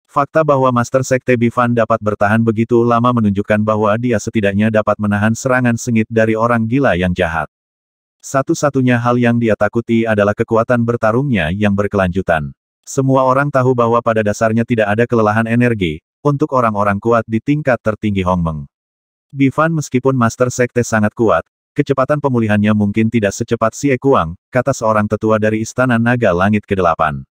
Fakta bahwa Master Sekte Bifan dapat bertahan begitu lama menunjukkan bahwa dia setidaknya dapat menahan serangan sengit dari orang gila yang jahat. Satu-satunya hal yang dia takuti adalah kekuatan bertarungnya yang berkelanjutan. Semua orang tahu bahwa pada dasarnya tidak ada kelelahan energi, untuk orang-orang kuat di tingkat tertinggi Hongmeng. Bifan meskipun Master Sekte sangat kuat, kecepatan pemulihannya mungkin tidak secepat Si Kuang, kata seorang tetua dari Istana Naga Langit ke-8.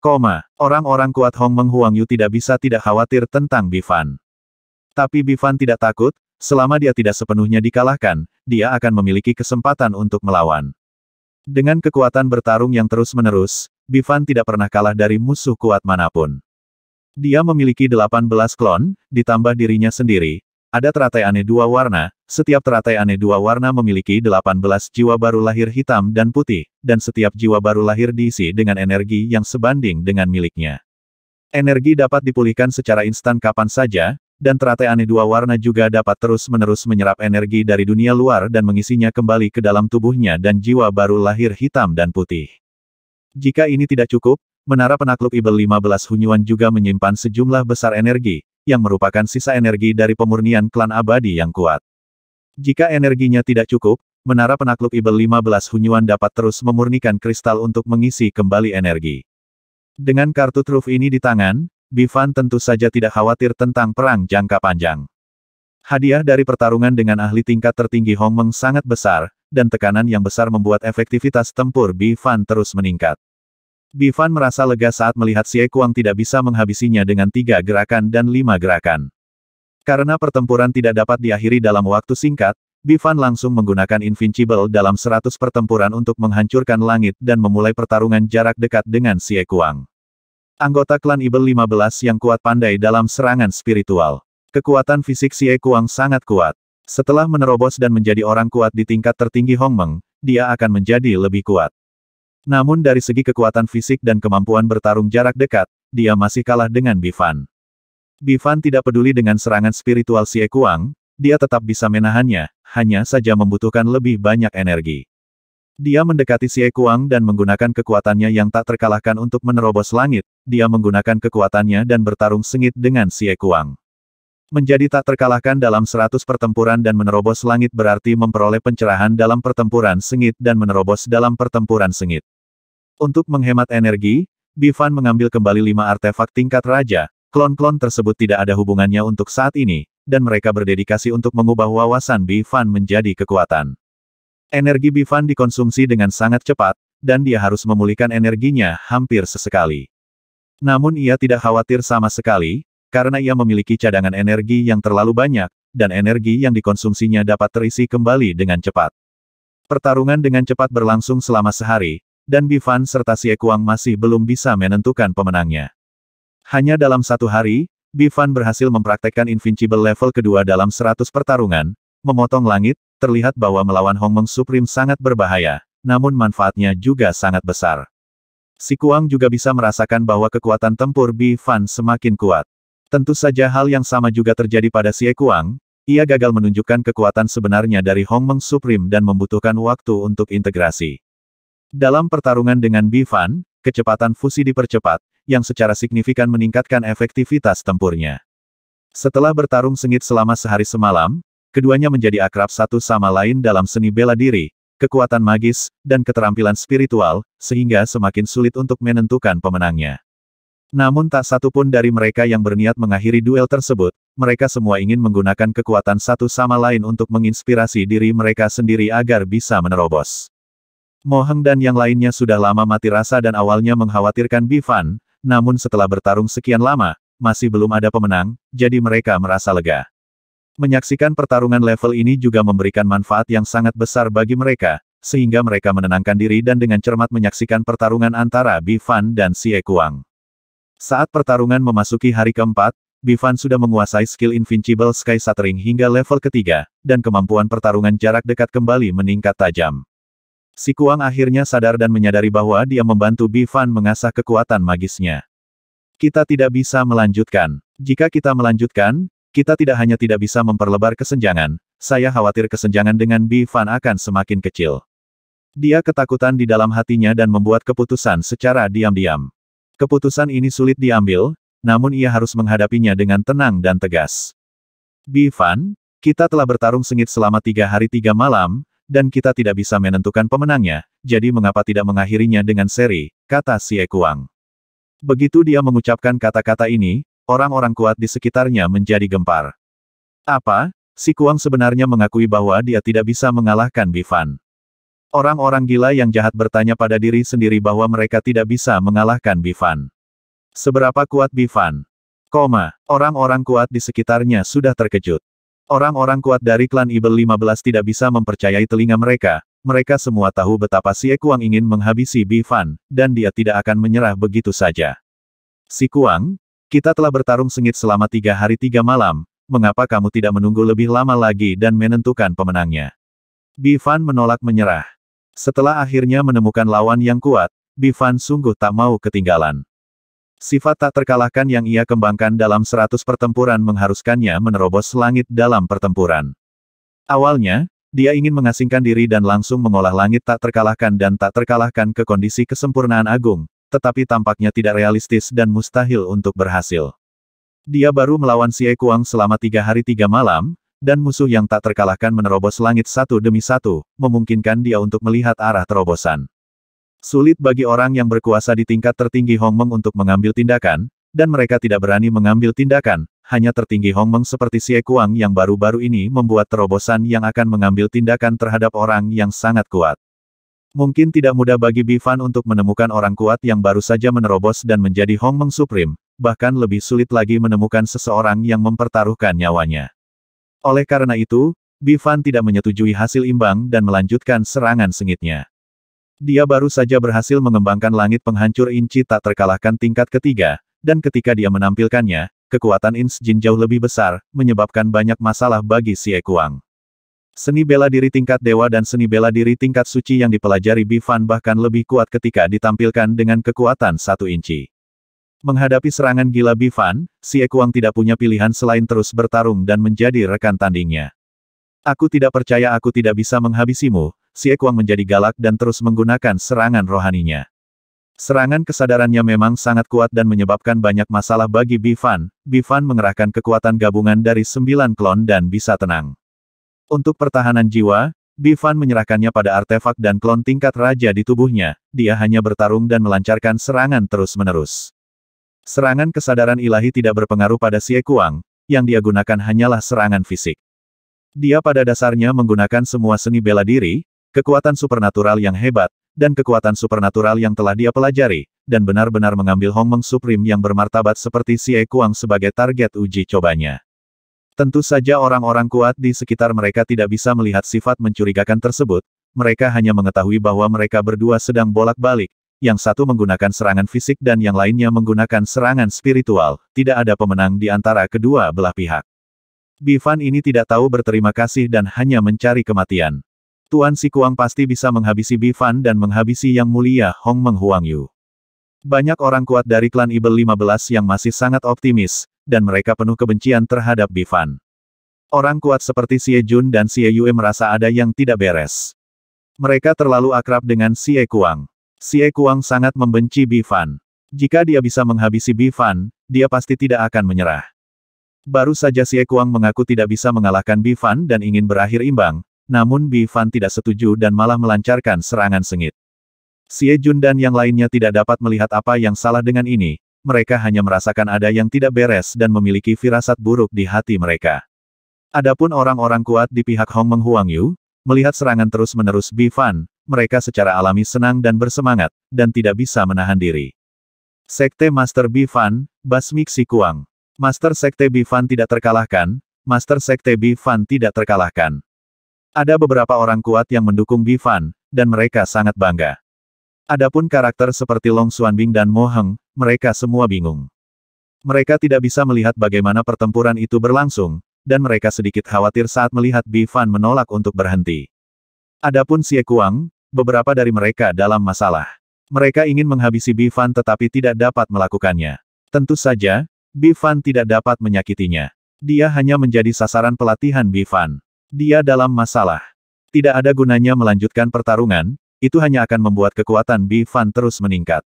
Koma, orang-orang kuat Hongmeng Huangyu tidak bisa tidak khawatir tentang Bifan. Tapi Bifan tidak takut, selama dia tidak sepenuhnya dikalahkan, dia akan memiliki kesempatan untuk melawan. Dengan kekuatan bertarung yang terus-menerus, Bifan tidak pernah kalah dari musuh kuat manapun. Dia memiliki 18 klon, ditambah dirinya sendiri. Ada teratai aneh dua warna, setiap teratai aneh dua warna memiliki 18 jiwa baru lahir hitam dan putih, dan setiap jiwa baru lahir diisi dengan energi yang sebanding dengan miliknya. Energi dapat dipulihkan secara instan kapan saja, dan teratai aneh dua warna juga dapat terus-menerus menyerap energi dari dunia luar dan mengisinya kembali ke dalam tubuhnya dan jiwa baru lahir hitam dan putih. Jika ini tidak cukup, Menara Penakluk Ibel 15 Hunyuan juga menyimpan sejumlah besar energi, yang merupakan sisa energi dari pemurnian klan abadi yang kuat. Jika energinya tidak cukup, Menara Penakluk Ibel 15 Hunyuan dapat terus memurnikan kristal untuk mengisi kembali energi. Dengan kartu truf ini di tangan, Bifan tentu saja tidak khawatir tentang perang jangka panjang. Hadiah dari pertarungan dengan ahli tingkat tertinggi Hong Meng sangat besar, dan tekanan yang besar membuat efektivitas tempur Bifan terus meningkat. Bifan merasa lega saat melihat Xie Kuang tidak bisa menghabisinya dengan tiga gerakan dan lima gerakan. Karena pertempuran tidak dapat diakhiri dalam waktu singkat, Bifan langsung menggunakan Invincible dalam seratus pertempuran untuk menghancurkan langit dan memulai pertarungan jarak dekat dengan Xie Kuang. Anggota klan Ibel 15 yang kuat pandai dalam serangan spiritual. Kekuatan fisik Xie Kuang sangat kuat. Setelah menerobos dan menjadi orang kuat di tingkat tertinggi Hong Meng, dia akan menjadi lebih kuat. Namun dari segi kekuatan fisik dan kemampuan bertarung jarak dekat, dia masih kalah dengan Bifan. Bifan tidak peduli dengan serangan spiritual Xie Kuang, dia tetap bisa menahannya, hanya saja membutuhkan lebih banyak energi. Dia mendekati Xie Kuang dan menggunakan kekuatannya yang tak terkalahkan untuk menerobos langit, dia menggunakan kekuatannya dan bertarung sengit dengan Xie Kuang. Menjadi tak terkalahkan dalam seratus pertempuran dan menerobos langit berarti memperoleh pencerahan dalam pertempuran sengit dan menerobos dalam pertempuran sengit. Untuk menghemat energi, Bifan mengambil kembali lima artefak tingkat raja, klon-klon tersebut tidak ada hubungannya untuk saat ini, dan mereka berdedikasi untuk mengubah wawasan Bifan menjadi kekuatan. Energi Bifan dikonsumsi dengan sangat cepat, dan dia harus memulihkan energinya hampir sesekali. Namun ia tidak khawatir sama sekali, karena ia memiliki cadangan energi yang terlalu banyak, dan energi yang dikonsumsinya dapat terisi kembali dengan cepat. Pertarungan dengan cepat berlangsung selama sehari, dan Bifan serta Si Kuang masih belum bisa menentukan pemenangnya. Hanya dalam satu hari, Bifan berhasil mempraktekkan Invincible level kedua dalam 100 pertarungan, memotong langit, terlihat bahwa melawan Hong Meng Supreme sangat berbahaya, namun manfaatnya juga sangat besar. Si Kuang juga bisa merasakan bahwa kekuatan tempur Bi Fan semakin kuat. Tentu saja hal yang sama juga terjadi pada Si Kuang, ia gagal menunjukkan kekuatan sebenarnya dari Hong Meng Supreme dan membutuhkan waktu untuk integrasi. Dalam pertarungan dengan Bi Fan, kecepatan fusi dipercepat, yang secara signifikan meningkatkan efektivitas tempurnya. Setelah bertarung sengit selama sehari semalam, Keduanya menjadi akrab satu sama lain dalam seni bela diri, kekuatan magis, dan keterampilan spiritual, sehingga semakin sulit untuk menentukan pemenangnya. Namun tak satu pun dari mereka yang berniat mengakhiri duel tersebut, mereka semua ingin menggunakan kekuatan satu sama lain untuk menginspirasi diri mereka sendiri agar bisa menerobos. Moheng dan yang lainnya sudah lama mati rasa dan awalnya mengkhawatirkan Bifan, namun setelah bertarung sekian lama, masih belum ada pemenang, jadi mereka merasa lega. Menyaksikan pertarungan level ini juga memberikan manfaat yang sangat besar bagi mereka, sehingga mereka menenangkan diri dan dengan cermat menyaksikan pertarungan antara Bifan dan Xie Kuang. Saat pertarungan memasuki hari keempat, Bifan sudah menguasai skill Invincible Sky Shattering hingga level ketiga, dan kemampuan pertarungan jarak dekat kembali meningkat tajam. Si Kuang akhirnya sadar dan menyadari bahwa dia membantu Bifan mengasah kekuatan magisnya. Kita tidak bisa melanjutkan. Jika kita melanjutkan, kita tidak hanya tidak bisa memperlebar kesenjangan, saya khawatir kesenjangan dengan Bi Fan akan semakin kecil. Dia ketakutan di dalam hatinya dan membuat keputusan secara diam-diam. Keputusan ini sulit diambil, namun ia harus menghadapinya dengan tenang dan tegas. Bi Fan, kita telah bertarung sengit selama tiga hari tiga malam, dan kita tidak bisa menentukan pemenangnya, jadi mengapa tidak mengakhirinya dengan seri, kata Si Kuang. Begitu dia mengucapkan kata-kata ini, Orang-orang kuat di sekitarnya menjadi gempar. Apa? Si Kuang sebenarnya mengakui bahwa dia tidak bisa mengalahkan Bifan. Orang-orang gila yang jahat bertanya pada diri sendiri bahwa mereka tidak bisa mengalahkan Bifan. Seberapa kuat Bifan? Koma, orang-orang kuat di sekitarnya sudah terkejut. Orang-orang kuat dari klan Ibel 15 tidak bisa mempercayai telinga mereka, mereka semua tahu betapa si Kuang ingin menghabisi Bifan, dan dia tidak akan menyerah begitu saja. Si Kuang, kita telah bertarung sengit selama tiga hari tiga malam, mengapa kamu tidak menunggu lebih lama lagi dan menentukan pemenangnya? Bifan menolak menyerah. Setelah akhirnya menemukan lawan yang kuat, Bifan sungguh tak mau ketinggalan. Sifat tak terkalahkan yang ia kembangkan dalam seratus pertempuran mengharuskannya menerobos langit dalam pertempuran. Awalnya, dia ingin mengasingkan diri dan langsung mengolah langit tak terkalahkan dan tak terkalahkan ke kondisi kesempurnaan agung, tetapi tampaknya tidak realistis dan mustahil untuk berhasil. Dia baru melawan Xie Kuang selama tiga hari tiga malam, dan musuh yang tak terkalahkan menerobos langit satu demi satu, memungkinkan dia untuk melihat arah terobosan. Sulit bagi orang yang berkuasa di tingkat tertinggi Hong Meng untuk mengambil tindakan, dan mereka tidak berani mengambil tindakan, hanya tertinggi Hong Meng seperti Xie Kuang yang baru-baru ini membuat terobosan yang akan mengambil tindakan terhadap orang yang sangat kuat. Mungkin tidak mudah bagi Bifan untuk menemukan orang kuat yang baru saja menerobos dan menjadi Hong Meng Supreme, bahkan lebih sulit lagi menemukan seseorang yang mempertaruhkan nyawanya. Oleh karena itu, Bifan tidak menyetujui hasil imbang dan melanjutkan serangan sengitnya. Dia baru saja berhasil mengembangkan langit penghancur inci tak terkalahkan tingkat ketiga, dan ketika dia menampilkannya, kekuatan Ins Jin jauh lebih besar, menyebabkan banyak masalah bagi si Ekuang. Seni bela diri tingkat dewa dan seni bela diri tingkat suci yang dipelajari Bifan bahkan lebih kuat ketika ditampilkan dengan kekuatan satu inci. Menghadapi serangan gila Bifan, Si Ekuang tidak punya pilihan selain terus bertarung dan menjadi rekan tandingnya. Aku tidak percaya aku tidak bisa menghabisimu, Si Ekuang menjadi galak dan terus menggunakan serangan rohaninya. Serangan kesadarannya memang sangat kuat dan menyebabkan banyak masalah bagi Bifan. Bifan mengerahkan kekuatan gabungan dari sembilan klon dan bisa tenang. Untuk pertahanan jiwa, Bivan menyerahkannya pada artefak dan klon tingkat raja di tubuhnya, dia hanya bertarung dan melancarkan serangan terus-menerus. Serangan kesadaran ilahi tidak berpengaruh pada Xie Kuang, yang dia gunakan hanyalah serangan fisik. Dia pada dasarnya menggunakan semua seni bela diri, kekuatan supernatural yang hebat, dan kekuatan supernatural yang telah dia pelajari, dan benar-benar mengambil Hong Meng Supreme yang bermartabat seperti Xie Kuang sebagai target uji cobanya. Tentu saja orang-orang kuat di sekitar mereka tidak bisa melihat sifat mencurigakan tersebut, mereka hanya mengetahui bahwa mereka berdua sedang bolak-balik, yang satu menggunakan serangan fisik dan yang lainnya menggunakan serangan spiritual, tidak ada pemenang di antara kedua belah pihak. Bifan ini tidak tahu berterima kasih dan hanya mencari kematian. Tuan Si Kuang pasti bisa menghabisi Bifan dan menghabisi Yang Mulia Hong Meng Huang Yu. Banyak orang kuat dari klan Ibel 15 yang masih sangat optimis, dan mereka penuh kebencian terhadap Bifan. Orang kuat seperti Xie Jun dan Xie Yue merasa ada yang tidak beres. Mereka terlalu akrab dengan Xie Kuang. Xie Kuang sangat membenci Bifan. Jika dia bisa menghabisi Bifan, dia pasti tidak akan menyerah. Baru saja Xie Kuang mengaku tidak bisa mengalahkan Bifan dan ingin berakhir imbang, namun Bifan tidak setuju dan malah melancarkan serangan sengit. Xie Jun dan yang lainnya tidak dapat melihat apa yang salah dengan ini, mereka hanya merasakan ada yang tidak beres dan memiliki firasat buruk di hati mereka. Adapun orang-orang kuat di pihak Hong Meng Huang Yu, melihat serangan terus-menerus Bifan, mereka secara alami senang dan bersemangat, dan tidak bisa menahan diri. Sekte Master Bifan, Basmik Kuang. Master Sekte Bifan tidak terkalahkan, Master Sekte Bifan tidak terkalahkan. Ada beberapa orang kuat yang mendukung Bifan, dan mereka sangat bangga. Adapun karakter seperti Long Xuanbing dan Mo Heng, mereka semua bingung. Mereka tidak bisa melihat bagaimana pertempuran itu berlangsung, dan mereka sedikit khawatir saat melihat Bi Fan menolak untuk berhenti. Adapun Xie Kuang, beberapa dari mereka dalam masalah. Mereka ingin menghabisi Bi Fan tetapi tidak dapat melakukannya. Tentu saja, Bi Fan tidak dapat menyakitinya. Dia hanya menjadi sasaran pelatihan Bi Fan. Dia dalam masalah. Tidak ada gunanya melanjutkan pertarungan, itu hanya akan membuat kekuatan Bi Fan terus meningkat.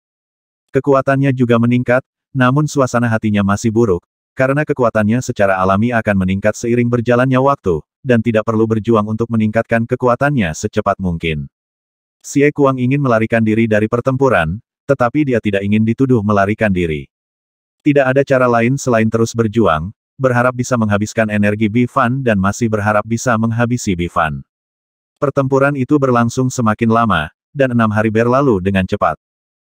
Kekuatannya juga meningkat, namun suasana hatinya masih buruk, karena kekuatannya secara alami akan meningkat seiring berjalannya waktu, dan tidak perlu berjuang untuk meningkatkan kekuatannya secepat mungkin. Si Kuang ingin melarikan diri dari pertempuran, tetapi dia tidak ingin dituduh melarikan diri. Tidak ada cara lain selain terus berjuang, berharap bisa menghabiskan energi Bifan dan masih berharap bisa menghabisi Bifan. Pertempuran itu berlangsung semakin lama, dan enam hari berlalu dengan cepat.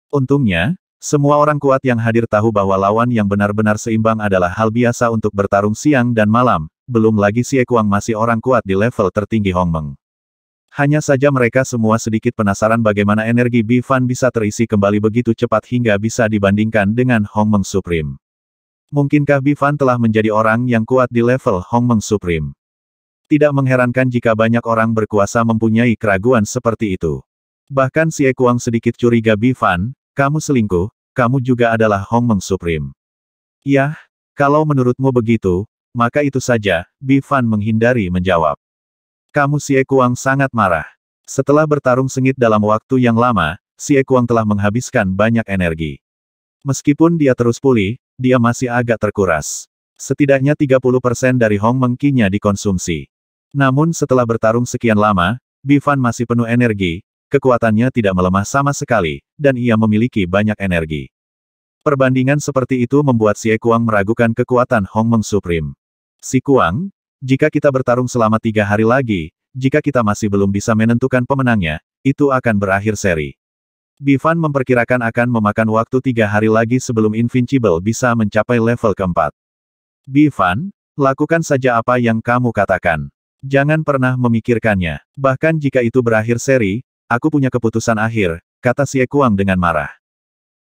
Untungnya, semua orang kuat yang hadir tahu bahwa lawan yang benar-benar seimbang adalah hal biasa untuk bertarung siang dan malam, belum lagi Si Ekuang masih orang kuat di level tertinggi Hongmeng. Hanya saja mereka semua sedikit penasaran bagaimana energi Bifan bisa terisi kembali begitu cepat hingga bisa dibandingkan dengan Hongmeng Supreme. Mungkinkah Bifan telah menjadi orang yang kuat di level Hongmeng Supreme? Tidak mengherankan jika banyak orang berkuasa mempunyai keraguan seperti itu. Bahkan si Ekuang sedikit curiga Bifan, kamu selingkuh, kamu juga adalah Hong Meng Supreme. Yah, kalau menurutmu begitu, maka itu saja, Bifan menghindari menjawab. Kamu si Ekuang sangat marah. Setelah bertarung sengit dalam waktu yang lama, si Ekuang telah menghabiskan banyak energi. Meskipun dia terus pulih, dia masih agak terkuras. Setidaknya 30% dari Hong Mengkinya dikonsumsi. Namun setelah bertarung sekian lama, Bifan masih penuh energi, kekuatannya tidak melemah sama sekali, dan ia memiliki banyak energi. Perbandingan seperti itu membuat Xie Kuang meragukan kekuatan Hong Meng Supreme. Si Kuang, jika kita bertarung selama tiga hari lagi, jika kita masih belum bisa menentukan pemenangnya, itu akan berakhir seri. Bifan memperkirakan akan memakan waktu tiga hari lagi sebelum Invincible bisa mencapai level keempat. Bifan, lakukan saja apa yang kamu katakan. Jangan pernah memikirkannya. Bahkan jika itu berakhir seri, aku punya keputusan akhir, kata Xie Kuang dengan marah.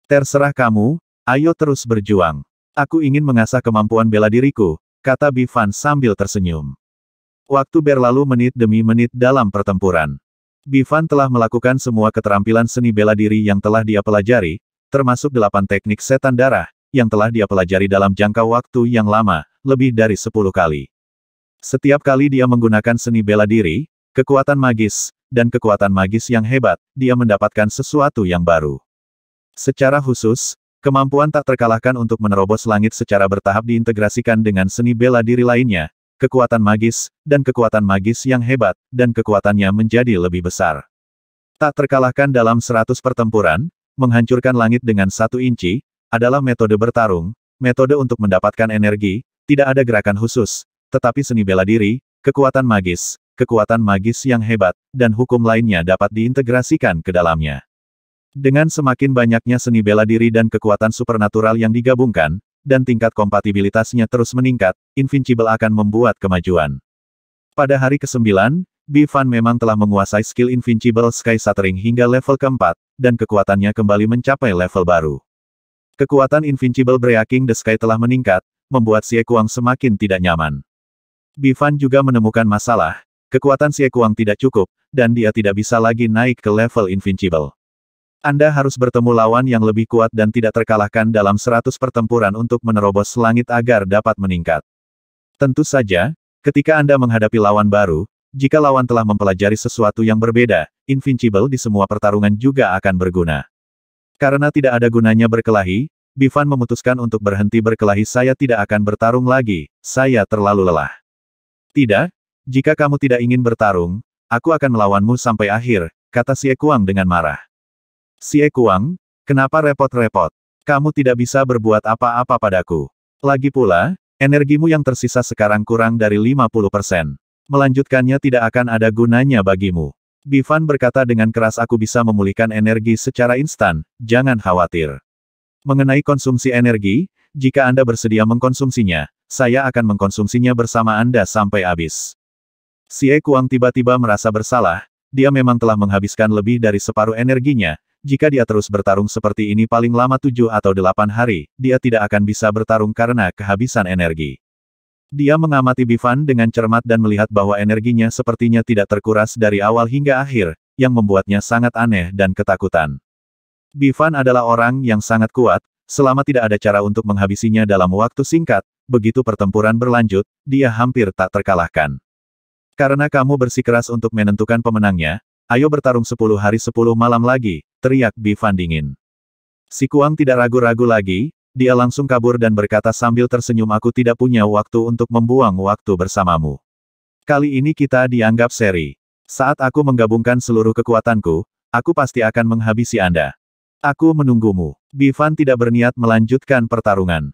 Terserah kamu, ayo terus berjuang. Aku ingin mengasah kemampuan bela diriku, kata Bifan sambil tersenyum. Waktu berlalu menit demi menit dalam pertempuran. Bifan telah melakukan semua keterampilan seni bela diri yang telah dia pelajari, termasuk delapan teknik setan darah, yang telah dia pelajari dalam jangka waktu yang lama, lebih dari sepuluh kali. Setiap kali dia menggunakan seni bela diri, kekuatan magis, dan kekuatan magis yang hebat, dia mendapatkan sesuatu yang baru. Secara khusus, kemampuan tak terkalahkan untuk menerobos langit secara bertahap diintegrasikan dengan seni bela diri lainnya, kekuatan magis, dan kekuatan magis yang hebat, dan kekuatannya menjadi lebih besar. Tak terkalahkan dalam seratus pertempuran, menghancurkan langit dengan satu inci, adalah metode bertarung, metode untuk mendapatkan energi, tidak ada gerakan khusus, tetapi seni bela diri, kekuatan magis, kekuatan magis yang hebat, dan hukum lainnya dapat diintegrasikan ke dalamnya. Dengan semakin banyaknya seni bela diri dan kekuatan supernatural yang digabungkan, dan tingkat kompatibilitasnya terus meningkat, Invincible akan membuat kemajuan. Pada hari ke-9, Bifan memang telah menguasai skill Invincible Sky Shattering hingga level keempat, dan kekuatannya kembali mencapai level baru. Kekuatan Invincible Breaking the Sky telah meningkat, membuat Xie Kuang semakin tidak nyaman. Bivan juga menemukan masalah, kekuatan Xie Kuang tidak cukup, dan dia tidak bisa lagi naik ke level invincible. Anda harus bertemu lawan yang lebih kuat dan tidak terkalahkan dalam 100 pertempuran untuk menerobos langit agar dapat meningkat. Tentu saja, ketika Anda menghadapi lawan baru, jika lawan telah mempelajari sesuatu yang berbeda, invincible di semua pertarungan juga akan berguna. Karena tidak ada gunanya berkelahi, Bivan memutuskan untuk berhenti berkelahi saya tidak akan bertarung lagi, saya terlalu lelah. Tidak, jika kamu tidak ingin bertarung, aku akan melawanmu sampai akhir, kata Xie Kuang dengan marah. Xie Kuang, kenapa repot-repot? Kamu tidak bisa berbuat apa-apa padaku. Lagi pula, energimu yang tersisa sekarang kurang dari 50%. Melanjutkannya tidak akan ada gunanya bagimu. Bifan berkata dengan keras aku bisa memulihkan energi secara instan, jangan khawatir. Mengenai konsumsi energi, jika Anda bersedia mengkonsumsinya, saya akan mengkonsumsinya bersama Anda sampai habis. Si Kuang tiba-tiba merasa bersalah, dia memang telah menghabiskan lebih dari separuh energinya, jika dia terus bertarung seperti ini paling lama tujuh atau delapan hari, dia tidak akan bisa bertarung karena kehabisan energi. Dia mengamati Bifan dengan cermat dan melihat bahwa energinya sepertinya tidak terkuras dari awal hingga akhir, yang membuatnya sangat aneh dan ketakutan. Bifan adalah orang yang sangat kuat, selama tidak ada cara untuk menghabisinya dalam waktu singkat, begitu pertempuran berlanjut, dia hampir tak terkalahkan. Karena kamu bersikeras untuk menentukan pemenangnya, ayo bertarung sepuluh hari sepuluh malam lagi, teriak Fan dingin. Si Kuang tidak ragu-ragu lagi, dia langsung kabur dan berkata sambil tersenyum aku tidak punya waktu untuk membuang waktu bersamamu. Kali ini kita dianggap seri. Saat aku menggabungkan seluruh kekuatanku, aku pasti akan menghabisi Anda. Aku menunggumu. Bifan tidak berniat melanjutkan pertarungan.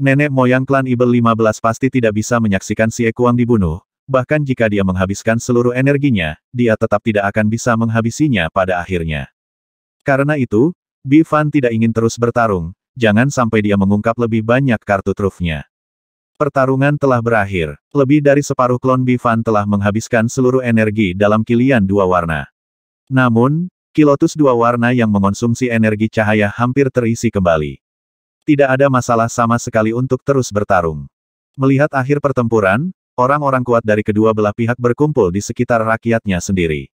Nenek moyang klan Ibel 15 pasti tidak bisa menyaksikan si Ekuang dibunuh, bahkan jika dia menghabiskan seluruh energinya, dia tetap tidak akan bisa menghabisinya pada akhirnya. Karena itu, Bi Fan tidak ingin terus bertarung, jangan sampai dia mengungkap lebih banyak kartu trufnya. Pertarungan telah berakhir. Lebih dari separuh klon Fan telah menghabiskan seluruh energi dalam kilian dua warna. Namun, kilotus dua warna yang mengonsumsi energi cahaya hampir terisi kembali. Tidak ada masalah sama sekali untuk terus bertarung. Melihat akhir pertempuran, orang-orang kuat dari kedua belah pihak berkumpul di sekitar rakyatnya sendiri.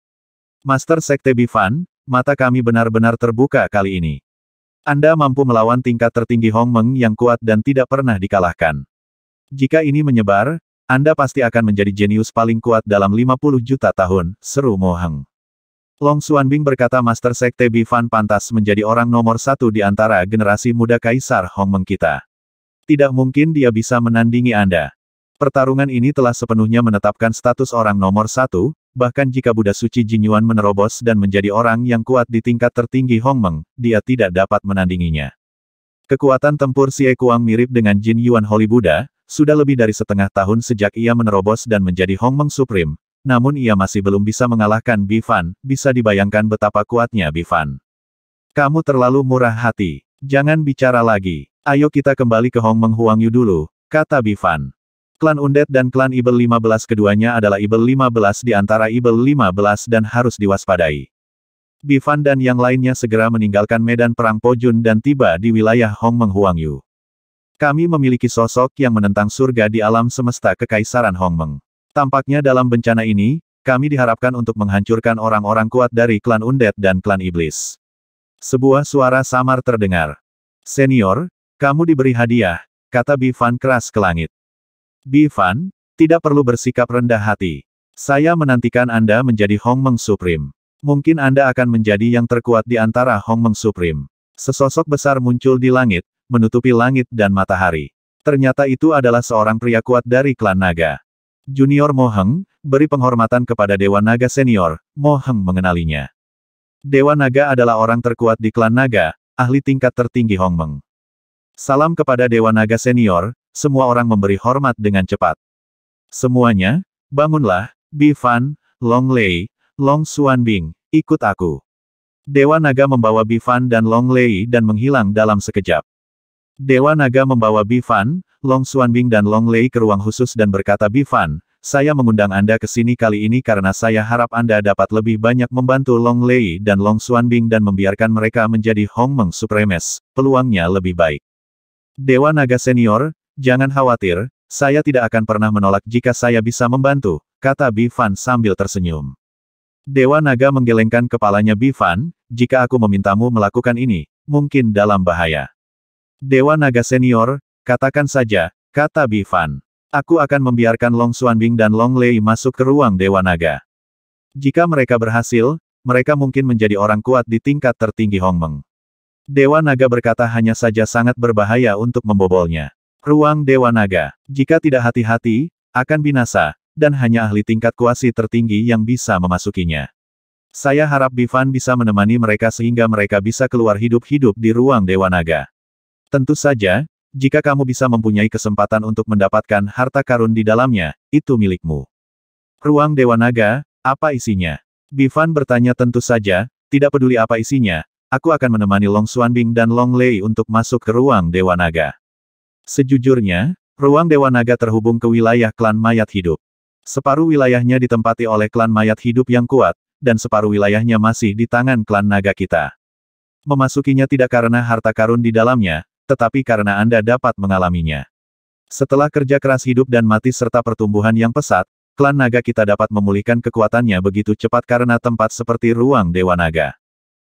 Master Sekte Bifan, mata kami benar-benar terbuka kali ini. Anda mampu melawan tingkat tertinggi Hong Meng yang kuat dan tidak pernah dikalahkan. Jika ini menyebar, Anda pasti akan menjadi jenius paling kuat dalam 50 juta tahun, seru Mo Heng. Long Xuanbing berkata Master Sekte Bifan pantas menjadi orang nomor satu di antara generasi muda Kaisar Hong Meng kita. Tidak mungkin dia bisa menandingi Anda. Pertarungan ini telah sepenuhnya menetapkan status orang nomor satu, bahkan jika Buddha Suci Jinyuan menerobos dan menjadi orang yang kuat di tingkat tertinggi Hong Meng, dia tidak dapat menandinginya. Kekuatan tempur Si Kuang mirip dengan Jin Yuan Holy Buddha, sudah lebih dari setengah tahun sejak ia menerobos dan menjadi Hong Meng Supreme, namun ia masih belum bisa mengalahkan Bifan, bisa dibayangkan betapa kuatnya Bifan. Kamu terlalu murah hati. Jangan bicara lagi. Ayo kita kembali ke Hong Meng Huang Yu dulu, kata Bifan. Klan Undet dan klan Ibel 15 keduanya adalah Ibel 15 di antara Ibel 15 dan harus diwaspadai. Bifan dan yang lainnya segera meninggalkan medan perang Pojun dan tiba di wilayah Hong Meng Huang Yu. Kami memiliki sosok yang menentang surga di alam semesta Kekaisaran Hong Meng. Tampaknya dalam bencana ini, kami diharapkan untuk menghancurkan orang-orang kuat dari klan Undead dan klan Iblis. Sebuah suara samar terdengar. Senior, kamu diberi hadiah, kata Bifan keras ke langit. Bifan, tidak perlu bersikap rendah hati. Saya menantikan Anda menjadi Hong Meng Supreme. Mungkin Anda akan menjadi yang terkuat di antara Hong Meng Supreme. Sesosok besar muncul di langit, menutupi langit dan matahari. Ternyata itu adalah seorang pria kuat dari klan naga. Junior Moheng beri penghormatan kepada Dewa Naga Senior, Moheng mengenalinya. Dewa Naga adalah orang terkuat di klan Naga, ahli tingkat tertinggi Hongmeng. Salam kepada Dewa Naga Senior, semua orang memberi hormat dengan cepat. Semuanya, bangunlah, Bifan, Long Lei, Long Bing, ikut aku. Dewa Naga membawa Bifan dan Long Lei dan menghilang dalam sekejap. Dewa Naga membawa Bifan. Long Xuanbing dan Long Lei ke ruang khusus dan berkata Bifan, saya mengundang Anda ke sini kali ini karena saya harap Anda dapat lebih banyak membantu Long Lei dan Long Xuanbing dan membiarkan mereka menjadi Hong Meng Supremes, peluangnya lebih baik. Dewa Naga Senior, jangan khawatir, saya tidak akan pernah menolak jika saya bisa membantu, kata Bifan sambil tersenyum. Dewa Naga menggelengkan kepalanya Bifan, jika aku memintamu melakukan ini, mungkin dalam bahaya. Dewa Naga Senior, Katakan saja, kata Bifan. Aku akan membiarkan Long Xuanbing dan Long Lei masuk ke ruang Dewa Naga. Jika mereka berhasil, mereka mungkin menjadi orang kuat di tingkat tertinggi Hongmeng. Dewa Naga berkata hanya saja sangat berbahaya untuk membobolnya. Ruang Dewa Naga, jika tidak hati-hati, akan binasa, dan hanya ahli tingkat kuasi tertinggi yang bisa memasukinya. Saya harap Bifan bisa menemani mereka sehingga mereka bisa keluar hidup-hidup di ruang Dewa Naga. Tentu saja, jika kamu bisa mempunyai kesempatan untuk mendapatkan harta karun di dalamnya, itu milikmu. Ruang Dewa Naga, apa isinya? Bifan bertanya tentu saja, tidak peduli apa isinya, aku akan menemani Long Xuanbing dan Long Lei untuk masuk ke Ruang Dewa Naga. Sejujurnya, Ruang Dewa Naga terhubung ke wilayah klan mayat hidup. Separuh wilayahnya ditempati oleh klan mayat hidup yang kuat, dan separuh wilayahnya masih di tangan klan naga kita. Memasukinya tidak karena harta karun di dalamnya, tetapi karena Anda dapat mengalaminya. Setelah kerja keras hidup dan mati serta pertumbuhan yang pesat, klan naga kita dapat memulihkan kekuatannya begitu cepat karena tempat seperti ruang Dewa Naga.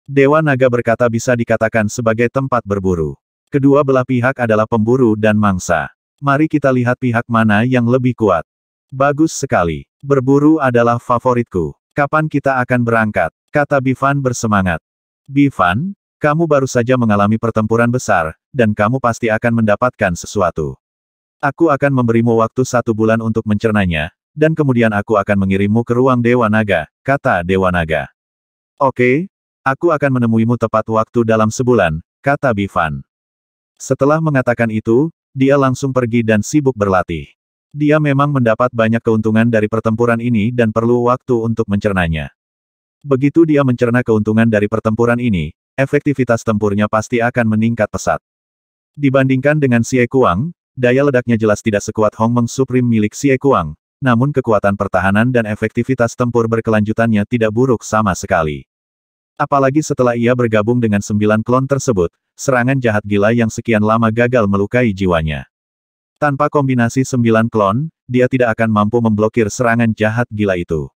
Dewa Naga berkata bisa dikatakan sebagai tempat berburu. Kedua belah pihak adalah pemburu dan mangsa. Mari kita lihat pihak mana yang lebih kuat. Bagus sekali. Berburu adalah favoritku. Kapan kita akan berangkat? Kata Bifan bersemangat. Bifan, kamu baru saja mengalami pertempuran besar, dan kamu pasti akan mendapatkan sesuatu. Aku akan memberimu waktu satu bulan untuk mencernanya, dan kemudian aku akan mengirimmu ke ruang Dewa Naga, kata Dewa Naga. Oke, aku akan menemuimu tepat waktu dalam sebulan, kata Bifan. Setelah mengatakan itu, dia langsung pergi dan sibuk berlatih. Dia memang mendapat banyak keuntungan dari pertempuran ini dan perlu waktu untuk mencernanya. Begitu dia mencerna keuntungan dari pertempuran ini, efektivitas tempurnya pasti akan meningkat pesat. Dibandingkan dengan Xie Kuang, daya ledaknya jelas tidak sekuat Hong Meng Supreme milik Xie Kuang, namun kekuatan pertahanan dan efektivitas tempur berkelanjutannya tidak buruk sama sekali. Apalagi setelah ia bergabung dengan sembilan klon tersebut, serangan jahat gila yang sekian lama gagal melukai jiwanya. Tanpa kombinasi sembilan klon, dia tidak akan mampu memblokir serangan jahat gila itu.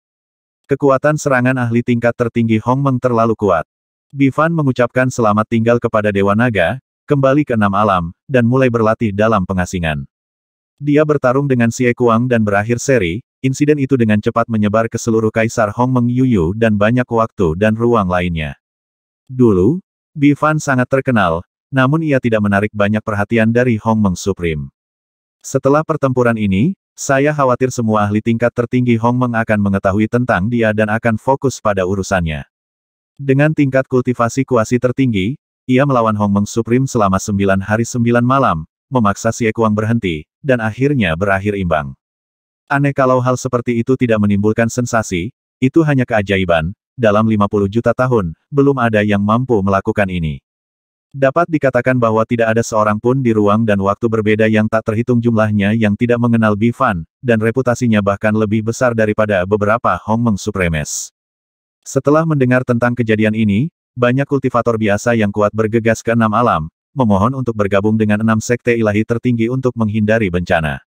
Kekuatan serangan ahli tingkat tertinggi Hong Meng terlalu kuat. Bifan mengucapkan selamat tinggal kepada Dewa Naga, kembali ke enam alam, dan mulai berlatih dalam pengasingan. Dia bertarung dengan Xie Kuang dan berakhir seri, insiden itu dengan cepat menyebar ke seluruh Kaisar Hong Meng Yuyu dan banyak waktu dan ruang lainnya. Dulu, Bifan sangat terkenal, namun ia tidak menarik banyak perhatian dari Hong Meng Supreme. Setelah pertempuran ini, saya khawatir semua ahli tingkat tertinggi Hong Meng akan mengetahui tentang dia dan akan fokus pada urusannya. Dengan tingkat kultivasi kuasi tertinggi, ia melawan Hong Meng Supreme selama sembilan hari sembilan malam, memaksa Xie Kuang berhenti, dan akhirnya berakhir imbang. Aneh kalau hal seperti itu tidak menimbulkan sensasi, itu hanya keajaiban, dalam 50 juta tahun, belum ada yang mampu melakukan ini. Dapat dikatakan bahwa tidak ada seorang pun di ruang dan waktu berbeda yang tak terhitung jumlahnya yang tidak mengenal Bifan, dan reputasinya bahkan lebih besar daripada beberapa Hong Meng Supremes. Setelah mendengar tentang kejadian ini, banyak kultivator biasa yang kuat bergegas ke enam alam, memohon untuk bergabung dengan enam sekte ilahi tertinggi untuk menghindari bencana.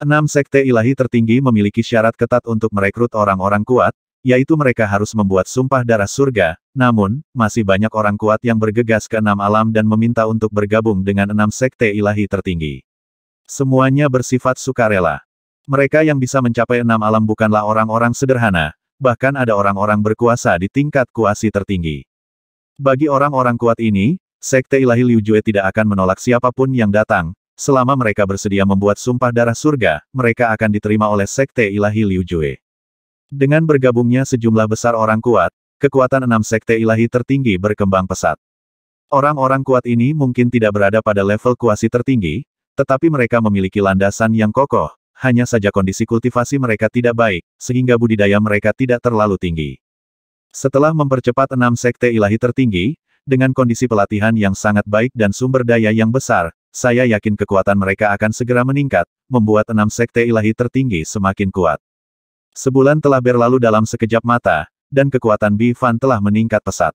Enam sekte ilahi tertinggi memiliki syarat ketat untuk merekrut orang-orang kuat, yaitu mereka harus membuat sumpah darah surga, namun, masih banyak orang kuat yang bergegas ke enam alam dan meminta untuk bergabung dengan enam sekte ilahi tertinggi. Semuanya bersifat sukarela. Mereka yang bisa mencapai enam alam bukanlah orang-orang sederhana, bahkan ada orang-orang berkuasa di tingkat kuasi tertinggi. Bagi orang-orang kuat ini, Sekte Ilahi Liu Jue tidak akan menolak siapapun yang datang, selama mereka bersedia membuat sumpah darah surga, mereka akan diterima oleh Sekte Ilahi Liu Jue. Dengan bergabungnya sejumlah besar orang kuat, kekuatan enam Sekte Ilahi tertinggi berkembang pesat. Orang-orang kuat ini mungkin tidak berada pada level kuasi tertinggi, tetapi mereka memiliki landasan yang kokoh, hanya saja kondisi kultivasi mereka tidak baik, sehingga budidaya mereka tidak terlalu tinggi. Setelah mempercepat enam sekte ilahi tertinggi, dengan kondisi pelatihan yang sangat baik dan sumber daya yang besar, saya yakin kekuatan mereka akan segera meningkat, membuat enam sekte ilahi tertinggi semakin kuat. Sebulan telah berlalu dalam sekejap mata, dan kekuatan Bifan telah meningkat pesat.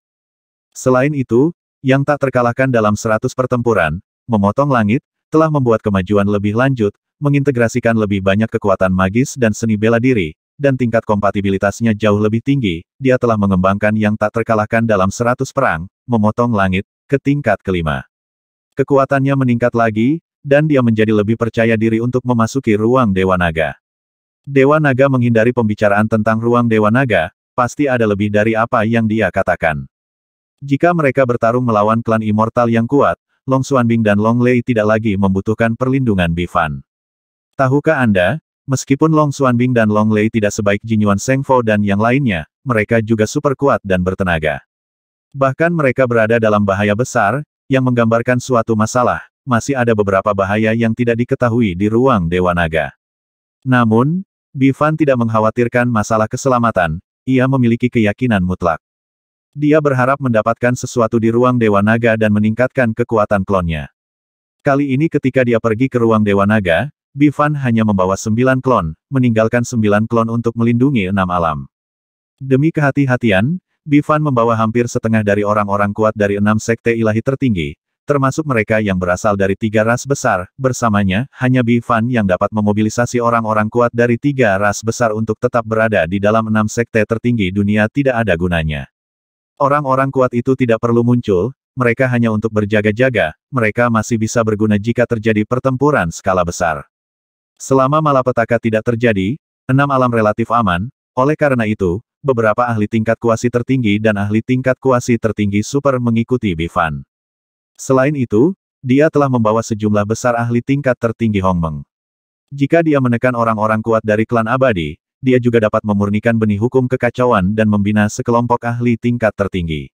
Selain itu, yang tak terkalahkan dalam seratus pertempuran, memotong langit, telah membuat kemajuan lebih lanjut, mengintegrasikan lebih banyak kekuatan magis dan seni bela diri, dan tingkat kompatibilitasnya jauh lebih tinggi, dia telah mengembangkan yang tak terkalahkan dalam seratus perang, memotong langit, ke tingkat kelima. Kekuatannya meningkat lagi, dan dia menjadi lebih percaya diri untuk memasuki ruang Dewa Naga. Dewa Naga menghindari pembicaraan tentang ruang Dewa Naga, pasti ada lebih dari apa yang dia katakan. Jika mereka bertarung melawan klan immortal yang kuat, Long Xuanbing dan Long Lei tidak lagi membutuhkan perlindungan Bifan. Tahukah Anda, Meskipun Long Xuanbing dan Long Lei tidak sebaik Jin Yuan Jinyuan Fo dan yang lainnya, mereka juga super kuat dan bertenaga. Bahkan mereka berada dalam bahaya besar, yang menggambarkan suatu masalah, masih ada beberapa bahaya yang tidak diketahui di ruang Dewa Naga. Namun, Bifan tidak mengkhawatirkan masalah keselamatan, ia memiliki keyakinan mutlak. Dia berharap mendapatkan sesuatu di ruang Dewa Naga dan meningkatkan kekuatan klonnya. Kali ini ketika dia pergi ke ruang Dewa Naga, Bifan hanya membawa sembilan klon, meninggalkan sembilan klon untuk melindungi enam alam. Demi kehati-hatian, Bifan membawa hampir setengah dari orang-orang kuat dari enam sekte ilahi tertinggi, termasuk mereka yang berasal dari tiga ras besar, bersamanya, hanya Bifan yang dapat memobilisasi orang-orang kuat dari tiga ras besar untuk tetap berada di dalam enam sekte tertinggi dunia tidak ada gunanya. Orang-orang kuat itu tidak perlu muncul, mereka hanya untuk berjaga-jaga, mereka masih bisa berguna jika terjadi pertempuran skala besar. Selama malapetaka tidak terjadi, enam alam relatif aman, oleh karena itu, beberapa ahli tingkat kuasi tertinggi dan ahli tingkat kuasi tertinggi super mengikuti Bifan. Selain itu, dia telah membawa sejumlah besar ahli tingkat tertinggi Hongmeng. Jika dia menekan orang-orang kuat dari klan abadi, dia juga dapat memurnikan benih hukum kekacauan dan membina sekelompok ahli tingkat tertinggi.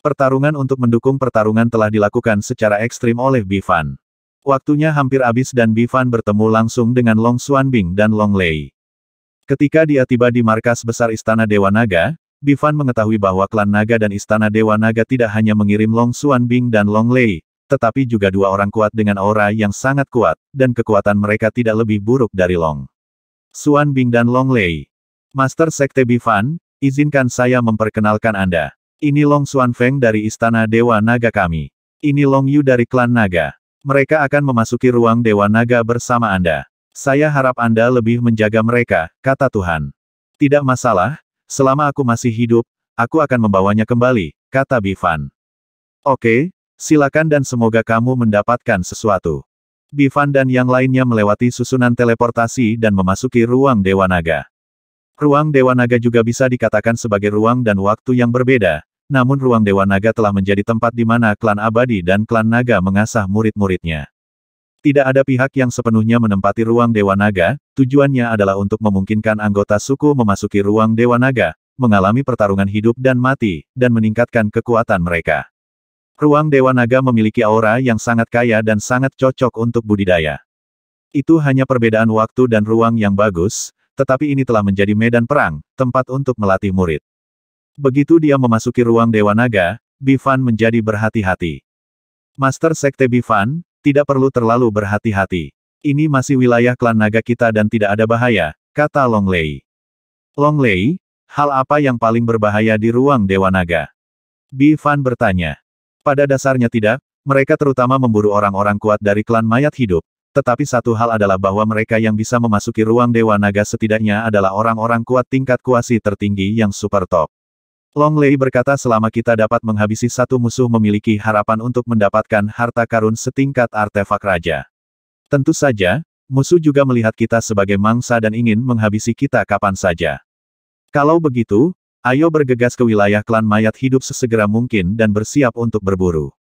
Pertarungan untuk mendukung pertarungan telah dilakukan secara ekstrim oleh Bifan. Waktunya hampir habis dan Bifan bertemu langsung dengan Long Xuanbing dan Long Lei. Ketika dia tiba di markas besar Istana Dewa Naga, Bifan mengetahui bahwa klan Naga dan Istana Dewa Naga tidak hanya mengirim Long Xuanbing dan Long Lei, tetapi juga dua orang kuat dengan aura yang sangat kuat, dan kekuatan mereka tidak lebih buruk dari Long. Xuanbing dan Long Lei. Master Sekte Bifan, izinkan saya memperkenalkan Anda. Ini Long Xuanfeng dari Istana Dewa Naga kami. Ini Long Yu dari klan Naga. Mereka akan memasuki ruang Dewa Naga bersama Anda. Saya harap Anda lebih menjaga mereka, kata Tuhan. Tidak masalah, selama aku masih hidup, aku akan membawanya kembali, kata Bifan. Oke, silakan dan semoga kamu mendapatkan sesuatu. Bifan dan yang lainnya melewati susunan teleportasi dan memasuki ruang Dewa Naga. Ruang Dewa Naga juga bisa dikatakan sebagai ruang dan waktu yang berbeda, namun ruang Dewa Naga telah menjadi tempat di mana klan abadi dan klan naga mengasah murid-muridnya. Tidak ada pihak yang sepenuhnya menempati ruang Dewa Naga, tujuannya adalah untuk memungkinkan anggota suku memasuki ruang Dewa Naga, mengalami pertarungan hidup dan mati, dan meningkatkan kekuatan mereka. Ruang Dewa Naga memiliki aura yang sangat kaya dan sangat cocok untuk budidaya. Itu hanya perbedaan waktu dan ruang yang bagus, tetapi ini telah menjadi medan perang, tempat untuk melatih murid. Begitu dia memasuki ruang Dewa Naga, Bifan menjadi berhati-hati. Master Sekte Bifan, tidak perlu terlalu berhati-hati. Ini masih wilayah klan naga kita dan tidak ada bahaya, kata Long Lei. Long Lei, hal apa yang paling berbahaya di ruang Dewa Naga? Bifan bertanya. Pada dasarnya tidak, mereka terutama memburu orang-orang kuat dari klan mayat hidup, tetapi satu hal adalah bahwa mereka yang bisa memasuki ruang Dewa Naga setidaknya adalah orang-orang kuat tingkat kuasi tertinggi yang super top. Long Lei berkata selama kita dapat menghabisi satu musuh memiliki harapan untuk mendapatkan harta karun setingkat artefak raja. Tentu saja, musuh juga melihat kita sebagai mangsa dan ingin menghabisi kita kapan saja. Kalau begitu, ayo bergegas ke wilayah klan mayat hidup sesegera mungkin dan bersiap untuk berburu.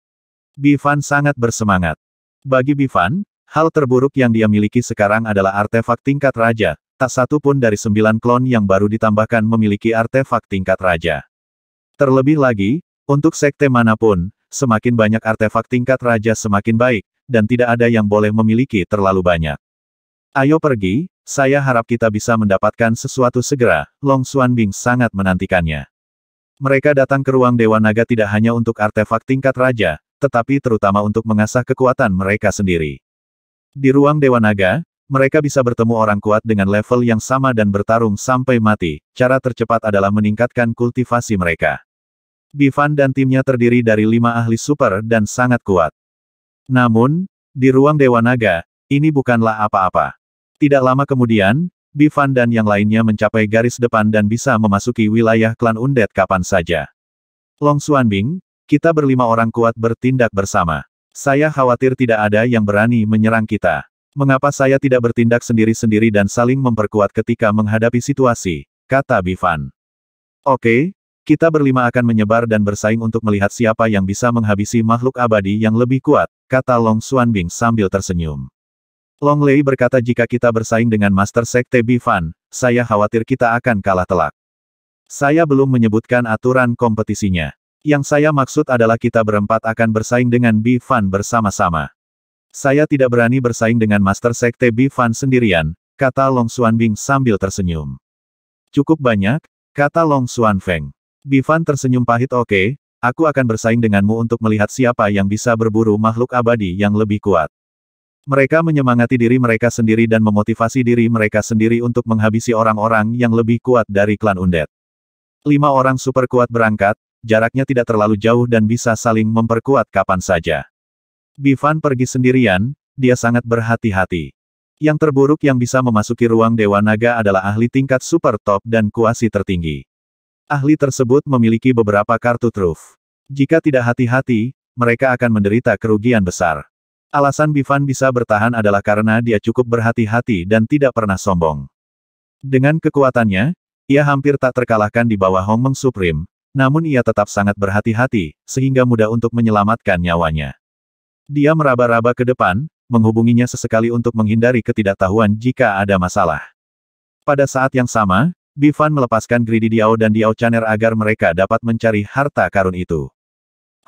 Bifan sangat bersemangat. Bagi Bifan, hal terburuk yang dia miliki sekarang adalah artefak tingkat raja, tak satu pun dari sembilan klon yang baru ditambahkan memiliki artefak tingkat raja. Terlebih lagi, untuk sekte manapun, semakin banyak artefak tingkat raja semakin baik, dan tidak ada yang boleh memiliki terlalu banyak. Ayo pergi, saya harap kita bisa mendapatkan sesuatu segera, Long Xuan Bing sangat menantikannya. Mereka datang ke ruang Dewa Naga tidak hanya untuk artefak tingkat raja, tetapi terutama untuk mengasah kekuatan mereka sendiri. Di ruang Dewa Naga, mereka bisa bertemu orang kuat dengan level yang sama dan bertarung sampai mati. Cara tercepat adalah meningkatkan kultivasi mereka. Bifan dan timnya terdiri dari lima ahli super dan sangat kuat. Namun, di ruang Dewa Naga, ini bukanlah apa-apa. Tidak lama kemudian, Bifan dan yang lainnya mencapai garis depan dan bisa memasuki wilayah klan Undet kapan saja. Long Xuanbing, kita berlima orang kuat bertindak bersama. Saya khawatir tidak ada yang berani menyerang kita. Mengapa saya tidak bertindak sendiri-sendiri dan saling memperkuat ketika menghadapi situasi, kata Bifan. Oke, kita berlima akan menyebar dan bersaing untuk melihat siapa yang bisa menghabisi makhluk abadi yang lebih kuat, kata Long Xuanbing sambil tersenyum. Long Lei berkata jika kita bersaing dengan Master Sekte Bifan, saya khawatir kita akan kalah telak. Saya belum menyebutkan aturan kompetisinya. Yang saya maksud adalah kita berempat akan bersaing dengan Bifan bersama-sama. Saya tidak berani bersaing dengan Master Sekte Bifan sendirian, kata Long Xuan Bing sambil tersenyum. Cukup banyak, kata Long Xuan Feng. Bifan tersenyum pahit oke, okay, aku akan bersaing denganmu untuk melihat siapa yang bisa berburu makhluk abadi yang lebih kuat. Mereka menyemangati diri mereka sendiri dan memotivasi diri mereka sendiri untuk menghabisi orang-orang yang lebih kuat dari klan Undet. Lima orang super kuat berangkat, jaraknya tidak terlalu jauh dan bisa saling memperkuat kapan saja. Bifan pergi sendirian, dia sangat berhati-hati. Yang terburuk yang bisa memasuki ruang Dewa Naga adalah ahli tingkat super top dan kuasi tertinggi. Ahli tersebut memiliki beberapa kartu truf. Jika tidak hati-hati, mereka akan menderita kerugian besar. Alasan Bifan bisa bertahan adalah karena dia cukup berhati-hati dan tidak pernah sombong. Dengan kekuatannya, ia hampir tak terkalahkan di bawah Hong Meng Supreme, namun ia tetap sangat berhati-hati, sehingga mudah untuk menyelamatkan nyawanya. Dia meraba-raba ke depan, menghubunginya sesekali untuk menghindari ketidaktahuan jika ada masalah. Pada saat yang sama, Bifan melepaskan Greedy Diao dan Diao Chaner agar mereka dapat mencari harta karun itu.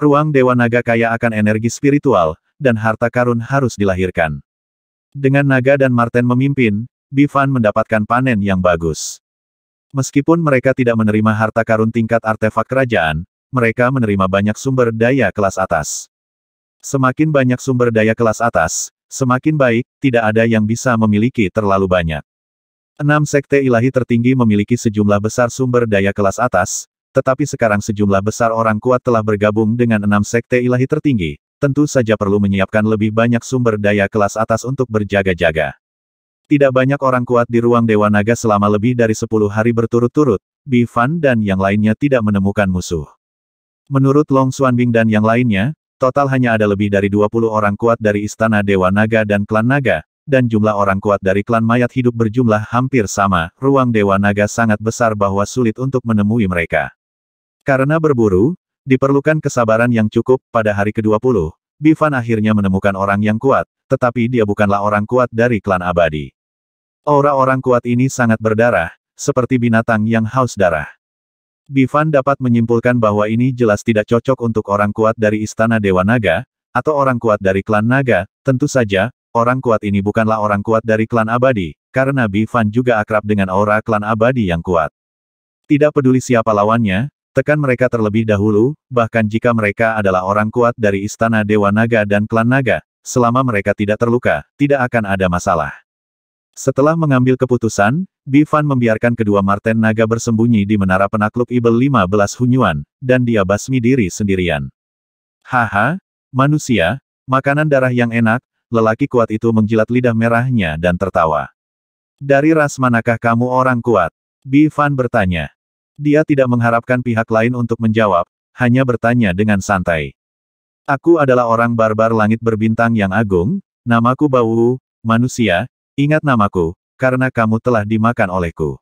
Ruang Dewa Naga kaya akan energi spiritual, dan harta karun harus dilahirkan. Dengan Naga dan Marten memimpin, Bifan mendapatkan panen yang bagus. Meskipun mereka tidak menerima harta karun tingkat artefak kerajaan, mereka menerima banyak sumber daya kelas atas. Semakin banyak sumber daya kelas atas, semakin baik, tidak ada yang bisa memiliki terlalu banyak. Enam sekte ilahi tertinggi memiliki sejumlah besar sumber daya kelas atas, tetapi sekarang sejumlah besar orang kuat telah bergabung dengan enam sekte ilahi tertinggi, tentu saja perlu menyiapkan lebih banyak sumber daya kelas atas untuk berjaga-jaga. Tidak banyak orang kuat di ruang Dewa Naga selama lebih dari 10 hari berturut-turut, Bifan dan yang lainnya tidak menemukan musuh. Menurut Long Xuanbing dan yang lainnya, Total hanya ada lebih dari 20 orang kuat dari Istana Dewa Naga dan Klan Naga, dan jumlah orang kuat dari klan mayat hidup berjumlah hampir sama. Ruang Dewa Naga sangat besar bahwa sulit untuk menemui mereka. Karena berburu, diperlukan kesabaran yang cukup pada hari ke-20. Bivan akhirnya menemukan orang yang kuat, tetapi dia bukanlah orang kuat dari klan abadi. Aura orang kuat ini sangat berdarah, seperti binatang yang haus darah. Bifan dapat menyimpulkan bahwa ini jelas tidak cocok untuk orang kuat dari Istana Dewa Naga, atau orang kuat dari klan Naga, tentu saja, orang kuat ini bukanlah orang kuat dari klan abadi, karena Bifan juga akrab dengan aura klan abadi yang kuat. Tidak peduli siapa lawannya, tekan mereka terlebih dahulu, bahkan jika mereka adalah orang kuat dari Istana Dewa Naga dan klan Naga, selama mereka tidak terluka, tidak akan ada masalah. Setelah mengambil keputusan, Bifan membiarkan kedua Marten Naga bersembunyi di menara penakluk Ibel 15 Hunyuan, dan dia basmi diri sendirian. Haha, manusia, makanan darah yang enak, lelaki kuat itu menjilat lidah merahnya dan tertawa. Dari ras manakah kamu orang kuat? Bifan bertanya. Dia tidak mengharapkan pihak lain untuk menjawab, hanya bertanya dengan santai. Aku adalah orang barbar langit berbintang yang agung, namaku Bau, manusia, Ingat namaku, karena kamu telah dimakan olehku.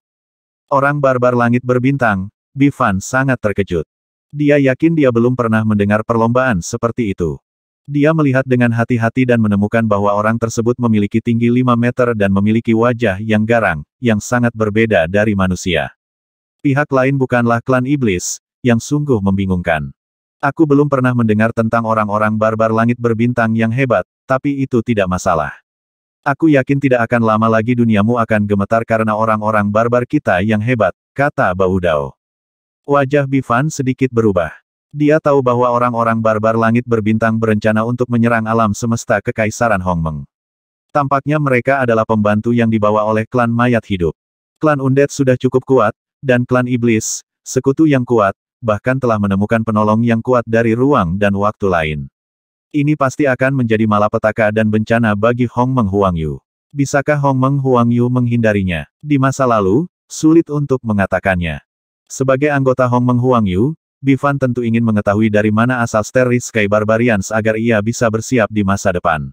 Orang barbar langit berbintang, Bifan sangat terkejut. Dia yakin dia belum pernah mendengar perlombaan seperti itu. Dia melihat dengan hati-hati dan menemukan bahwa orang tersebut memiliki tinggi 5 meter dan memiliki wajah yang garang, yang sangat berbeda dari manusia. Pihak lain bukanlah klan iblis, yang sungguh membingungkan. Aku belum pernah mendengar tentang orang-orang barbar langit berbintang yang hebat, tapi itu tidak masalah. Aku yakin tidak akan lama lagi duniamu akan gemetar karena orang-orang barbar kita yang hebat, kata Baudao. Wajah Bifan sedikit berubah. Dia tahu bahwa orang-orang barbar langit berbintang berencana untuk menyerang alam semesta kekaisaran Hongmeng. Tampaknya mereka adalah pembantu yang dibawa oleh klan mayat hidup. Klan Undead sudah cukup kuat, dan klan Iblis, sekutu yang kuat, bahkan telah menemukan penolong yang kuat dari ruang dan waktu lain. Ini pasti akan menjadi malapetaka dan bencana bagi Hong Meng Huang Yu. Bisakah Hong Meng Huang Yu menghindarinya? Di masa lalu, sulit untuk mengatakannya. Sebagai anggota Hong Meng Huang Yu, Bifan tentu ingin mengetahui dari mana asal Steris Sky Barbarians agar ia bisa bersiap di masa depan.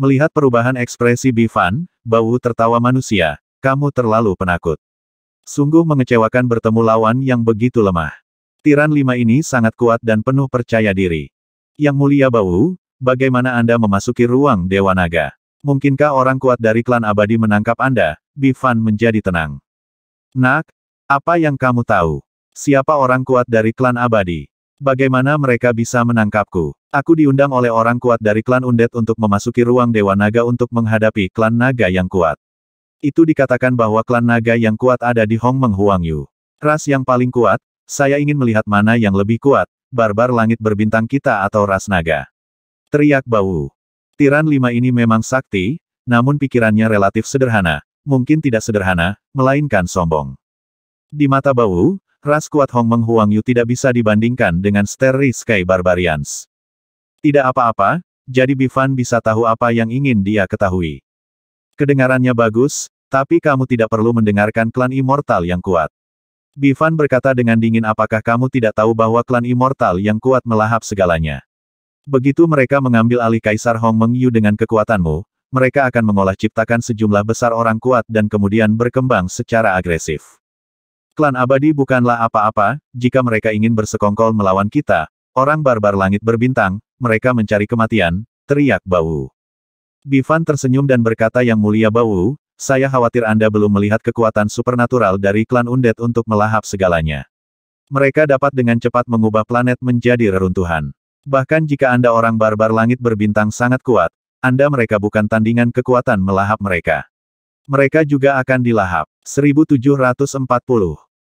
Melihat perubahan ekspresi Bifan, Bau tertawa manusia, kamu terlalu penakut. Sungguh mengecewakan bertemu lawan yang begitu lemah. Tiran lima ini sangat kuat dan penuh percaya diri. Yang mulia Bau, bagaimana Anda memasuki ruang Dewa Naga? Mungkinkah orang kuat dari klan abadi menangkap Anda? Bifan menjadi tenang. Nak, apa yang kamu tahu? Siapa orang kuat dari klan abadi? Bagaimana mereka bisa menangkapku? Aku diundang oleh orang kuat dari klan Undet untuk memasuki ruang Dewa Naga untuk menghadapi klan naga yang kuat. Itu dikatakan bahwa klan naga yang kuat ada di Hong Meng Huang Yu. Ras yang paling kuat, saya ingin melihat mana yang lebih kuat, barbar langit berbintang kita atau ras naga. Teriak Bau. Tiran lima ini memang sakti, namun pikirannya relatif sederhana, mungkin tidak sederhana, melainkan sombong. Di mata Bau, ras kuat Hong Meng Huang Yu tidak bisa dibandingkan dengan Sterry Sky Barbarians. Tidak apa-apa, jadi Bifan bisa tahu apa yang ingin dia ketahui. Kedengarannya bagus, tapi kamu tidak perlu mendengarkan klan immortal yang kuat. Bifan berkata dengan dingin apakah kamu tidak tahu bahwa klan immortal yang kuat melahap segalanya. Begitu mereka mengambil alih Kaisar Hong Mengyu dengan kekuatanmu, mereka akan mengolah ciptakan sejumlah besar orang kuat dan kemudian berkembang secara agresif. Klan abadi bukanlah apa-apa, jika mereka ingin bersekongkol melawan kita, orang barbar langit berbintang, mereka mencari kematian, teriak Bau. Bifan tersenyum dan berkata yang mulia Bau, saya khawatir Anda belum melihat kekuatan supernatural dari klan Undead untuk melahap segalanya. Mereka dapat dengan cepat mengubah planet menjadi reruntuhan. Bahkan jika Anda orang barbar langit berbintang sangat kuat, Anda mereka bukan tandingan kekuatan melahap mereka. Mereka juga akan dilahap. 1740